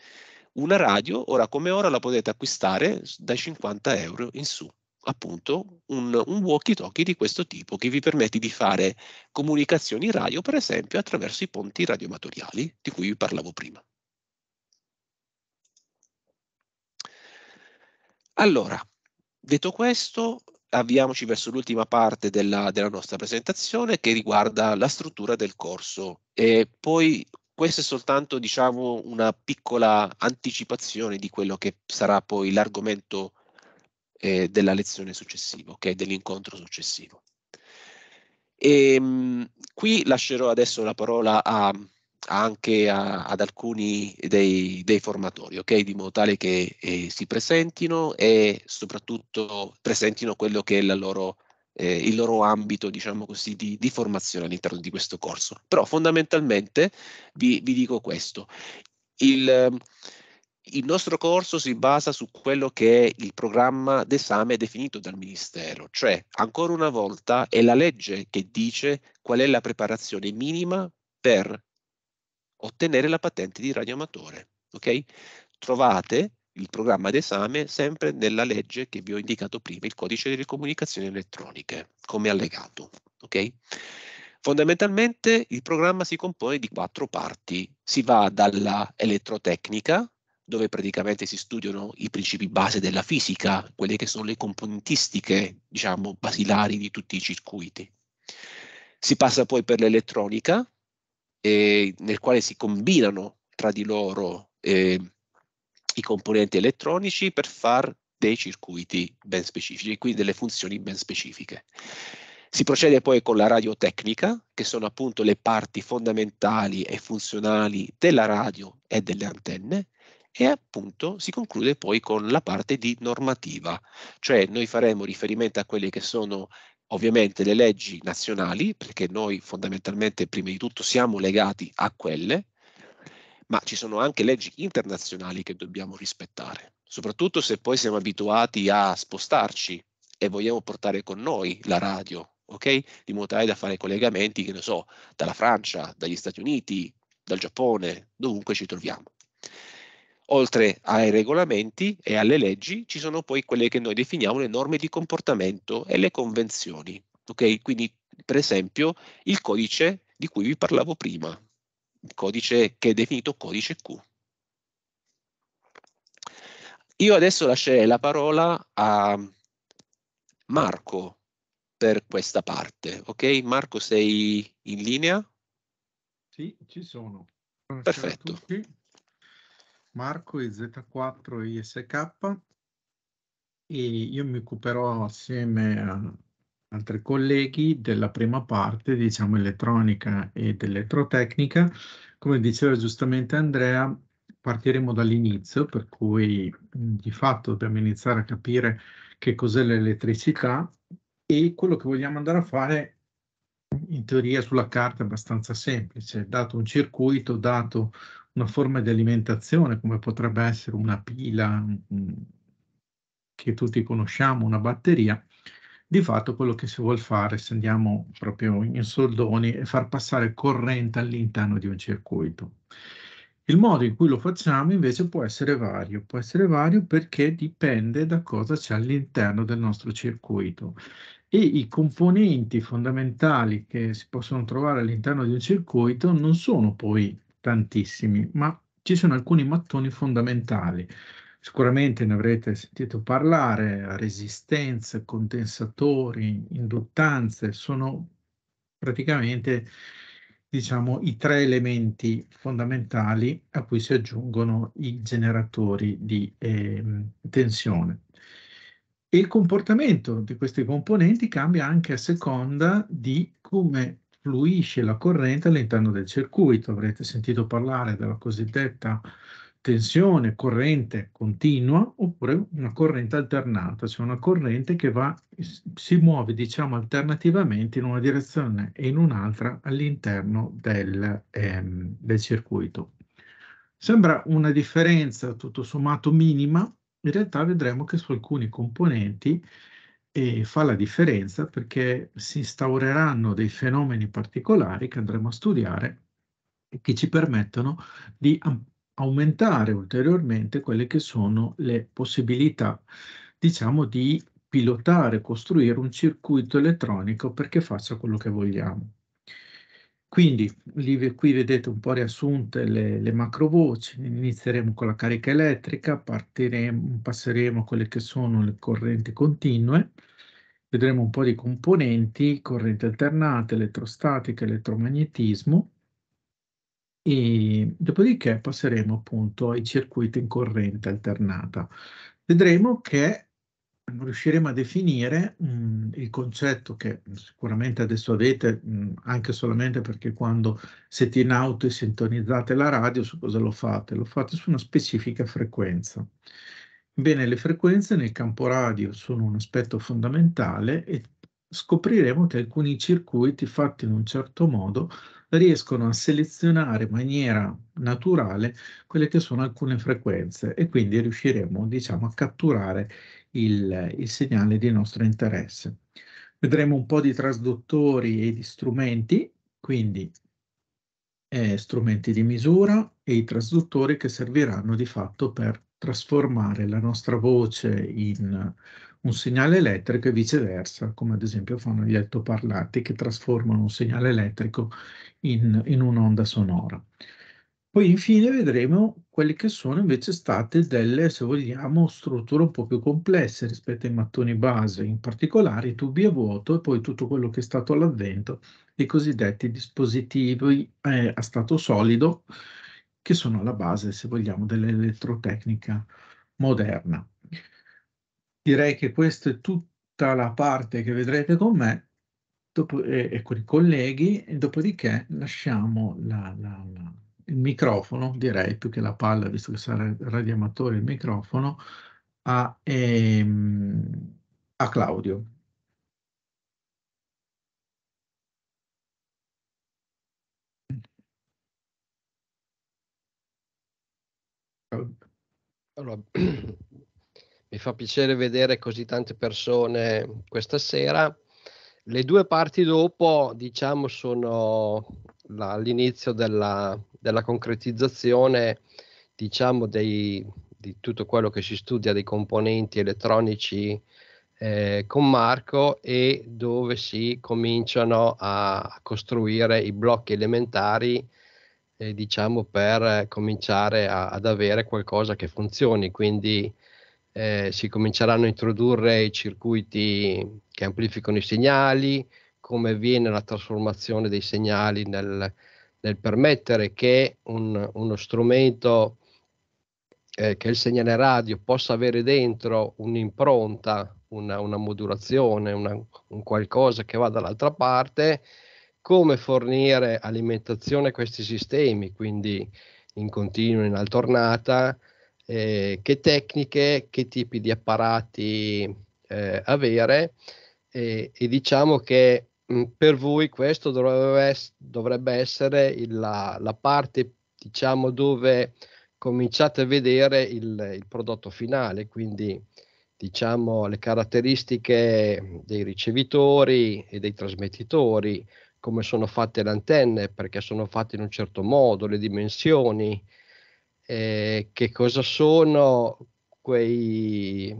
una radio, ora come ora, la potete acquistare dai 50 euro in su appunto un, un walkie-talkie di questo tipo che vi permette di fare comunicazioni radio, per esempio, attraverso i ponti radioamatoriali di cui vi parlavo prima. Allora, detto questo, avviamoci verso l'ultima parte della, della, nostra presentazione che riguarda la struttura del corso e poi questa è soltanto diciamo, una piccola anticipazione di quello che sarà poi l'argomento eh, della lezione successiva, ok? dell'incontro successivo. E, ehm, mh, qui lascerò adesso la parola a, anche a, ad alcuni dei, dei formatori, ok? di modo tale che eh, si presentino e soprattutto presentino quello che è la loro eh, il loro ambito, diciamo così, di, di, formazione all'interno di questo corso. Però fondamentalmente vi, vi dico questo. Il, ehm, il nostro corso si basa su quello che è il programma d'esame definito dal Ministero, cioè ancora una volta è la legge che dice qual è la preparazione minima per ottenere la patente di radioamatore. Okay? Trovate il programma d'esame sempre nella legge che vi ho indicato prima, il codice delle comunicazioni elettroniche, come allegato. Okay? Fondamentalmente il programma si compone di quattro parti. Si va dalla elettrotecnica, dove praticamente si studiano i principi base della fisica, quelle che sono le componentistiche, diciamo, basilari di tutti i circuiti. Si passa poi per l'elettronica, eh, nel quale si combinano tra di loro eh, i componenti elettronici per fare dei circuiti ben specifici, quindi delle funzioni ben specifiche. Si procede poi con la radiotecnica, che sono appunto le parti fondamentali e funzionali della radio e delle antenne, e appunto si conclude poi con la parte di normativa, cioè noi faremo riferimento a quelle che sono ovviamente le leggi nazionali, perché noi fondamentalmente prima di tutto siamo legati a quelle, ma ci sono anche leggi internazionali che dobbiamo rispettare, soprattutto se poi siamo abituati a spostarci e vogliamo portare con noi la radio, ok? Di modo tale da fare collegamenti, che ne so, dalla Francia, dagli Stati Uniti, dal Giappone, dovunque ci troviamo. Oltre ai regolamenti e alle leggi ci sono poi quelle che noi definiamo le norme di comportamento e le convenzioni, ok? Quindi per esempio il codice di cui vi parlavo prima, codice che è definito codice Q. Io adesso lascerei la parola a Marco per questa parte, ok? Marco sei in linea? Sì, ci sono. Perfetto. Marco e z 4 ISK e io mi occuperò assieme a altri colleghi della prima parte, diciamo elettronica ed elettrotecnica. Come diceva giustamente Andrea, partiremo dall'inizio, per cui di fatto dobbiamo iniziare a capire che cos'è l'elettricità e quello che vogliamo andare a fare in teoria sulla carta è abbastanza semplice, dato un circuito, dato una forma di alimentazione come potrebbe essere una pila che tutti conosciamo, una batteria, di fatto quello che si vuole fare, se andiamo proprio in soldoni, è far passare corrente all'interno di un circuito. Il modo in cui lo facciamo invece può essere vario, può essere vario perché dipende da cosa c'è all'interno del nostro circuito e i componenti fondamentali che si possono trovare all'interno di un circuito non sono poi tantissimi, ma ci sono alcuni mattoni fondamentali Sicuramente ne avrete sentito parlare, resistenze, condensatori, induttanze, sono praticamente diciamo, i tre elementi fondamentali a cui si aggiungono i generatori di eh, tensione. E il comportamento di questi componenti cambia anche a seconda di come fluisce la corrente all'interno del circuito. Avrete sentito parlare della cosiddetta tensione corrente continua oppure una corrente alternata, cioè una corrente che va, si muove diciamo alternativamente in una direzione e in un'altra all'interno del, ehm, del circuito. Sembra una differenza tutto sommato minima, in realtà vedremo che su alcuni componenti eh, fa la differenza perché si instaureranno dei fenomeni particolari che andremo a studiare che ci permettono di ampliare aumentare ulteriormente quelle che sono le possibilità, diciamo, di pilotare, costruire un circuito elettronico perché faccia quello che vogliamo. Quindi lì, qui vedete un po' riassunte le, le macro voci, inizieremo con la carica elettrica, passeremo a quelle che sono le correnti continue, vedremo un po' di componenti, correnti alternate, elettrostatica, elettromagnetismo, e dopodiché passeremo appunto ai circuiti in corrente alternata. Vedremo che riusciremo a definire mh, mm, il concetto che sicuramente adesso avete, mh, mm, anche solamente perché quando siete in auto e sintonizzate la radio, su cosa lo fate? Lo fate su una specifica frequenza. Bene, le frequenze nel campo radio sono un aspetto fondamentale e scopriremo che alcuni circuiti fatti in un certo modo riescono a selezionare in maniera naturale quelle che sono alcune frequenze e quindi riusciremo diciamo, a catturare il, il segnale di nostro interesse. Vedremo un po' di trasduttori e di strumenti, quindi eh, strumenti di misura e i trasduttori che serviranno di fatto per trasformare la nostra voce in un segnale elettrico e viceversa, come ad esempio fanno gli altoparlanti che trasformano un segnale elettrico in, in un'onda sonora. Poi infine vedremo quelle che sono invece state delle, se vogliamo, strutture un po' più complesse rispetto ai mattoni base, in particolare i tubi a vuoto e poi tutto quello che è stato l'avvento dei cosiddetti dispositivi eh, a stato solido, che sono la base, se vogliamo, dell'elettrotecnica moderna direi che questa è tutta la parte che vedrete con me dopo, e, e, con i colleghi, e dopodiché lasciamo la, la, la, il microfono, direi più che la palla, visto che sarà il radioamatore il microfono, a, ehm, a Claudio. Allora, mi fa piacere vedere così tante persone questa sera. Le due parti dopo, diciamo, sono la, l'inizio della, della concretizzazione, diciamo, dei, di tutto quello che si studia dei componenti elettronici eh, con Marco e dove si cominciano a costruire i blocchi elementari eh, diciamo per cominciare a, ad avere qualcosa che funzioni quindi eh, si cominceranno a introdurre i circuiti che amplificano i segnali, come avviene la trasformazione dei segnali nel, nel permettere che un, uno strumento eh, che il segnale radio possa avere dentro un'impronta, una, una modulazione, una, un qualcosa che va dall'altra parte, come fornire alimentazione a questi sistemi, quindi in continuo, in alternata, eh, che tecniche, che tipi di apparati eh, avere e, e, diciamo che mh, mm, per voi questo dovrebbe, essere il, la, la, parte diciamo dove cominciate a vedere il, il prodotto finale, quindi diciamo le caratteristiche dei ricevitori e dei trasmettitori, come sono fatte le antenne, perché sono fatte in un certo modo, le dimensioni, eh, che cosa sono quei,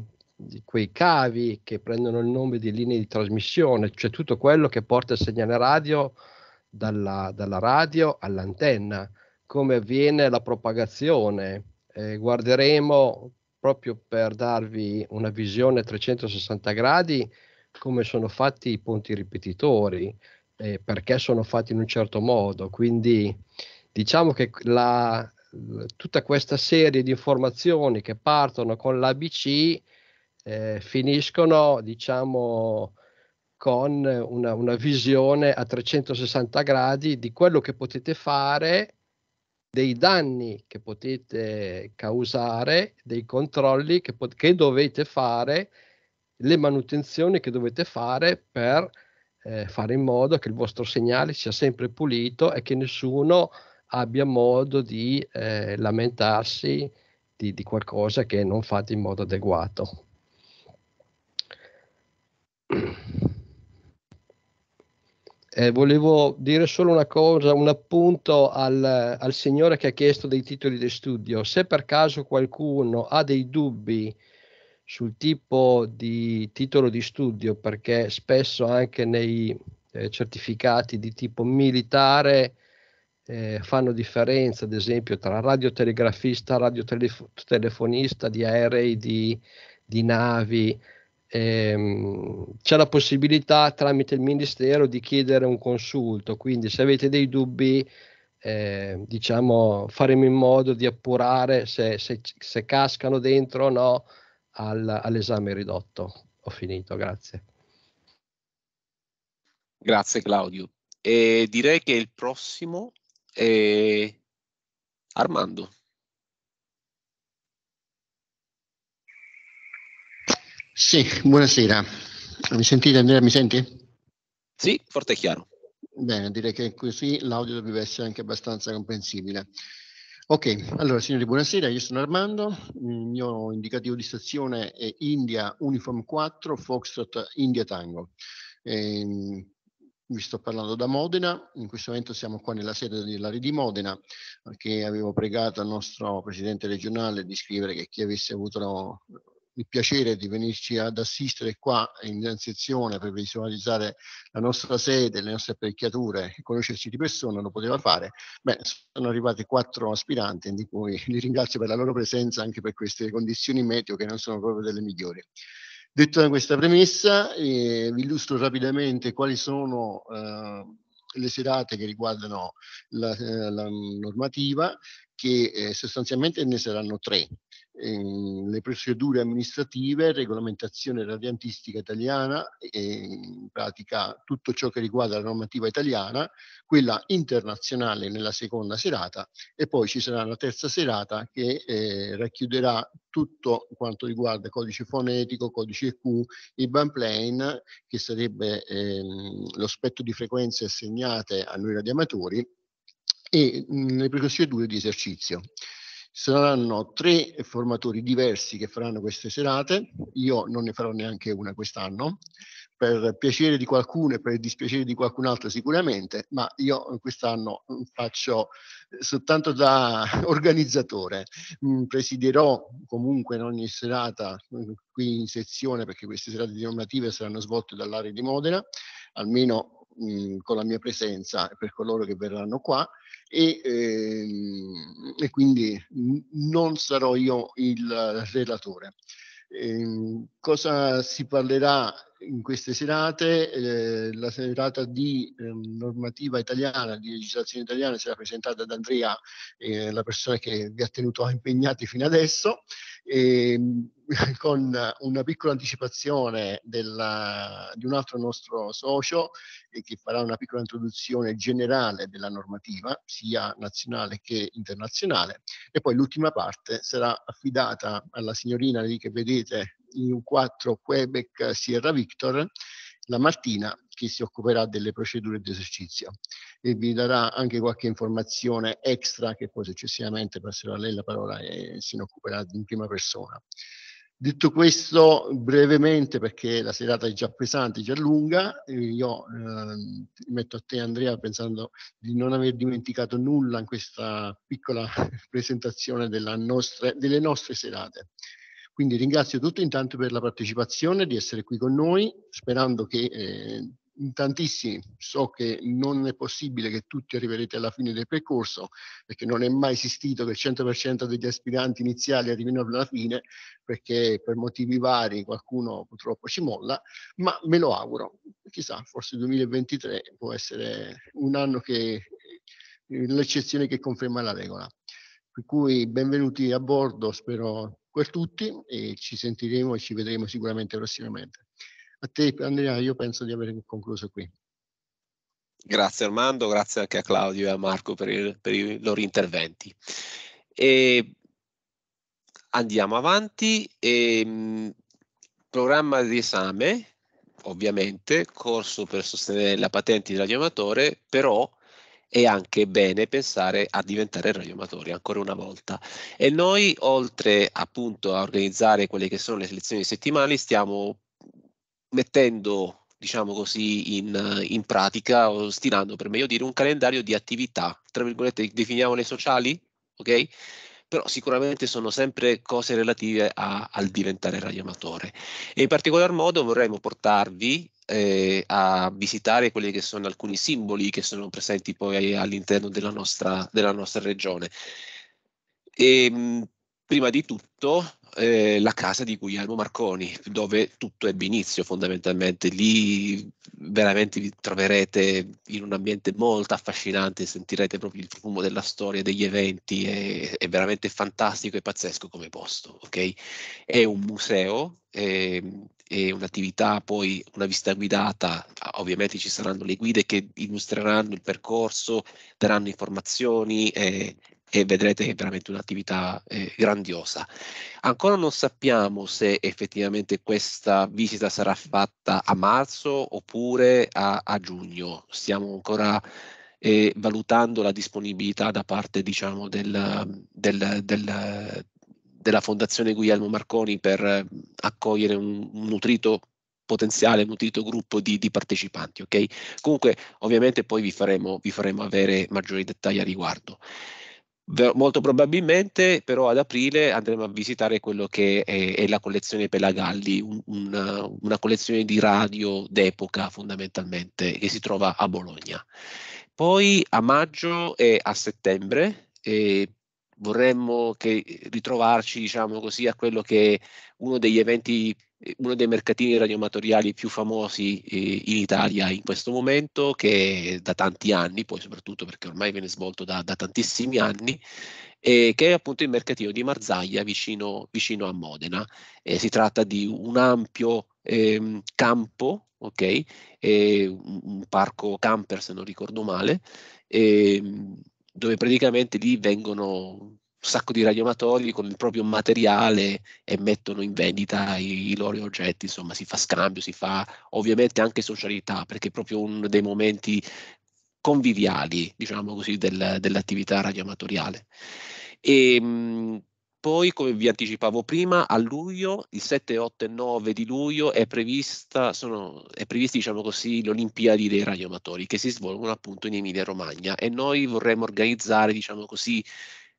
quei, cavi che prendono il nome di linee di trasmissione, cioè tutto quello che porta il segnale radio dalla, dalla radio all'antenna, come avviene la propagazione. Eh, guarderemo proprio per darvi una visione a 360 gradi come sono fatti i ponti ripetitori, eh, perché sono fatti in un certo modo. Quindi diciamo che la, tutta questa serie di informazioni che partono con l'ABC eh, finiscono, diciamo, con una, una, visione a 360 gradi di quello che potete fare, dei danni che potete causare, dei controlli che, pot- che dovete fare, le manutenzioni che dovete fare per eh, fare in modo che il vostro segnale sia sempre pulito e che nessuno abbia modo di eh, lamentarsi di, di, qualcosa che non fatto in modo adeguato. Eh, volevo dire solo una cosa, un appunto al, al signore che ha chiesto dei titoli di studio. Se per caso qualcuno ha dei dubbi sul tipo di titolo di studio, perché spesso anche nei eh, certificati di tipo militare eh, fanno differenza, ad esempio, tra radiotelegrafista, radiotelefonista, di aerei, di, di navi. Ehm, c'è la possibilità tramite il Ministero di chiedere un consulto, quindi se avete dei dubbi, eh, diciamo, faremo in modo di appurare se, se, se cascano dentro o no al, all'esame ridotto. Ho finito, grazie. Grazie Claudio. E direi che il prossimo e Armando. Sì, buonasera. Mi sentite Andrea? Mi senti? Sì, forte e chiaro. Bene, direi che così l'audio dovrebbe essere anche abbastanza comprensibile. Ok, allora signori, buonasera, io sono Armando, il mio indicativo di stazione è India Uniform 4 Foxtrot India Tango. E, ehm, vi sto parlando da Modena, in questo momento siamo qua nella sede dell'Ari di Modena che avevo pregato al nostro presidente regionale di scrivere che chi avesse avuto il piacere di venirci ad assistere qua in sezione per visualizzare la nostra sede, le nostre apparecchiature e conoscerci di persona lo poteva fare. Beh, sono arrivati quattro aspiranti di cui li ringrazio per la loro presenza anche per queste condizioni meteo che non sono proprio delle migliori. Detto questa premessa, eh, vi illustro rapidamente quali sono eh, le serate che riguardano la, eh, la normativa, che eh, sostanzialmente ne saranno tre eh, le procedure amministrative, regolamentazione radiantistica italiana, ehm, in pratica tutto ciò che riguarda la normativa italiana, quella internazionale nella seconda serata e poi ci sarà una terza serata che eh, racchiuderà tutto quanto riguarda codice fonetico, codice Q, il banplane, che sarebbe ehm, lo spettro di frequenze assegnate a noi radiamatori, e mh, mm, le procedure di esercizio saranno tre formatori diversi che faranno queste serate, io non ne farò neanche una quest'anno, per piacere di qualcuno e per dispiacere di qualcun altro sicuramente, ma io quest'anno mm, faccio eh, soltanto da organizzatore, mm, presiderò comunque in ogni serata mm, qui in sezione, perché queste serate normative saranno svolte dall'area di Modena, almeno con la mia presenza per coloro che verranno qua e, ehm, e quindi non sarò io il relatore. Eh, cosa si parlerà in queste serate? Eh, la serata di eh, normativa italiana, di legislazione italiana, sarà presentata da Andrea, eh, la persona che vi ha tenuto impegnati fino adesso e, ehm, con una piccola anticipazione della, di un altro nostro socio eh, che farà una piccola introduzione generale della normativa, sia nazionale che internazionale, e poi l'ultima parte sarà affidata alla signorina lì che vedete in 4 Quebec Sierra Victor, la mattina che si occuperà delle procedure di esercizio e vi darà anche qualche informazione extra che poi successivamente passerà a lei la parola e se ne occuperà in prima persona. Detto questo, brevemente, perché la serata è già pesante, già lunga, eh, io eh, metto a te Andrea pensando di non aver dimenticato nulla in questa piccola presentazione nostre, delle nostre serate. Quindi ringrazio tutti intanto per la partecipazione, di essere qui con noi, sperando che eh, in tantissimi, so che non è possibile che tutti arriverete alla fine del percorso, perché non è mai esistito che il 100% degli aspiranti iniziali arrivino alla fine, perché per motivi vari qualcuno purtroppo ci molla, ma me lo auguro. Chissà, forse 2023 può essere un anno che l'eccezione che conferma la regola. Per cui benvenuti a bordo, spero per tutti e ci sentiremo e ci vedremo sicuramente prossimamente. A te Andrea, io penso di aver concluso qui. Grazie Armando, grazie anche a Claudio e a Marco per, il, per i loro interventi. E andiamo avanti. E, ehm, programma di esame, ovviamente, corso per sostenere la patente di radioamatore, però è anche bene pensare a diventare radioamatori ancora una volta. E noi, oltre appunto a organizzare quelle che sono le selezioni settimanali, stiamo mettendo diciamo così, in, in pratica o stilando, per meglio dire, un calendario di attività, tra virgolette, definiamole sociali, ok? però sicuramente sono sempre cose relative a, al diventare radioamatore. E in particolar modo vorremmo portarvi eh, a visitare quelli che sono alcuni simboli che sono presenti poi all'interno della nostra, della nostra regione. E, ehm, mh, prima di tutto eh, la casa di Guglielmo Marconi, dove tutto ebbe inizio fondamentalmente. Lì veramente vi troverete in un ambiente molto affascinante, sentirete proprio il profumo della storia, degli eventi, è, è veramente fantastico e pazzesco come posto. Okay? È un museo, è, ehm, è un'attività, poi una vista guidata, ah, ovviamente ci saranno le guide che illustreranno il percorso, daranno informazioni. E, eh, e vedrete che è veramente un'attività eh, grandiosa. Ancora non sappiamo se effettivamente questa visita sarà fatta a marzo oppure a, a giugno, stiamo ancora eh, valutando la disponibilità da parte diciamo, del, del, del, della Fondazione Guglielmo Marconi per eh, accogliere un, un nutrito potenziale nutrito gruppo di, di, partecipanti. Ok, Comunque ovviamente poi vi faremo, vi faremo avere maggiori dettagli a riguardo molto probabilmente però ad aprile andremo a visitare quello che è, è la collezione Pelagalli, un, una, una, collezione di radio d'epoca fondamentalmente che si trova a Bologna. Poi a maggio e a settembre eh, vorremmo che ritrovarci, diciamo così, a quello che è uno degli eventi, eh, uno dei mercatini radioamatoriali più famosi eh, in Italia in questo momento, che da tanti anni, poi soprattutto perché ormai viene svolto da, da tantissimi anni, eh, che è appunto il mercatino di Marzaglia vicino, vicino a Modena. Eh, si tratta di un ampio ehm, campo, okay? un parco camper se non ricordo male, ehm, dove praticamente lì vengono un sacco di radioamatori con il proprio materiale e mettono in vendita i, i, loro oggetti, insomma si fa scambio, si fa ovviamente anche socialità perché è proprio uno dei momenti conviviali, diciamo così, del, dell'attività radioamatoriale. E, ehm, mh, poi, come vi anticipavo prima, a luglio, il 7, 8 e 9 di luglio, è prevista, sono, è prevista diciamo così, l'Olimpiadi dei radioamatori che si svolgono appunto in Emilia-Romagna e noi vorremmo organizzare, diciamo così,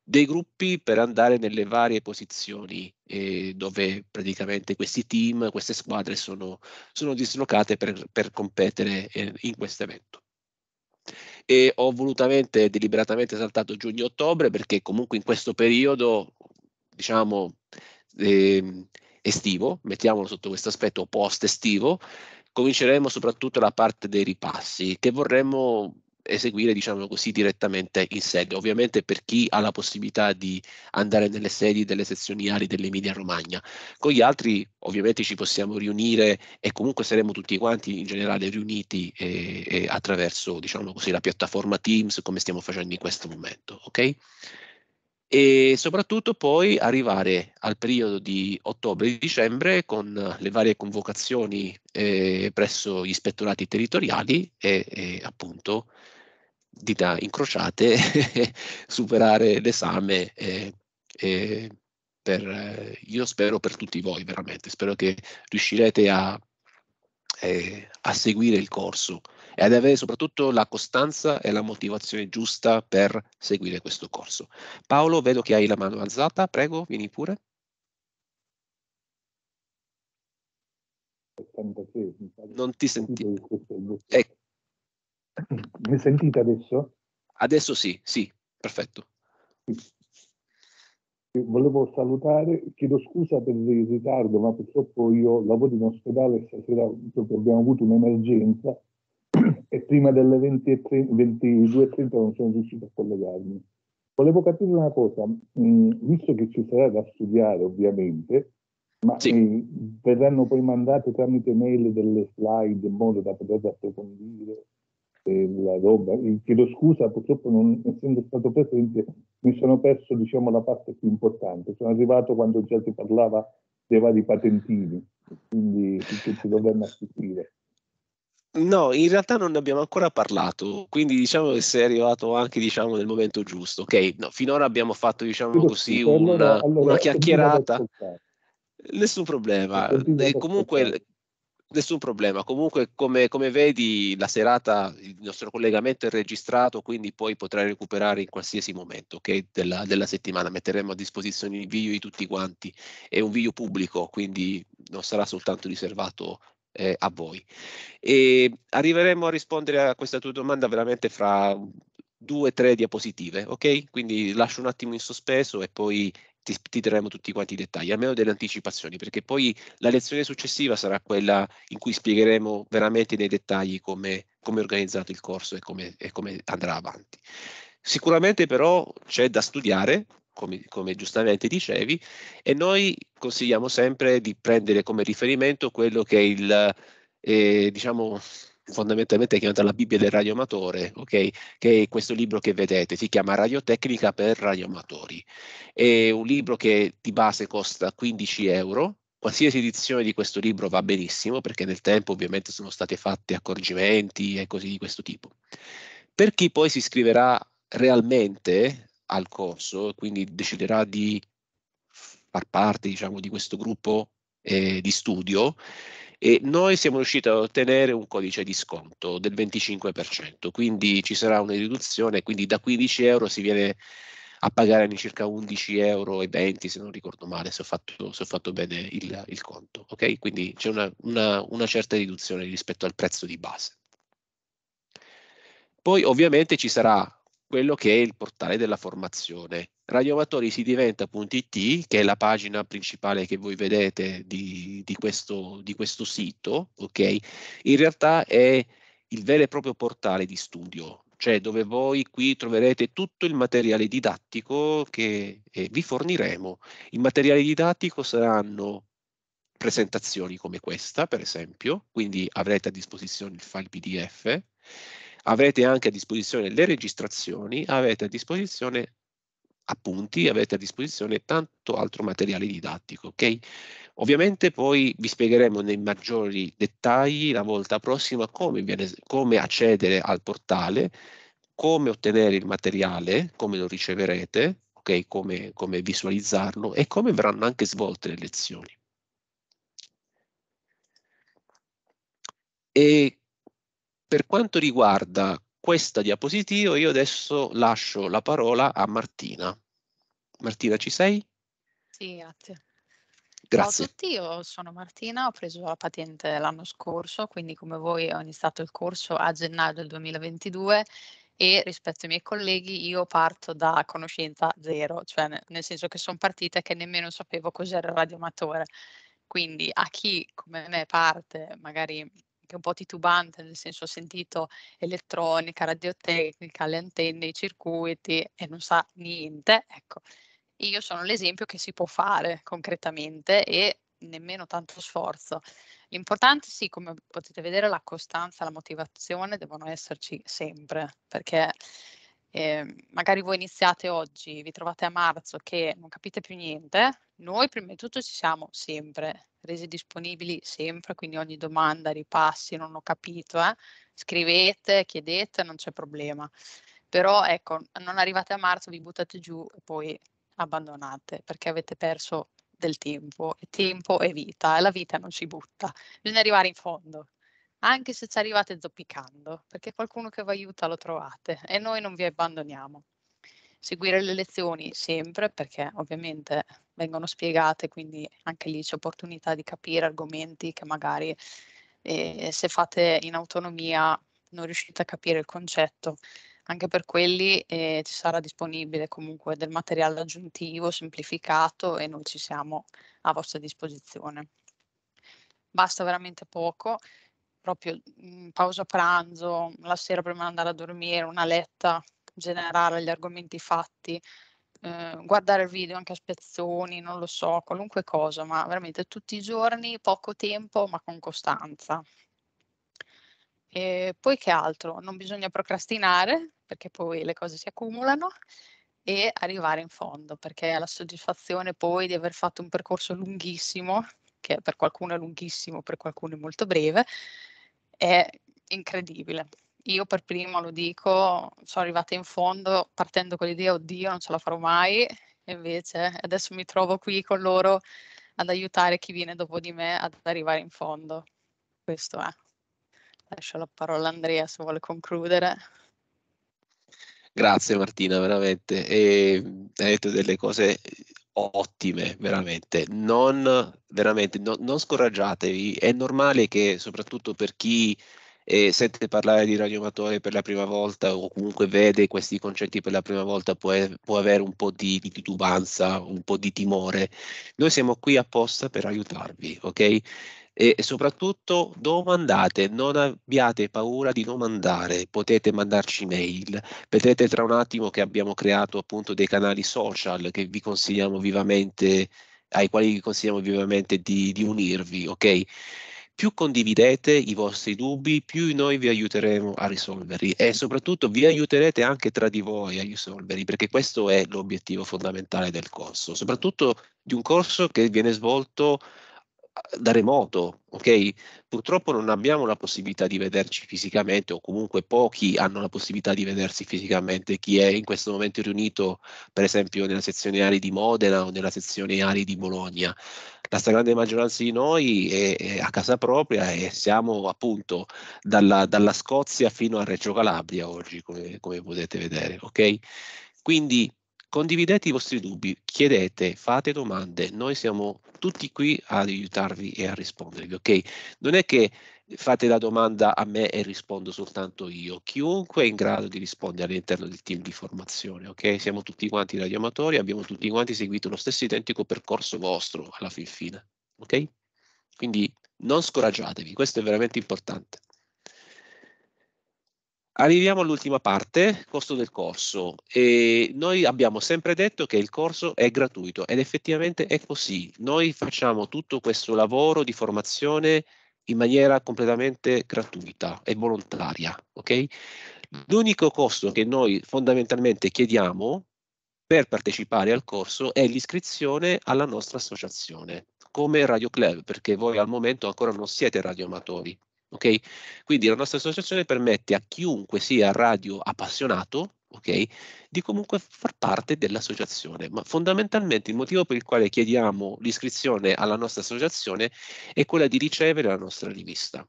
dei gruppi per andare nelle varie posizioni eh, dove praticamente questi team, queste squadre sono, sono dislocate per, per competere eh, in questo evento. E ho volutamente deliberatamente saltato giugno-ottobre perché comunque in questo periodo diciamo, eh, estivo, mettiamolo sotto questo aspetto post-estivo, cominceremo soprattutto la parte dei ripassi che vorremmo eseguire, diciamo così, direttamente in sede. Ovviamente per chi ha la possibilità di andare nelle sedi delle sezioni ali dell'Emilia Romagna. Con gli altri ovviamente ci possiamo riunire e comunque saremo tutti quanti in generale riuniti e, e attraverso, diciamo così, la piattaforma Teams come stiamo facendo in questo momento, ok? e soprattutto poi arrivare al periodo di ottobre-dicembre con le varie convocazioni eh, presso gli ispettorati territoriali e, e appunto dita incrociate superare l'esame eh, eh, per, eh, io spero per tutti voi veramente spero che riuscirete a, eh, a seguire il corso e ad avere soprattutto la costanza e la motivazione giusta per seguire questo corso. Paolo, vedo che hai la mano alzata, prego, vieni pure. Non ti sentito. Eh. Mi sentite adesso? Adesso sì, sì, perfetto. Volevo salutare, chiedo scusa per il ritardo, ma purtroppo io lavoro in ospedale e stasera abbiamo avuto un'emergenza e prima delle 22.30 non sono riuscito a collegarmi. Volevo capire una cosa, mh, mm, visto che ci sarà da studiare ovviamente, ma sì. eh, verranno poi mandate tramite mail delle slide in modo da poter approfondire eh, la roba. chiedo scusa, purtroppo non essendo stato presente mi sono perso diciamo, la parte più importante. Sono arrivato quando già si parlava dei vari patentini, quindi che ci dovranno assistire. No, in realtà non ne abbiamo ancora parlato, quindi diciamo che sei arrivato anche diciamo, nel momento giusto. Ok, no, finora abbiamo fatto diciamo così, una, allora, una chiacchierata. Certo. Nessun problema. comunque, certo. nessun problema. Comunque, come, come, vedi, la serata, il nostro collegamento è registrato, quindi poi potrai recuperare in qualsiasi momento okay, della, della settimana. Metteremo a disposizione il video di tutti quanti. È un video pubblico, quindi non sarà soltanto riservato eh, a voi. E arriveremo a rispondere a questa tua domanda veramente fra due o tre diapositive, ok? Quindi lascio un attimo in sospeso e poi ti, ti daremo tutti quanti i dettagli, almeno delle anticipazioni, perché poi la lezione successiva sarà quella in cui spiegheremo veramente nei dettagli come, come è organizzato il corso e come, e come andrà avanti. Sicuramente però c'è da studiare come, come, giustamente dicevi, e noi consigliamo sempre di prendere come riferimento quello che è il, eh, diciamo, fondamentalmente chiamata la Bibbia del radioamatore, okay? che è questo libro che vedete, si chiama Radiotecnica per radioamatori. È un libro che di base costa 15 euro, qualsiasi edizione di questo libro va benissimo, perché nel tempo ovviamente sono stati fatti accorgimenti e così di questo tipo. Per chi poi si iscriverà realmente al corso, quindi deciderà di far parte diciamo, di questo gruppo eh, di studio e noi siamo riusciti ad ottenere un codice di sconto del 25%, quindi ci sarà una riduzione, quindi da 15 euro si viene a pagare circa 11,20 euro se non ricordo male, se ho fatto, se ho fatto bene il, il, conto. ok? Quindi c'è una, una, una certa riduzione rispetto al prezzo di base. Poi ovviamente ci sarà quello che è il portale della formazione. si diventa.it, che è la pagina principale che voi vedete di, di, questo, di questo, sito, ok? in realtà è il vero e proprio portale di studio, cioè dove voi qui troverete tutto il materiale didattico che eh, vi forniremo. Il materiale didattico saranno presentazioni come questa, per esempio, quindi avrete a disposizione il file PDF Avrete anche a disposizione le registrazioni, avete a disposizione appunti, avete a disposizione tanto altro materiale didattico, ok? Ovviamente poi vi spiegheremo nei maggiori dettagli la volta prossima come, viene, come accedere al portale, come ottenere il materiale, come lo riceverete, ok? Come, come visualizzarlo e come verranno anche svolte le lezioni. E per quanto riguarda questa diapositiva, io adesso lascio la parola a Martina. Martina, ci sei? Sì, grazie. Grazie. Ciao a tutti, io sono Martina, ho preso la patente l'anno scorso, quindi come voi ho iniziato il corso a gennaio del 2022 e rispetto ai miei colleghi io parto da conoscenza zero, cioè nel senso che sono partita che nemmeno sapevo cos'era il radioamatore. Quindi a chi come me parte magari anche un po' titubante, nel senso ho sentito elettronica, radiotecnica, le antenne, i circuiti e non sa niente, ecco, io sono l'esempio che si può fare concretamente e nemmeno tanto sforzo. L'importante, sì, come potete vedere, la costanza, la motivazione devono esserci sempre, perché eh, magari voi iniziate oggi, vi trovate a marzo che non capite più niente, noi prima di tutto ci siamo sempre, rese disponibili sempre, quindi ogni domanda, ripassi, non ho capito, eh? scrivete, chiedete, non c'è problema. Però ecco, non arrivate a marzo, vi buttate giù e poi abbandonate perché avete perso del tempo, e tempo è vita, e la vita non si butta, bisogna arrivare in fondo, anche se ci arrivate zoppicando, perché qualcuno che vi aiuta lo trovate e noi non vi abbandoniamo seguire le lezioni sempre perché ovviamente vengono spiegate, quindi anche lì c'è opportunità di capire argomenti che magari eh, se fate in autonomia non riuscite a capire il concetto. Anche per quelli eh, ci sarà disponibile comunque del materiale aggiuntivo semplificato e noi ci siamo a vostra disposizione. Basta veramente poco, proprio mm, pausa pranzo, la sera prima di andare a dormire, una letta generare gli argomenti fatti, eh, guardare video anche a spezzoni, non lo so, qualunque cosa, ma veramente tutti i giorni, poco tempo, ma con costanza. E poi che altro? Non bisogna procrastinare perché poi le cose si accumulano e arrivare in fondo perché la soddisfazione poi di aver fatto un percorso lunghissimo, che per qualcuno è lunghissimo, per qualcuno è molto breve, è incredibile io per primo lo dico, sono arrivata in fondo partendo con l'idea, oddio, non ce la farò mai, e invece adesso mi trovo qui con loro ad aiutare chi viene dopo di me ad arrivare in fondo. Questo è. Lascio la parola a Andrea se vuole concludere. Grazie Martina, veramente. E hai detto delle cose ottime, veramente. Non, veramente, no, non scoraggiatevi. È normale che, soprattutto per chi e sente parlare di radioamatore per la prima volta o comunque vede questi concetti per la prima volta può, può avere un po' di, di, titubanza, un po' di timore. Noi siamo qui apposta per aiutarvi, ok? E, e soprattutto domandate, non abbiate paura di domandare, potete mandarci mail, vedrete tra un attimo che abbiamo creato appunto dei canali social che vi consigliamo vivamente, ai quali vi consigliamo vivamente di, di unirvi, ok? più condividete i vostri dubbi, più noi vi aiuteremo a risolverli e soprattutto vi aiuterete anche tra di voi a risolverli, perché questo è l'obiettivo fondamentale del corso, soprattutto di un corso che viene svolto da remoto, ok? Purtroppo non abbiamo la possibilità di vederci fisicamente o comunque pochi hanno la possibilità di vedersi fisicamente. Chi è in questo momento riunito, per esempio, nella sezione Ari di Modena o nella sezione Ari di Bologna, la stragrande maggioranza di noi è, è a casa propria e siamo appunto dalla, dalla Scozia fino a Reggio Calabria oggi, come, come potete vedere, ok? Quindi Condividete i vostri dubbi, chiedete, fate domande, noi siamo tutti qui ad aiutarvi e a rispondervi, ok? Non è che fate la domanda a me e rispondo soltanto io, chiunque è in grado di rispondere all'interno del team di formazione, ok? Siamo tutti quanti radioamatori, abbiamo tutti quanti seguito lo stesso identico percorso vostro alla fin fine, ok? Quindi non scoraggiatevi, questo è veramente importante. Arriviamo all'ultima parte, costo del corso. E noi abbiamo sempre detto che il corso è gratuito ed effettivamente è così. Noi facciamo tutto questo lavoro di formazione in maniera completamente gratuita e volontaria. Okay? L'unico costo che noi fondamentalmente chiediamo per partecipare al corso è l'iscrizione alla nostra associazione come Radio Club, perché voi al momento ancora non siete radioamatori, Ok? Quindi la nostra associazione permette a chiunque sia radio appassionato okay, di comunque far parte dell'associazione, ma fondamentalmente il motivo per il quale chiediamo l'iscrizione alla nostra associazione è quella di ricevere la nostra rivista.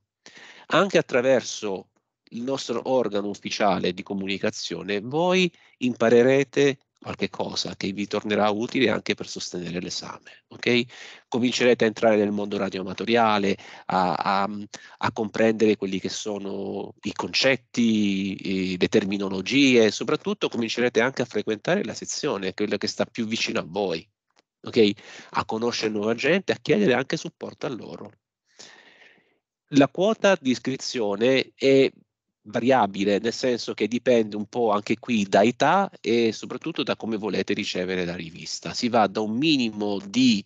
Anche attraverso il nostro organo ufficiale di comunicazione voi imparerete qualche cosa che vi tornerà utile anche per sostenere l'esame. Okay? Comincerete a entrare nel mondo radioamatoriale, a, a, a comprendere quelli che sono i concetti, le terminologie, soprattutto comincerete anche a frequentare la sezione, quella che sta più vicino a voi, okay? a conoscere nuova gente, a chiedere anche supporto a loro la quota di iscrizione è variabile, nel senso che dipende un po' anche qui da età e soprattutto da come volete ricevere la rivista. Si va da un minimo di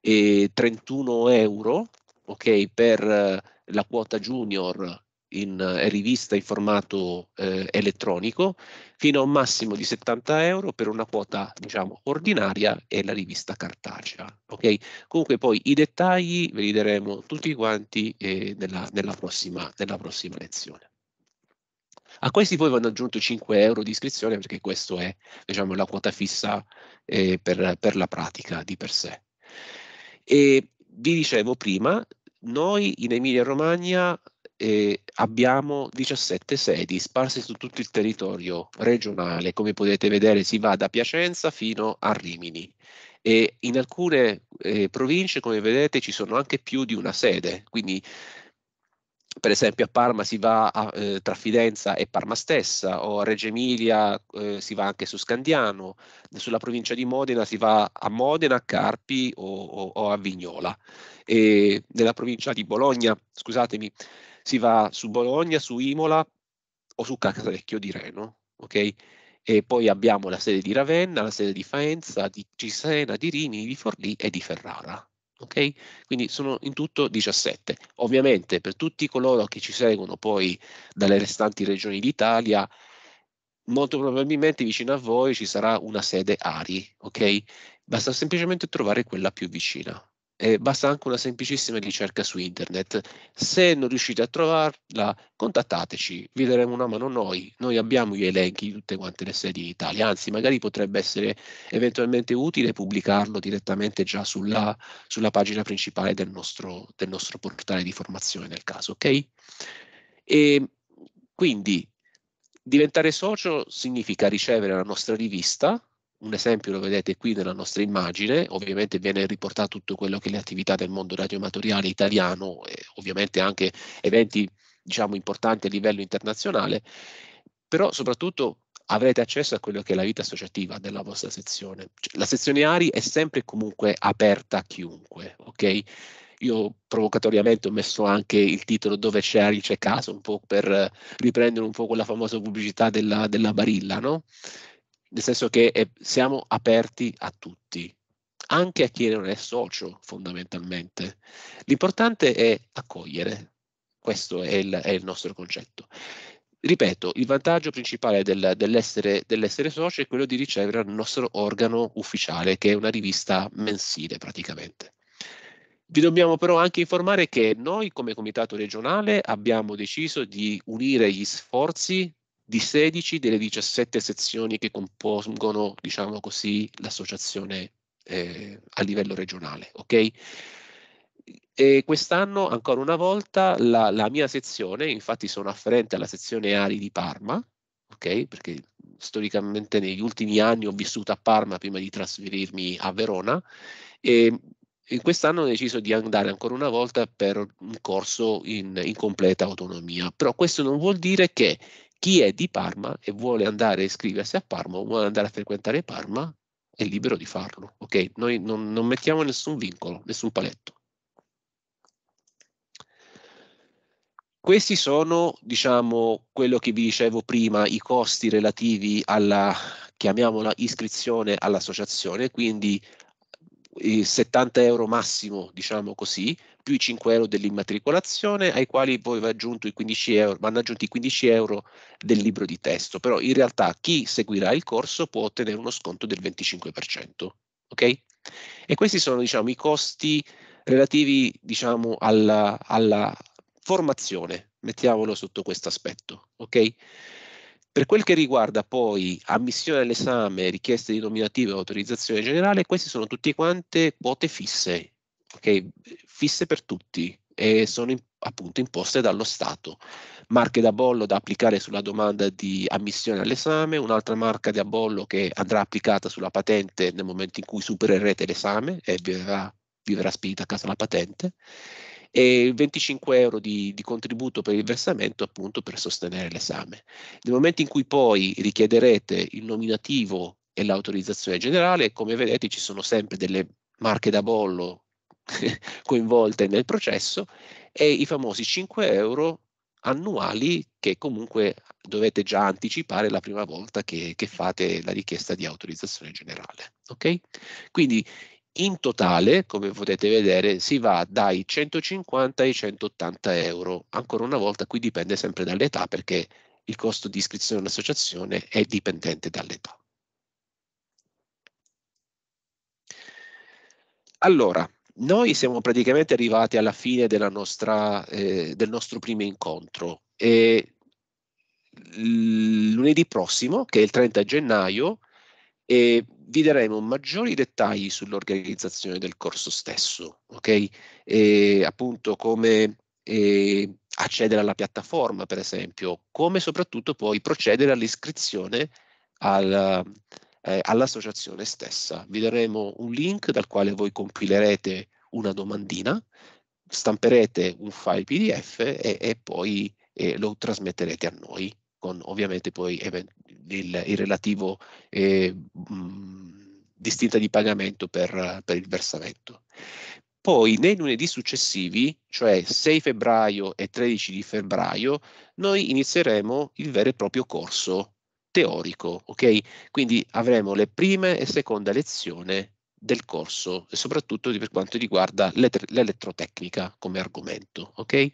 eh, 31 euro okay, per eh, la quota junior in eh, rivista in formato eh, elettronico fino a un massimo di 70 euro per una quota diciamo ordinaria e la rivista cartacea. ok Comunque poi i dettagli ve li daremo tutti quanti eh, nella, nella, prossima, nella prossima lezione. A questi poi vanno aggiunti 5 euro di iscrizione perché questa è diciamo, la quota fissa eh, per, per la pratica di per sé. E vi dicevo prima, noi in Emilia Romagna eh, abbiamo 17 sedi sparse su tutto il territorio regionale, come potete vedere si va da Piacenza fino a Rimini e in alcune eh, province come vedete ci sono anche più di una sede, quindi per esempio a Parma si va a, eh, tra Fidenza e Parma stessa, o a Reggio Emilia eh, si va anche su Scandiano, sulla provincia di Modena si va a Modena, a Carpi o, o, o a Vignola. E nella provincia di Bologna, scusatemi, si va su Bologna, su Imola o su Cacasecchio di Reno, ok? E poi abbiamo la sede di Ravenna, la sede di Faenza, di Cisena, di Rimini, di Forlì e di Ferrara. Okay? Quindi sono in tutto 17. Ovviamente per tutti coloro che ci seguono poi dalle restanti regioni d'Italia, molto probabilmente vicino a voi ci sarà una sede ARI, okay? Basta semplicemente trovare quella più vicina eh, basta anche una semplicissima ricerca su internet. Se non riuscite a trovarla, contattateci, vi daremo una mano noi. Noi abbiamo gli elenchi di tutte quante le sedi in Italia, anzi magari potrebbe essere eventualmente utile pubblicarlo direttamente già sulla, sulla pagina principale del nostro, del nostro portale di formazione nel caso, ok? E quindi diventare socio significa ricevere la nostra rivista un esempio lo vedete qui nella nostra immagine, ovviamente viene riportato tutto quello che è le attività del mondo radioamatoriale italiano, e ovviamente anche eventi diciamo, importanti a livello internazionale, però soprattutto avrete accesso a quello che è la vita associativa della vostra sezione. Cioè, la sezione ARI è sempre e comunque aperta a chiunque, ok? Io provocatoriamente ho messo anche il titolo Dove c'è Ari c'è caso, un po' per riprendere un po' quella famosa pubblicità della, della Barilla, no? nel senso che è, eh, siamo aperti a tutti, anche a chi non è socio fondamentalmente. L'importante è accogliere, questo è il, è il nostro concetto. Ripeto, il vantaggio principale del, dell'essere, dell'essere socio è quello di ricevere il nostro organo ufficiale, che è una rivista mensile praticamente. Vi dobbiamo però anche informare che noi come comitato regionale abbiamo deciso di unire gli sforzi di 16 delle 17 sezioni che compongono, diciamo così, l'associazione eh, a livello regionale. Okay? E quest'anno, ancora una volta, la, la, mia sezione, infatti sono afferente alla sezione Ari di Parma, okay? perché storicamente negli ultimi anni ho vissuto a Parma prima di trasferirmi a Verona, e quest'anno ho deciso di andare ancora una volta per un corso in, in completa autonomia, però questo non vuol dire che chi è di Parma e vuole andare a iscriversi a Parma o vuole andare a frequentare Parma è libero di farlo. Ok, noi non, non mettiamo nessun vincolo, nessun paletto. Questi sono, diciamo, quello che vi dicevo prima, i costi relativi alla, chiamiamola, iscrizione all'associazione, quindi 70 eh, euro massimo, diciamo così, più i 5 euro dell'immatricolazione, ai quali poi euro, vanno aggiunti i 15 euro del libro di testo, però in realtà chi seguirà il corso può ottenere uno sconto del 25%. Okay? E questi sono diciamo, i costi relativi diciamo, alla, alla, formazione, mettiamolo sotto questo aspetto. Okay? Per quel che riguarda poi ammissione all'esame, richieste di nominativo e autorizzazione generale, queste sono tutte quante quote fisse okay, fisse per tutti e sono in, appunto imposte dallo Stato. Marche da bollo da applicare sulla domanda di ammissione all'esame, un'altra marca da bollo che andrà applicata sulla patente nel momento in cui supererete l'esame e vi verrà, vi verrà spedita a casa la patente e 25 euro di, di, contributo per il versamento appunto per sostenere l'esame. Nel momento in cui poi richiederete il nominativo e l'autorizzazione generale, come vedete ci sono sempre delle marche da bollo coinvolte nel processo e i famosi 5 euro annuali che comunque dovete già anticipare la prima volta che, che fate la richiesta di autorizzazione generale. Okay? Quindi in totale, come potete vedere, si va dai 150 ai 180 euro. Ancora una volta, qui dipende sempre dall'età perché il costo di iscrizione all'associazione è dipendente dall'età. Allora, noi siamo praticamente arrivati alla fine nostra, eh, del nostro primo incontro e lunedì prossimo, che è il 30 gennaio, eh, vi daremo maggiori dettagli sull'organizzazione del corso stesso, ok? E appunto come eh, accedere alla piattaforma, per esempio, come soprattutto poi procedere all'iscrizione al, eh, all'associazione stessa. Vi daremo un link dal quale voi compilerete una domandina, stamperete un file PDF e, e poi eh, lo trasmetterete a noi, con ovviamente poi il, il relativo eh, mh, distinta di pagamento per, per il versamento. Poi nei lunedì successivi, cioè 6 febbraio e 13 di febbraio, noi inizieremo il vero e proprio corso teorico, ok? Quindi avremo le prime e seconda lezione del corso e soprattutto per quanto riguarda l'elettrotecnica come argomento, ok?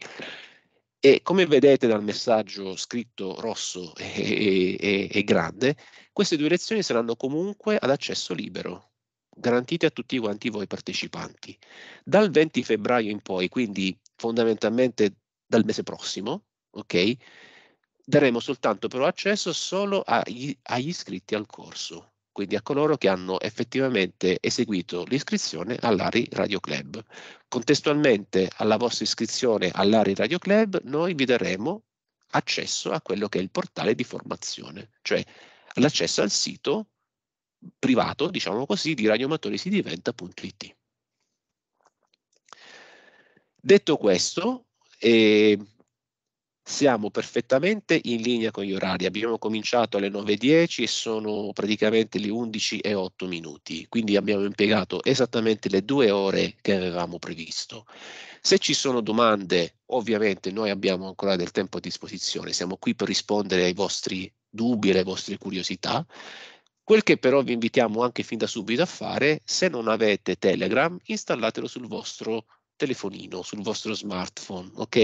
E come vedete dal messaggio scritto rosso e, e, e grande, queste due lezioni saranno comunque ad accesso libero, garantite a tutti quanti voi partecipanti. Dal 20 febbraio in poi, quindi fondamentalmente dal mese prossimo, ok? daremo soltanto però accesso solo agli, agli iscritti al corso, quindi a coloro che hanno effettivamente eseguito l'iscrizione all'Ari Radio Club. Contestualmente alla vostra iscrizione all'Ari Radio Club noi vi daremo accesso a quello che è il portale di formazione, cioè l'accesso al sito privato, diciamo così, di radioamatorisidiventa.it. Detto questo, eh, siamo perfettamente in linea con gli orari. Abbiamo cominciato alle 9.10 e sono praticamente le 11.08 minuti, quindi abbiamo impiegato esattamente le due ore che avevamo previsto. Se ci sono domande, ovviamente noi abbiamo ancora del tempo a disposizione, siamo qui per rispondere ai vostri dubbi, e alle vostre curiosità. Quel che però vi invitiamo anche fin da subito a fare, se non avete Telegram, installatelo sul vostro telefonino, sul vostro smartphone, ok?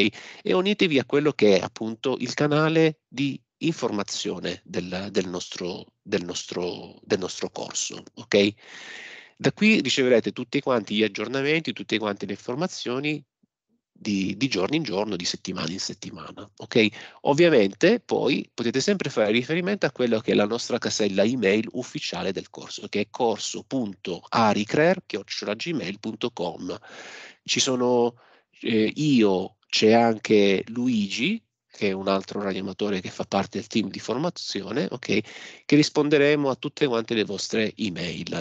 E unitevi a quello che è appunto il canale di informazione del, del, nostro, del, nostro, del nostro corso, ok? Da qui riceverete tutti quanti gli aggiornamenti, tutte quante le informazioni di, di, giorno in giorno, di settimana in settimana. Okay? Ovviamente poi potete sempre fare riferimento a quello che è la nostra casella email ufficiale del corso, che è corso.aricrer.gmail.com. Ci sono eh, io, c'è anche Luigi, che è un altro radioamatore che fa parte del team di formazione, ok, che risponderemo a tutte quante le vostre email.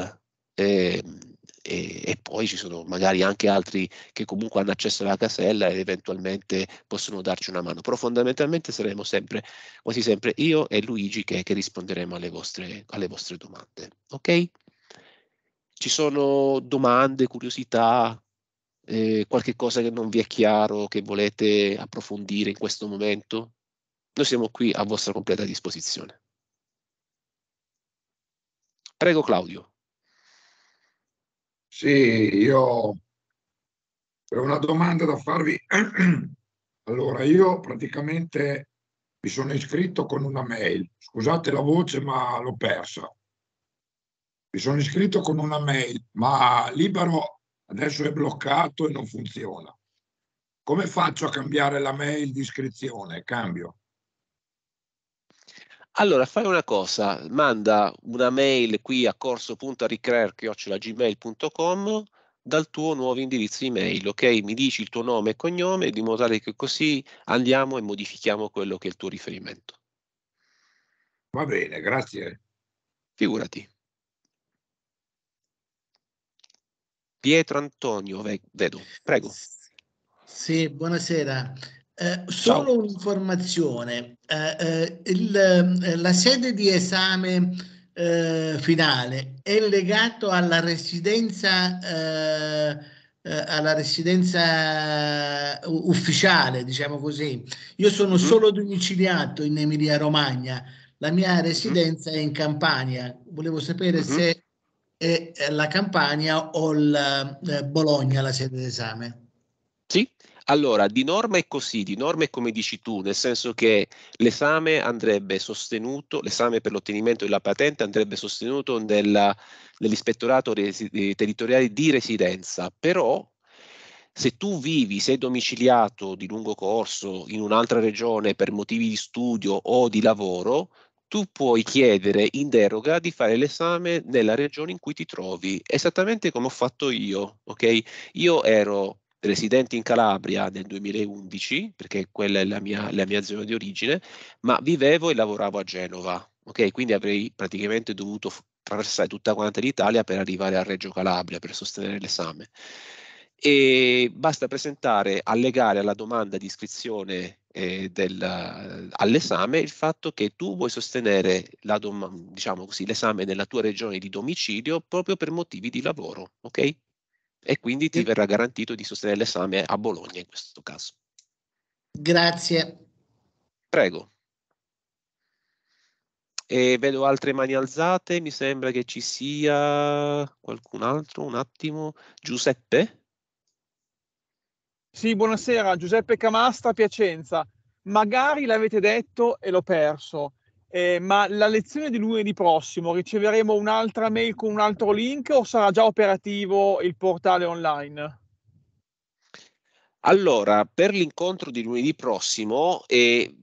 E, ehm, e, e, poi ci sono magari anche altri che comunque hanno accesso alla casella ed eventualmente possono darci una mano, però fondamentalmente saremo sempre, quasi sempre io e Luigi che, che risponderemo alle vostre, alle vostre domande. Ok? Ci sono domande, curiosità, eh, qualche cosa che non vi è chiaro, che volete approfondire in questo momento, noi siamo qui a vostra completa disposizione. Prego Claudio. Sì, io ho una domanda da farvi. Allora, io praticamente mi sono iscritto con una mail, scusate la voce ma l'ho persa. Mi sono iscritto con una mail, ma libero adesso è bloccato e non funziona. Come faccio a cambiare la mail di iscrizione? Cambio. Allora, fai una cosa, manda una mail qui a corso.ricrer.gmail.com dal tuo nuovo indirizzo email, ok? Mi dici il tuo nome e cognome, di modo tale che così andiamo e modifichiamo quello che è il tuo riferimento. Va bene, grazie. Figurati. Pietro Antonio Vedo, prego. Sì, buonasera. Eh, solo Ciao. un'informazione, eh, eh, il, eh, la sede di esame eh, finale è legato alla residenza, eh, alla residenza ufficiale, diciamo così. Io sono mm. solo domiciliato in Emilia Romagna, la mia mm-hmm. residenza mm. è in Campania. Volevo sapere mm. se e la Campania o il eh, Bologna la sede d'esame? Sì, allora di norma è così, di norma è come dici tu, nel senso che l'esame andrebbe sostenuto, l'esame per l'ottenimento della patente andrebbe sostenuto nella, nell'ispettorato resi- territoriale di residenza, però se tu vivi, sei domiciliato di lungo corso in un'altra regione per motivi di studio o di lavoro, tu puoi chiedere in deroga di fare l'esame nella regione in cui ti trovi, esattamente come ho fatto io, ok? Io ero residente in Calabria nel 2011, perché quella è la mia, la mia zona di origine, ma vivevo e lavoravo a Genova, ok? Quindi avrei praticamente dovuto attraversare tutta quanta l'Italia per arrivare a Reggio Calabria per sostenere l'esame. E basta presentare, allegare alla domanda di iscrizione eh, del, all'esame il fatto che tu vuoi sostenere la, diciamo così, l'esame nella tua regione di domicilio proprio per motivi di lavoro, ok? E quindi ti verrà garantito di sostenere l'esame a Bologna in questo caso. Grazie. Prego. E vedo altre mani alzate, mi sembra che ci sia qualcun altro, un attimo. Giuseppe? Sì, buonasera, Giuseppe Camastra, Piacenza. Magari l'avete detto e l'ho perso, eh, ma la lezione di lunedì prossimo riceveremo un'altra mail con un altro link o sarà già operativo il portale online? Allora, per l'incontro di lunedì prossimo eh,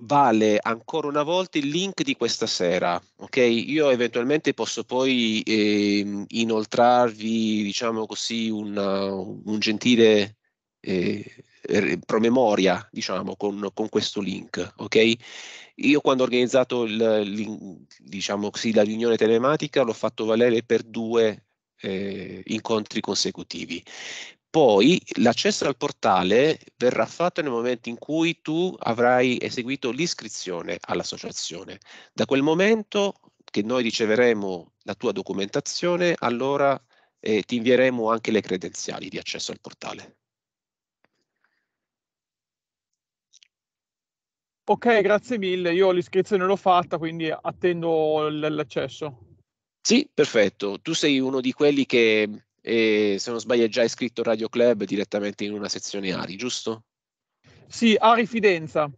vale ancora una volta il link di questa sera. ok? Io eventualmente posso poi eh, inoltrarvi, diciamo così, una, un gentile eh, promemoria, diciamo, con, con, questo link. Ok? Io quando ho organizzato il, il, diciamo così, la riunione telematica l'ho fatto valere per due eh, incontri consecutivi. Poi l'accesso al portale verrà fatto nel momento in cui tu avrai eseguito l'iscrizione all'associazione. Da quel momento che noi riceveremo la tua documentazione, allora eh, ti invieremo anche le credenziali di accesso al portale. Ok, grazie mille. Io l'iscrizione l'ho fatta, quindi attendo l- l'accesso. Sì, perfetto. Tu sei uno di quelli che, eh, se non sbaglio, è già iscritto Radio Club direttamente in una sezione Ari, giusto? Sì, Ari Fidenza.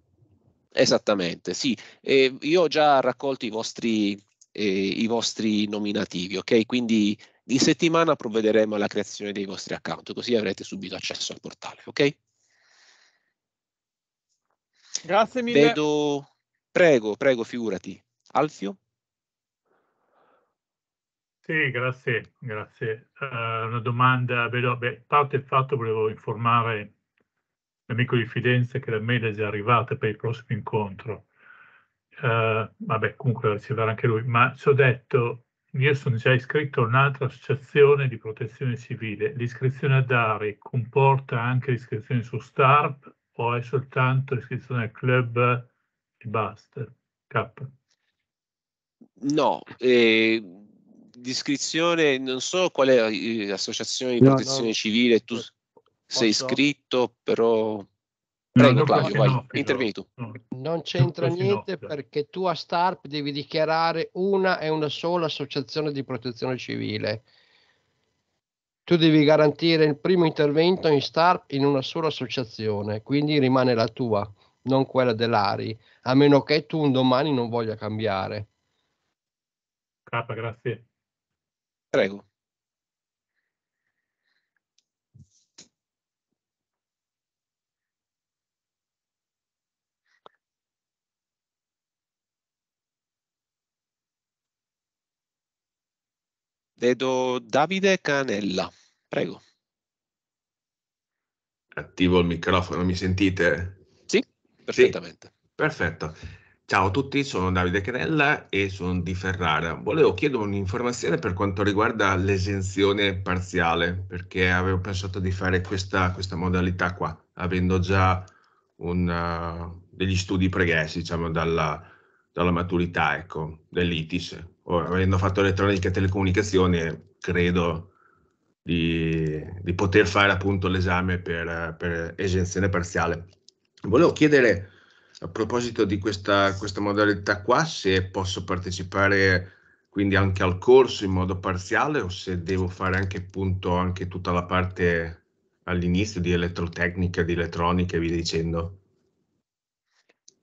Esattamente, sì. Eh, io ho già raccolto i vostri, eh, i vostri nominativi, ok? Quindi in settimana provvederemo alla creazione dei vostri account, così avrete subito accesso al portale, ok? Grazie mille. Vedo... Prego, prego, figurati. Alfio? Sì, grazie, grazie. Uh, una domanda, vedo, beh, parte il fatto volevo informare l'amico di Fidenza che la mail è già arrivata per il prossimo incontro. Uh, vabbè, comunque la riceverà anche lui, ma ci ho detto, io sono già iscritto a un'altra associazione di protezione civile, l'iscrizione a DARI comporta anche l'iscrizione su STARP poi soltanto iscrizione al club e basta. K. No, eh, l'iscrizione, non so quale eh, associazione di protezione no, civile tu posso... sei iscritto, però... Prego no, Claudio, vai, intervieni tu. Non c'entra niente perché tu a STARP devi dichiarare una e una sola associazione di protezione civile tu devi garantire il primo intervento in start in una sola associazione, quindi rimane la tua, non quella dell'Ari, a meno che tu un domani non voglia cambiare. Capa, grazie. Prego. Vedo Davide Canella. Prego. Attivo il microfono, mi sentite? Sì, perfettamente. Sì, perfetto. Ciao a tutti, sono Davide Canella e sono di Ferrara. Volevo chiedere un'informazione per quanto riguarda l'esenzione parziale, perché avevo pensato di fare questa, questa modalità qua, avendo già un, eh, degli studi pregressi, diciamo, dalla, dalla maturità, ecco, dell'ITIS. avendo fatto elettronica e telecomunicazione, credo di, di poter fare appunto l'esame per, per, esenzione parziale. Volevo chiedere a proposito di questa, questa modalità qua se posso partecipare quindi anche al corso in modo parziale o se devo fare anche appunto anche tutta la parte all'inizio di elettrotecnica, di elettronica e via dicendo.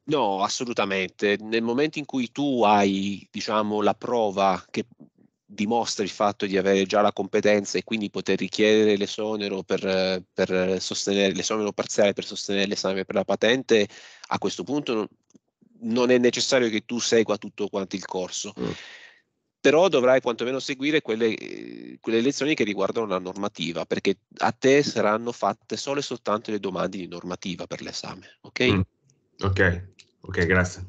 No, assolutamente. Nel momento in cui tu hai, diciamo, la prova che dimostra il fatto di avere già la competenza e quindi poter richiedere l'esonero, per, per sostenere, l'esonero parziale per sostenere l'esame per la patente, a questo punto non, non è necessario che tu segua tutto quanto il corso. Mm. Però dovrai quantomeno seguire quelle, quelle lezioni che riguardano la normativa, perché a te saranno fatte solo e soltanto le domande di normativa per l'esame. Ok? Mm. Ok, ok, grazie.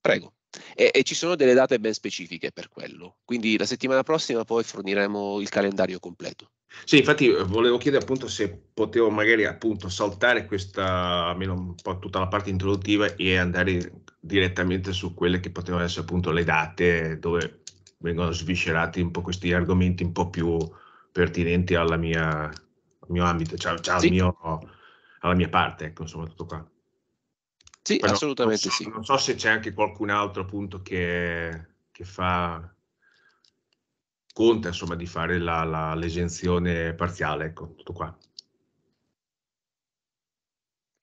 Prego. E, e, ci sono delle date ben specifiche per quello. Quindi la settimana prossima poi forniremo il calendario completo. Sì, infatti eh, volevo chiedere appunto se potevo magari appunto saltare questa, almeno un po' tutta la parte introduttiva e andare direttamente su quelle che potevano essere appunto le date dove vengono sviscerati un po' questi argomenti un po' più pertinenti mia, al mio ambito, cioè, cioè sì. al mio, alla mia parte, ecco, insomma tutto qua. Sì, Però assolutamente non so, sì. Non so se c'è anche qualcun altro appunto che, che fa conta insomma di fare la, la, l'esenzione parziale, ecco, tutto qua.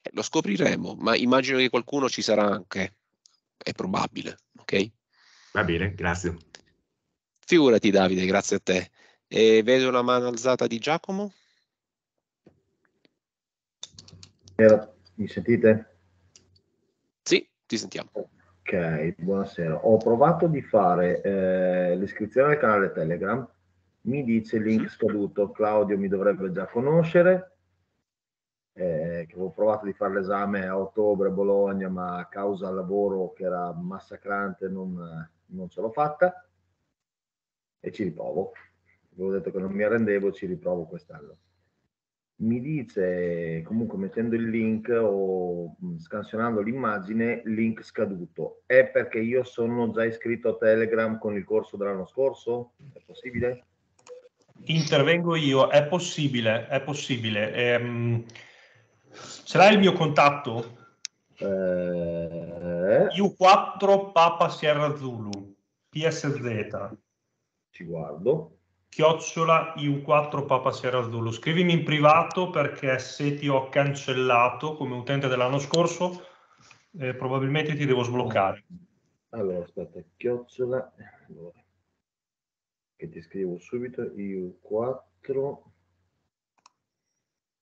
Eh, lo scopriremo, ma immagino che qualcuno ci sarà anche, è probabile, ok? Va bene, grazie. Figurati Davide, grazie a te. E vedo la mano alzata di Giacomo. Mi sentite? Ti sentiamo. Ok, buonasera. Ho provato di fare eh, l'iscrizione al canale Telegram. Mi dice link scaduto, Claudio mi dovrebbe già conoscere. Eh, che avevo provato di fare l'esame a ottobre a Bologna, ma a causa del lavoro che era massacrante non, non ce l'ho fatta. E ci riprovo. Avevo detto che non mi arrendevo, ci riprovo quest'anno mi dice comunque mettendo il link o mm, scansionando l'immagine link scaduto è perché io sono già iscritto a telegram con il corso dell'anno scorso è possibile intervengo io è possibile è possibile ehm, ce l'hai il mio contatto eh... u4 papa sierra zulu psz ci guardo chiocciola iu4 Papa Sierra Azzurro. Scrivimi in privato perché se ti ho cancellato come utente dell'anno scorso, eh, probabilmente ti devo sbloccare. Allora, aspetta, chiocciola, allora, che ti scrivo subito, iu4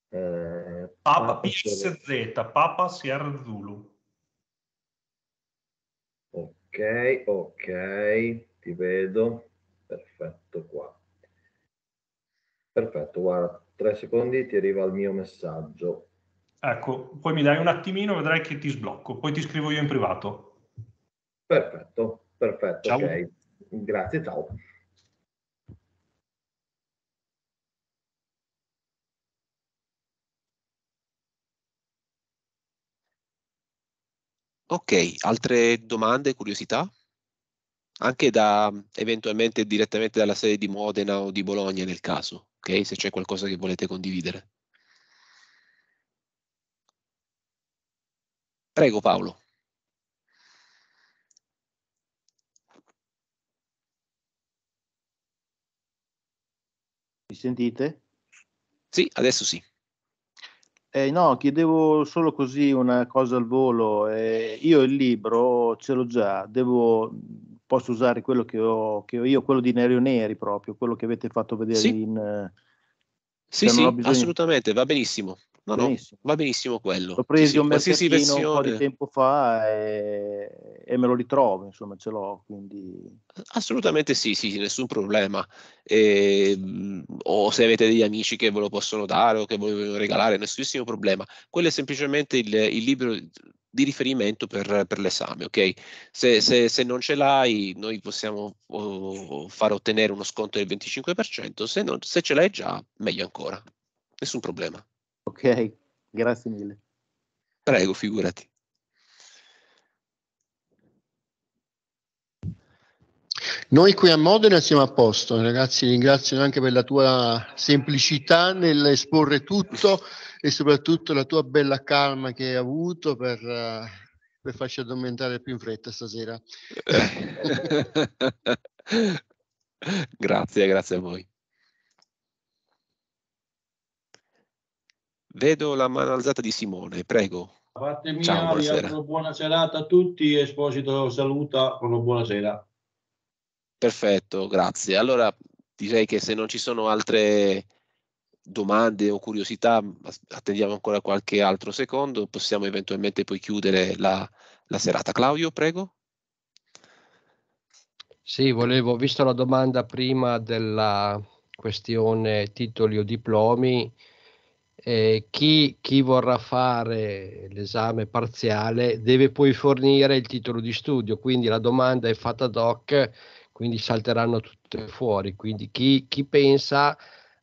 eh, Papa PSZ, Papa Sierra Zulu. Ok, ok, ti vedo. Perfetto qua. Perfetto, guarda, tre secondi ti arriva il mio messaggio. Ecco, poi mi dai un attimino, vedrai che ti sblocco, poi ti scrivo io in privato. Perfetto, perfetto, ciao. ok. Grazie, ciao. Ok, altre domande, curiosità? Anche da eventualmente direttamente dalla sede di Modena o di Bologna nel caso ok? Se c'è qualcosa che volete condividere. Prego Paolo. Mi sentite? Sì, adesso sì. Eh, no, chiedevo solo così una cosa al volo. Eh, io il libro ce l'ho già, devo, posso usare quello che ho, che ho io, quello di Nero Neri proprio, quello che avete fatto vedere sì. in... Sì, cioè, sì, assolutamente, va benissimo. No, benissimo. No, va benissimo quello. L'ho preso sì, sì, un mercatino versione... un po' di tempo fa e... e, me lo ritrovo, insomma, ce l'ho. Quindi... Assolutamente sì, sì, nessun problema. E... Ehm, o se avete degli amici che ve lo possono dare o che vogliono regalare, nessunissimo problema. Quello è semplicemente il, il libro di riferimento per, per l'esame. ok? Se, se, se, non ce l'hai, noi possiamo oh, far ottenere uno sconto del 25%, se, non, se ce l'hai già, meglio ancora. Nessun problema. Ok, grazie mille. Prego, figurati. Noi qui a Modena siamo a posto, ragazzi, ringrazio anche per la tua semplicità nell'esporre tutto e soprattutto la tua bella calma che hai avuto per, uh, per farci addormentare più in fretta stasera. grazie, grazie a voi. Vedo la mano alzata di Simone, prego. parte mia, Ciao, buonasera. buona serata a tutti. Esposito saluta una buonasera. Perfetto, grazie. Allora direi che se non ci sono altre domande o curiosità, attendiamo ancora qualche altro secondo, possiamo eventualmente poi chiudere la, la serata. Claudio, prego. Sì, volevo, visto la domanda prima della questione titoli o diplomi, eh, chi, chi, vorrà fare l'esame parziale deve poi fornire il titolo di studio, quindi la domanda è fatta ad hoc, quindi salteranno tutte fuori, quindi chi, chi pensa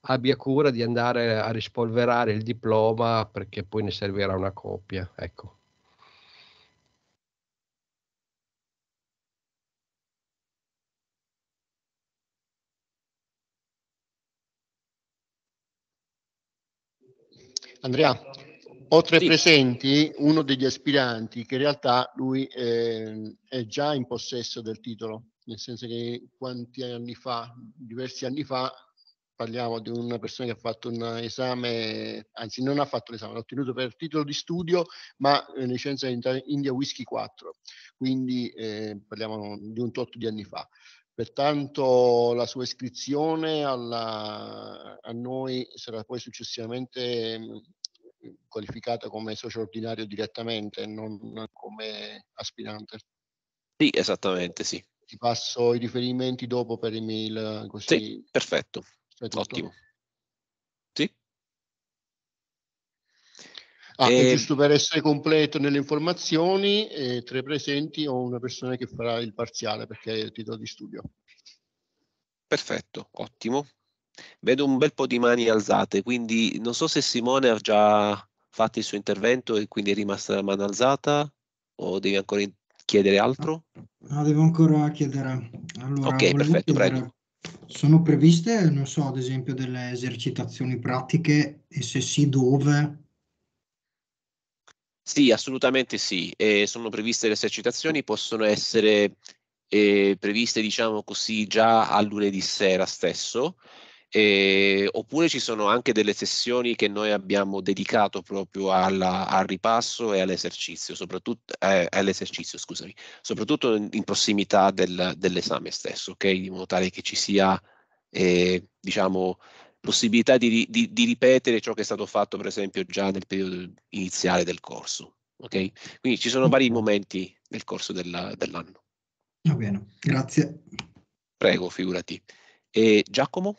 abbia cura di andare a rispolverare il diploma perché poi ne servirà una coppia. Ecco. Andrea, oltre sì. presenti uno degli aspiranti che in realtà lui eh, è già in possesso del titolo, nel senso che quanti anni fa, diversi anni fa, parliamo di una persona che ha fatto un esame, anzi non ha fatto l'esame, l'ha ottenuto per titolo di studio, ma licenza eh, in India Whisky 4, quindi eh, parliamo di un tot di anni fa. Pertanto la sua iscrizione alla, a noi sarà poi successivamente mm, qualificata come socio ordinario direttamente, non come aspirante. Sì, esattamente, sì. Ti passo i riferimenti dopo per email. Così. Sì, perfetto. Ottimo. Sì. Ah, e... Ehm, giusto per essere completo nelle informazioni, eh, tre presenti o una persona che farà il parziale perché è il titolo di studio. Perfetto, ottimo. Vedo un bel po' di mani alzate, quindi non so se Simone ha già fatto il suo intervento e quindi è rimasta la mano alzata o devi ancora chiedere altro? No, devo ancora chiedere. Allora, ok, perfetto, chiedere... prego. Sono previste, non so, ad esempio delle esercitazioni pratiche e se sì dove? Sì, assolutamente sì. Eh, sono previste le esercitazioni, possono essere eh, previste, diciamo così, già a lunedì sera stesso. E, ehm, oppure ci sono anche delle sessioni che noi abbiamo dedicato proprio alla, al ripasso e all'esercizio, soprattutto, eh, all'esercizio scusami, soprattutto in, in prossimità del, dell'esame stesso, ok? In modo tale che ci sia, eh, diciamo, possibilità di, di, di, ripetere ciò che è stato fatto, per esempio, già nel periodo iniziale del corso. Okay? Quindi ci sono vari momenti nel corso della, dell'anno. Va bene, grazie. Prego, figurati. E Giacomo?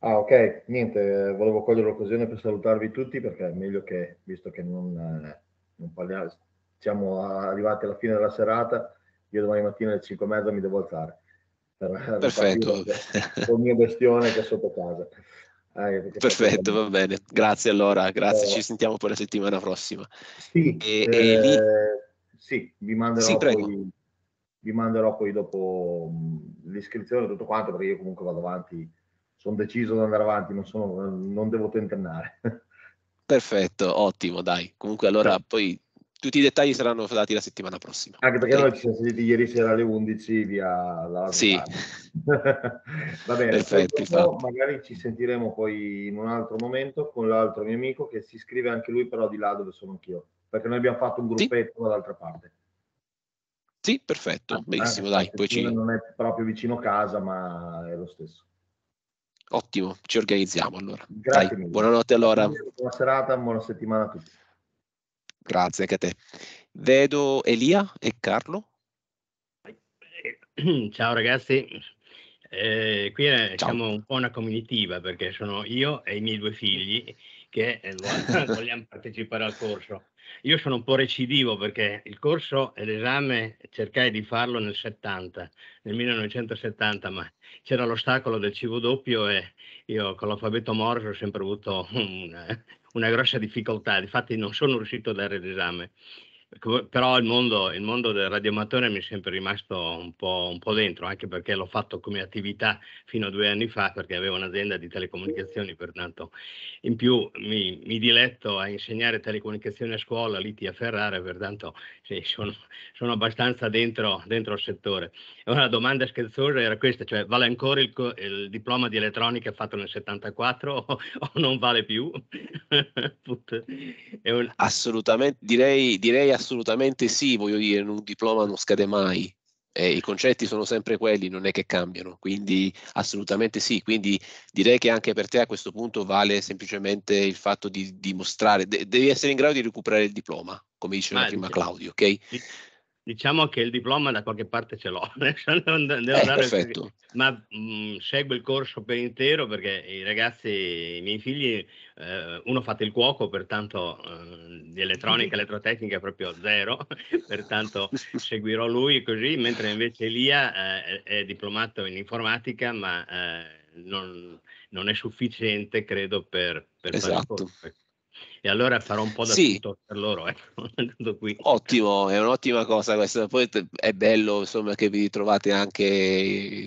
Ah ok, niente, eh, volevo cogliere l'occasione per salutarvi tutti perché è meglio che, visto che non, eh, non parliamo, siamo arrivati alla fine della serata, io domani mattina alle 5 e mezza mi devo alzare. Per eh, Perfetto. Con il mio bestione che è sotto casa. Eh, Perfetto, va bene. Grazie allora, grazie. Eh, Ci sentiamo poi la settimana prossima. Sì, e, eh, e lì... sì vi, manderò sì, poi, vi manderò poi dopo mm, l'iscrizione e tutto quanto perché io comunque vado avanti sono deciso ad andare avanti, non, sono, non devo tentennare. Perfetto, ottimo, dai. Comunque allora sì. poi tutti i dettagli saranno dati la settimana prossima. Anche perché okay. noi ci siamo sentiti ieri sera alle 11 via la Sì. Va bene, Perfetto, dopo, magari ci sentiremo poi in un altro momento con l'altro mio amico che si iscrive anche lui però di là dove sono anch'io, perché noi abbiamo fatto un gruppetto sì. dall'altra parte. Sì, perfetto, ah, benissimo, dai, poi ci... Non è proprio vicino casa, ma è lo stesso. Ottimo, ci organizziamo allora. Grazie Dai, Buonanotte allora. Buona serata, buona settimana a tutti. Grazie anche a te. Vedo Elia e Carlo. Ciao ragazzi, eh, qui è, siamo un po' una comunitiva perché sono io e i miei due figli che eh, vogliamo partecipare al corso. Io sono un po' recidivo perché il corso e l'esame cercai di farlo nel 70, nel 1970, ma c'era l'ostacolo del CV doppio e io con l'alfabeto Morse ho sempre avuto una, una grossa difficoltà, infatti non sono riuscito a dare l'esame però il mondo, il mondo, del radioamatore mi è sempre rimasto un po', un po', dentro, anche perché l'ho fatto come attività fino a due anni fa, perché avevo un'azienda di telecomunicazioni, pertanto in più mi, mi diletto a insegnare telecomunicazioni a scuola, lì a Ferrara, pertanto sì, sono, sono, abbastanza dentro, dentro il settore. E una domanda scherzosa era questa, cioè vale ancora il, il diploma di elettronica fatto nel 74 o, o non vale più? un... Assolutamente, direi, direi assolutamente sì, voglio dire, un diploma non scade mai. Eh, I concetti sono sempre quelli, non è che cambiano, quindi assolutamente sì. Quindi direi che anche per te a questo punto vale semplicemente il fatto di dimostrare, de- devi essere in grado di recuperare il diploma, come diceva prima Claudio, ok? diciamo che il diploma da qualche parte ce l'ho, adesso non devo eh, dare perfetto. ma mh, mm, seguo il corso per intero perché i ragazzi, i miei figli, eh, uno fate il cuoco, pertanto eh, di elettronica, mm-hmm. elettrotecnica è proprio zero, pertanto seguirò lui così, mentre invece Elia eh, è, è diplomato in informatica, ma eh, non, non, è sufficiente, credo, per, per esatto. fare il esatto. corso e allora farò un po' da sì. tutto per loro. Eh. Ottimo, è un'ottima cosa questa. Poi è bello insomma, che vi trovate anche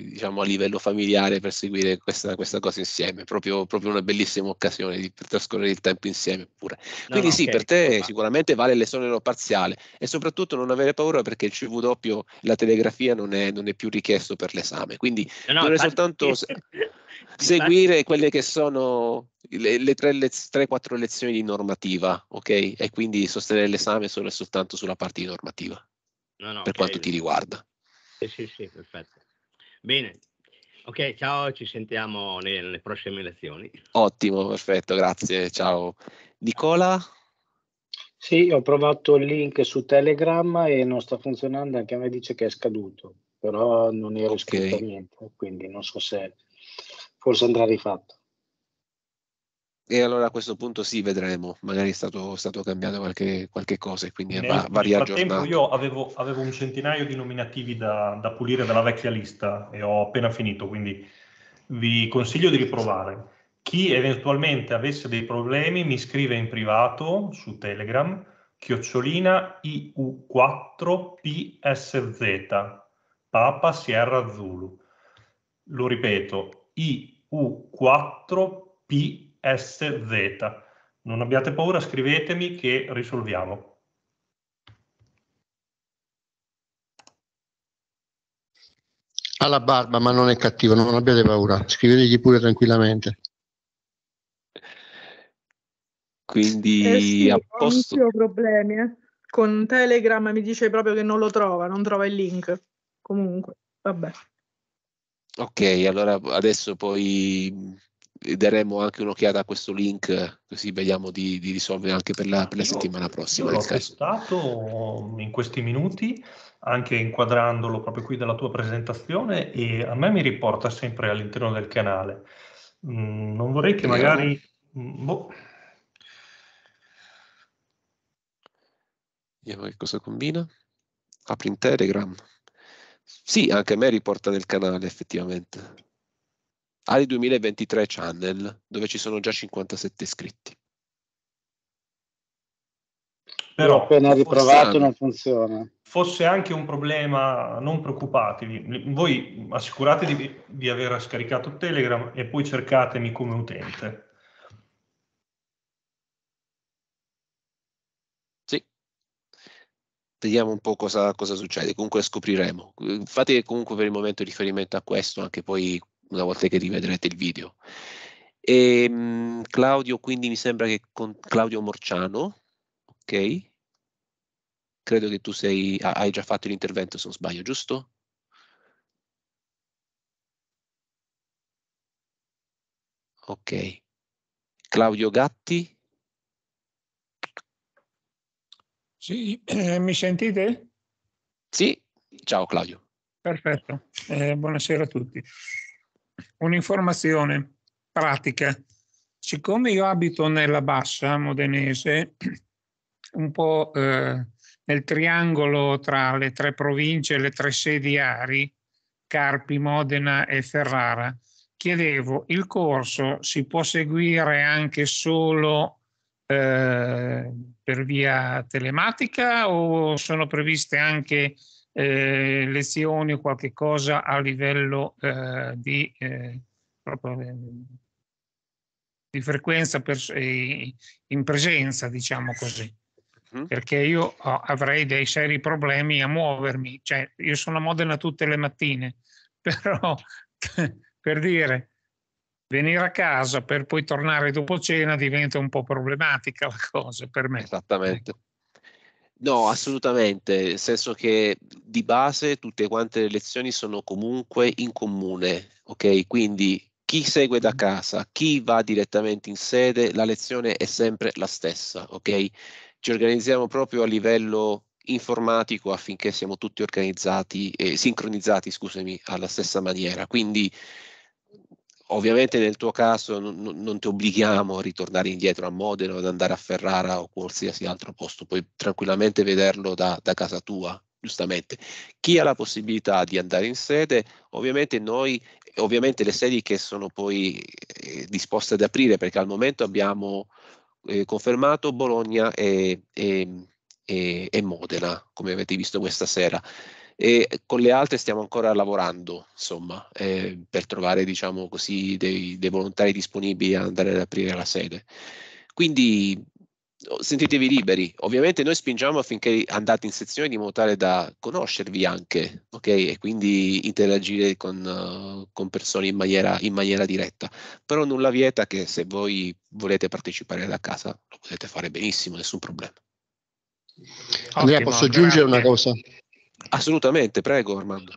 diciamo, a livello familiare per seguire questa, questa cosa insieme, proprio, proprio, una bellissima occasione di, per trascorrere il tempo insieme pure. Quindi no, no, sì, okay. per te sicuramente vale l'esonero parziale e soprattutto non avere paura perché il CV doppio, la telegrafia non è, non è più richiesto per l'esame. Quindi no, non è soltanto... Se, seguire quelle che sono le, 3-4 le lezioni di normale normativa, ok? E quindi sostenere l'esame solo e soltanto sulla parte di normativa, no, no, per okay. quanto ti riguarda. Sì, sì, sì, perfetto. Bene, ok, ciao, ci sentiamo nelle prossime lezioni. Ottimo, perfetto, grazie, ciao. Nicola? Sì, ho provato il link su Telegram e non sta funzionando, anche a me dice che è scaduto, però non ero okay. iscritto niente, quindi non so se forse andrà rifatto. E allora a questo punto sì, vedremo, magari è stato, stato cambiato qualche, qualche cosa e quindi nel, va, va riaggiornato. Io avevo, avevo, un centinaio di nominativi da, da, pulire dalla vecchia lista e ho appena finito, quindi vi consiglio di riprovare. Chi eventualmente avesse dei problemi mi scrive in privato su Telegram chiocciolina IU4PSZ Papa Sierra Zulu. Lo ripeto, IU4PSZ. SZ. Non abbiate paura, scrivetemi che risolviamo. Ha la barba, ma non è cattivo, non abbiate paura, scrivetegli pure tranquillamente. Quindi eh sì, a posto... ho problemi eh. con Telegram, mi dice proprio che non lo trova, non trova il link. Comunque, vabbè. Ok, allora adesso poi daremo anche un'occhiata a questo link così vediamo di, di risolvere anche per la, per la io, settimana prossima. Io l'ho testato in questi minuti anche inquadrandolo proprio qui dalla tua presentazione e a me mi riporta sempre all'interno del canale. Mm, non vorrei che magari... Mm, boh. Vediamo che cosa combina. Apri in Telegram. Sì, anche a me riporta nel canale effettivamente. Ali 2023 channel, dove ci sono già 57 iscritti. Però Ho appena riprovato non funziona. Fosse anche un problema, non preoccupatevi, voi assicuratevi di, di aver scaricato Telegram e poi cercatemi come utente. vediamo un po' cosa, cosa, succede, comunque scopriremo. Fate comunque per il momento riferimento a questo, anche poi una volta che rivedrete il video. E, ehm, mh, Claudio, quindi mi sembra che con Claudio Morciano, ok? Credo che tu sei, ah, hai già fatto l'intervento se non sbaglio, giusto? Ok. Claudio Gatti? Sì, eh, mi sentite? Sì, ciao Claudio. Perfetto, eh, buonasera a tutti un'informazione pratica. Siccome io abito nella Bassa Modenese, un po' eh, nel triangolo tra le tre province e le tre sedi Ari, Carpi, Modena e Ferrara, chiedevo il corso si può seguire anche solo eh, per via telematica o sono previste anche eh, lesioni o qualche cosa a livello eh, di, eh, eh di, frequenza eh, in presenza, diciamo così. Mm-hmm. Perché io oh, avrei dei seri problemi a muovermi, cioè io sono a Modena tutte le mattine, però per dire venire a casa per poi tornare dopo cena diventa un po' problematica la cosa per me. Esattamente. No, assolutamente, nel senso che di base tutte quante le lezioni sono comunque in comune, ok? Quindi chi segue da mm-hmm. casa, chi va direttamente in sede, la lezione è sempre la stessa, ok? Ci organizziamo proprio a livello informatico affinché siamo tutti organizzati, eh, sincronizzati, scusami, alla stessa maniera. Quindi Ovviamente nel tuo caso non, non, ti obblighiamo a ritornare indietro a Modena o ad andare a Ferrara o qualsiasi altro posto, puoi tranquillamente vederlo da, da casa tua, giustamente. Chi ha la possibilità di andare in sede, ovviamente noi, ovviamente le sedi che sono poi eh, disposte ad aprire, perché al momento abbiamo eh, confermato Bologna e, e, e, e Modena, come avete visto questa sera e con le altre stiamo ancora lavorando insomma eh, per trovare diciamo così dei, dei volontari disponibili ad andare ad aprire la sede quindi oh, sentitevi liberi. Ovviamente noi spingiamo affinché andate in sezione di modo tale da conoscervi anche, ok? E quindi interagire con, uh, con persone in maniera, in maniera, diretta. Però nulla vieta che se voi volete partecipare da casa lo potete fare benissimo, nessun problema. Andrea, Ottimo, posso aggiungere grazie. una cosa? Assolutamente, prego Armando.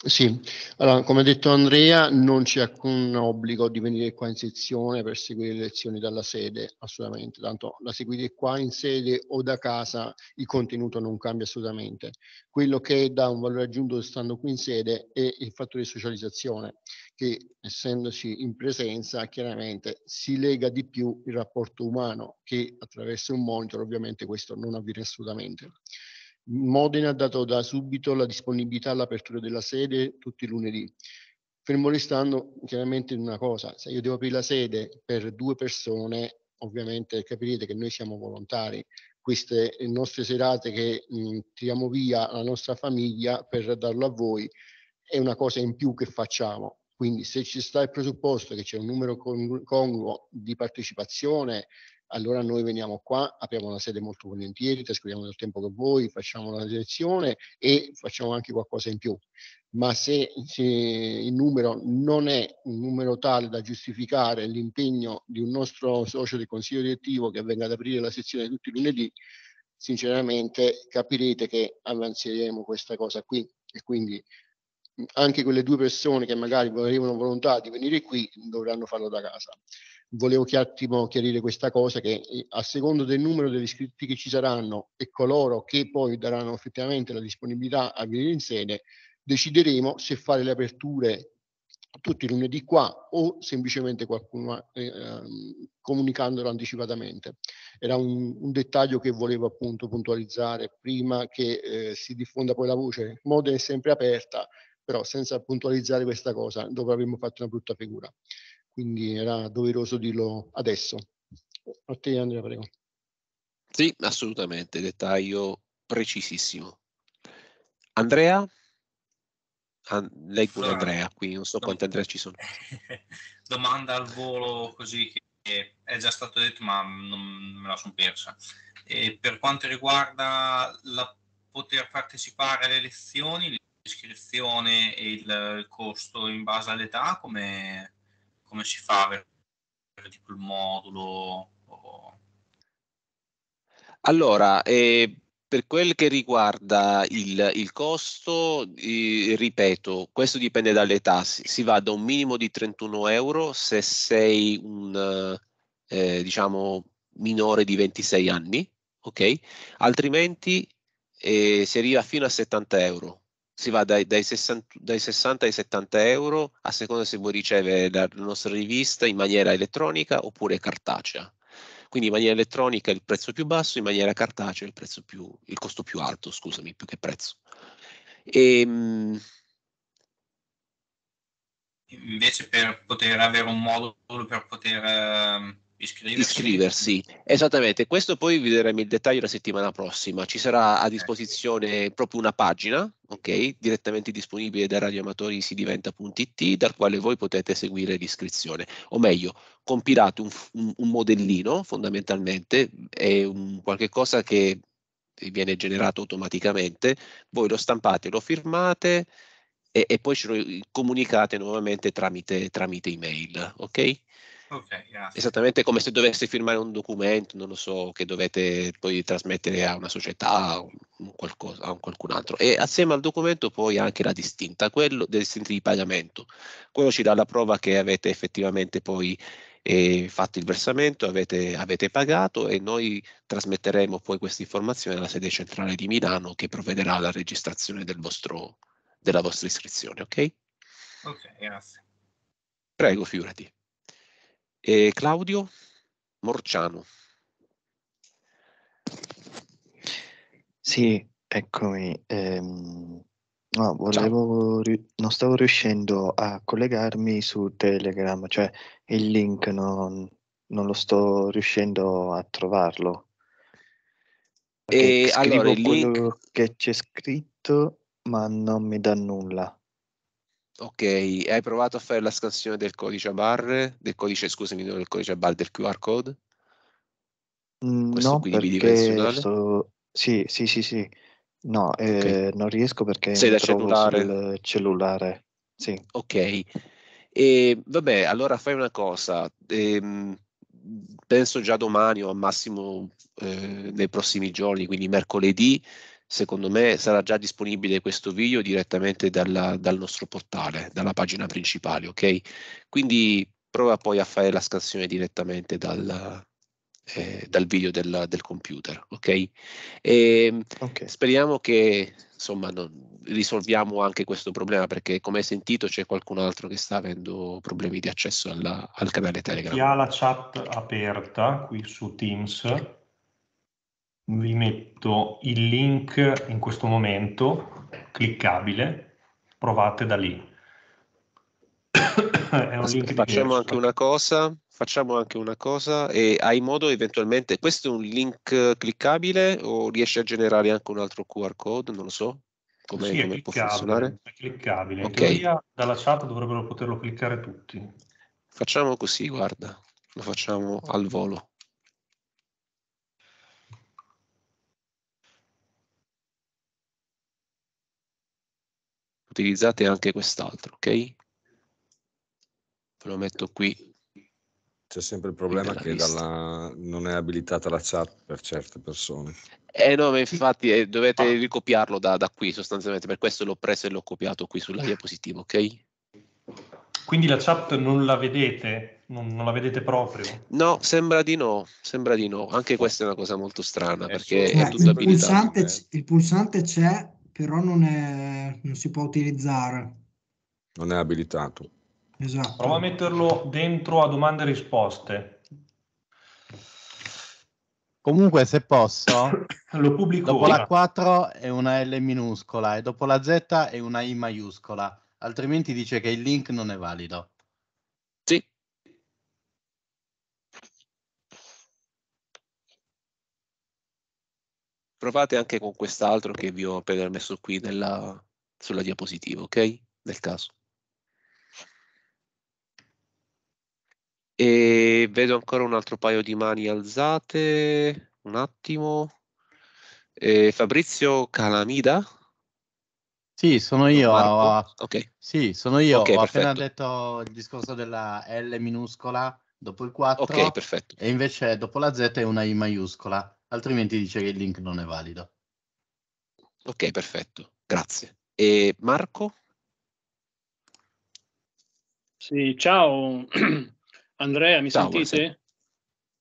Sì, allora, come ha detto Andrea, non c'è alcun obbligo di venire qua in sezione per seguire le lezioni dalla sede, assolutamente, tanto la seguite qua in sede o da casa, il contenuto non cambia assolutamente. Quello che dà un valore aggiunto stando qui in sede è il fattore di socializzazione, che essendoci in presenza chiaramente si lega di più il rapporto umano, che attraverso un monitor ovviamente questo non avviene assolutamente. Modena ha dato da subito la disponibilità all'apertura della sede tutti i lunedì. Fermo restando chiaramente una cosa, se io devo aprire la sede per due persone, ovviamente capirete che noi siamo volontari. Queste nostre serate che mh, mm, tiriamo via la nostra famiglia per darlo a voi è una cosa in più che facciamo. Quindi se ci sta il presupposto che c'è un numero congruo di partecipazione, allora noi veniamo qua, apriamo una sede molto volentieri, trascorriamo del tempo con voi, facciamo la lezione e facciamo anche qualcosa in più. Ma se, se il numero non è un numero tale da giustificare l'impegno di un nostro socio del consiglio direttivo che venga ad aprire la sezione tutti i lunedì, sinceramente capirete che avanzeremo questa cosa qui e quindi anche quelle due persone che magari avevano volontà di venire qui dovranno farlo da casa volevo chiarire questa cosa che eh, a secondo del numero degli iscritti che ci saranno e coloro che poi daranno effettivamente la disponibilità a venire in sede, decideremo se fare le aperture tutti i lunedì qua o semplicemente qualcuno eh, ehm, comunicandolo anticipatamente. Era un, un, dettaglio che volevo appunto puntualizzare prima che eh, si diffonda poi la voce. Modena è sempre aperta, però senza puntualizzare questa cosa dopo avremmo fatto una brutta figura quindi era doveroso dirlo adesso. A te Andrea, prego. Sì, assolutamente, dettaglio precisissimo. Andrea? An- leggo Fra... Andrea, qui non so quanti Andrea ci sono. Domanda al volo così che è già stato detto ma non me la sono persa. E per quanto riguarda la poter partecipare alle lezioni, l'iscrizione e il costo in base all'età, come come si fa per avere tipo il modulo? O... Allora, eh, per quel che riguarda il, il costo, eh, ripeto, questo dipende dall'età, si, si, va da un minimo di 31 euro se sei un, eh, diciamo, minore di 26 anni, ok? Altrimenti eh, si arriva fino a 70 euro, si va dai, dai, 60, dai, 60, ai 70 euro a seconda se vuoi ricevere la nostra rivista in maniera elettronica oppure cartacea. Quindi in maniera elettronica il prezzo più basso, in maniera cartacea il, più, il costo più alto, scusami, più che prezzo. E, ehm, Invece per poter avere un modulo per poter ehm, Iscriversi. iscriversi. Esattamente, questo poi vi daremo il dettaglio la settimana prossima. Ci sarà a disposizione proprio una pagina, ok, direttamente disponibile da radioamatori.sidiventa.it dal quale voi potete seguire l'iscrizione. O meglio, compilate un, un, un modellino fondamentalmente, è un, qualche cosa che viene generato automaticamente, voi lo stampate, lo firmate e, e poi ce lo comunicate nuovamente tramite, tramite email, ok? Ok, Esattamente come se doveste firmare un documento, non lo so, che dovete poi trasmettere a una società, o un, qualcosa, a un qualcun altro. E assieme al documento poi anche la distinta, quello del distinto di pagamento. Quello ci dà la prova che avete effettivamente poi eh, fatto il versamento, avete, avete pagato e noi trasmetteremo poi questa informazione alla sede centrale di Milano che provvederà alla registrazione del vostro, della vostra iscrizione, ok? Ok, grazie. Prego, figurati. E Claudio Morciano. Sì, eccomi. Ehm, no, volevo, non stavo riuscendo a collegarmi su Telegram, cioè il link non, non lo sto riuscendo a trovarlo. E allora, il link che c'è scritto, ma non mi dà nulla. Ok, hai provato a fare la scansione del codice a barre, del codice, scusami, non del codice a barre, del QR code? Mm, Questo no, perché sto... sì, sì, sì, sì. No, eh, okay. eh, non riesco perché Sei da cellulare. sul cellulare. Sì. Ok. E, vabbè, allora fai una cosa. Ehm, penso già domani o al massimo eh, nei prossimi giorni, quindi mercoledì, secondo me sarà già disponibile questo video direttamente dalla, dal nostro portale, dalla pagina principale, ok? Quindi prova poi a fare la scansione direttamente dal, eh, dal video del, del, computer, ok? E ehm, okay. Speriamo che insomma non, risolviamo anche questo problema perché come hai sentito c'è qualcun altro che sta avendo problemi di accesso alla, al canale Telegram. Chi ha la chat aperta qui su Teams vi metto il link in questo momento, cliccabile, provate da lì. Aspetta, facciamo anche una cosa, facciamo anche una cosa e hai modo eventualmente, questo è un link cliccabile o riesci a generare anche un altro QR code, non lo so? Come, sì, come può funzionare? È cliccabile, okay. teoria, dalla chat dovrebbero poterlo cliccare tutti. Facciamo così, guarda, lo facciamo al volo. utilizzate anche quest'altro, ok? Ve lo metto qui. C'è sempre il problema che dalla... non è abilitata la chat per certe persone. Eh no, ma infatti eh, dovete ah. ricopiarlo da, da, qui sostanzialmente, per questo l'ho preso e l'ho copiato qui sulla eh. diapositiva, ok? Quindi la chat non la vedete, non, non, la vedete proprio? No, sembra di no, sembra di no. Anche questa è una cosa molto strana, eh, perché è tutto il abilitato. Pulsante, eh. Il pulsante c'è, però non, è, non si può utilizzare. Non è abilitato. Esatto. Prova a metterlo dentro a domande e risposte. Comunque, se posso, lo pubblico dopo ora. la 4 è una L minuscola e dopo la Z è una I maiuscola, altrimenti dice che il link non è valido. Provate anche con quest'altro che vi ho appena messo qui nella, sulla diapositiva, ok? Nel caso. E vedo ancora un altro paio di mani alzate. Un attimo. Eh, Fabrizio Calamida. Sì, sono io. Marco? Ok. Sì, sono io. Okay, ho perfetto. appena detto il discorso della L minuscola dopo il 4. Ok, perfetto. E invece dopo la Z è una I maiuscola altrimenti dice che il link non è valido. Ok, perfetto, grazie. E Marco? Sì, ciao. Andrea, mi ciao, sentite?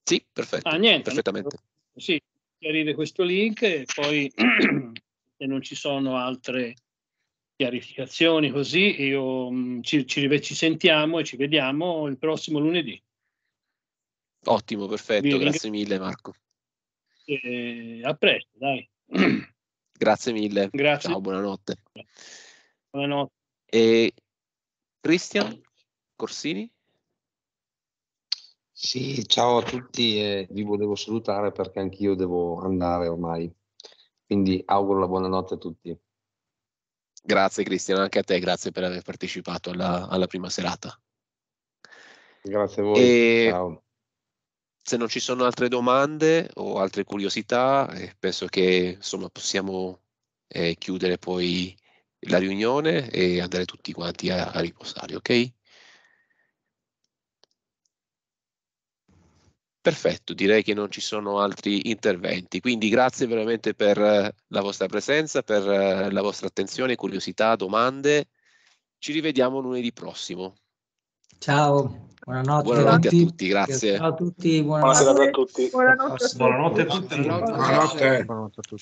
Sì. sì, perfetto. Ah, niente. Perfettamente. Sì, chiarire questo link e poi se non ci sono altre chiarificazioni così io, mm, ci, ci, ci sentiamo e ci vediamo il prossimo lunedì. Ottimo, perfetto, Vi grazie mille Marco a presto, dai. Grazie mille. Grazie. Ciao, buonanotte. Buonanotte. E Cristian Corsini? Sì, ciao a tutti e vi volevo salutare perché anch'io devo andare ormai. Quindi auguro la buonanotte a tutti. Grazie Cristian, anche a te, grazie per aver partecipato alla, alla prima serata. Grazie a voi. E... Ciao se non ci sono altre domande o altre curiosità, eh, penso che insomma, possiamo eh, chiudere poi la riunione e andare tutti quanti a, a riposare, ok? Perfetto, direi che non ci sono altri interventi, quindi grazie veramente per eh, la vostra presenza, per eh, la vostra attenzione, curiosità, domande. Ci rivediamo lunedì prossimo. Ciao. Buonanotte, buonanotte a, tutti. a tutti, grazie. Ciao a tutti, buonanotte. buonanotte a tutti. Buonanotte a tutti.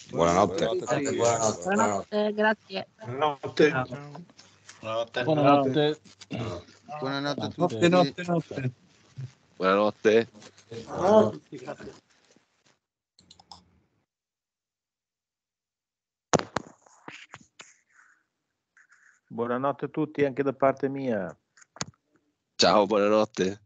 Buonanotte. Buonanotte a tutti. Buonanotte. Buonanotte. Grazie. Buonanotte. Buonanotte. Buonanotte. Buonanotte a tutti. Notte, notte. Buonanotte. Buonanotte. Grazie. Buonanotte a tutti anche da parte mia. Ciao, buonanotte.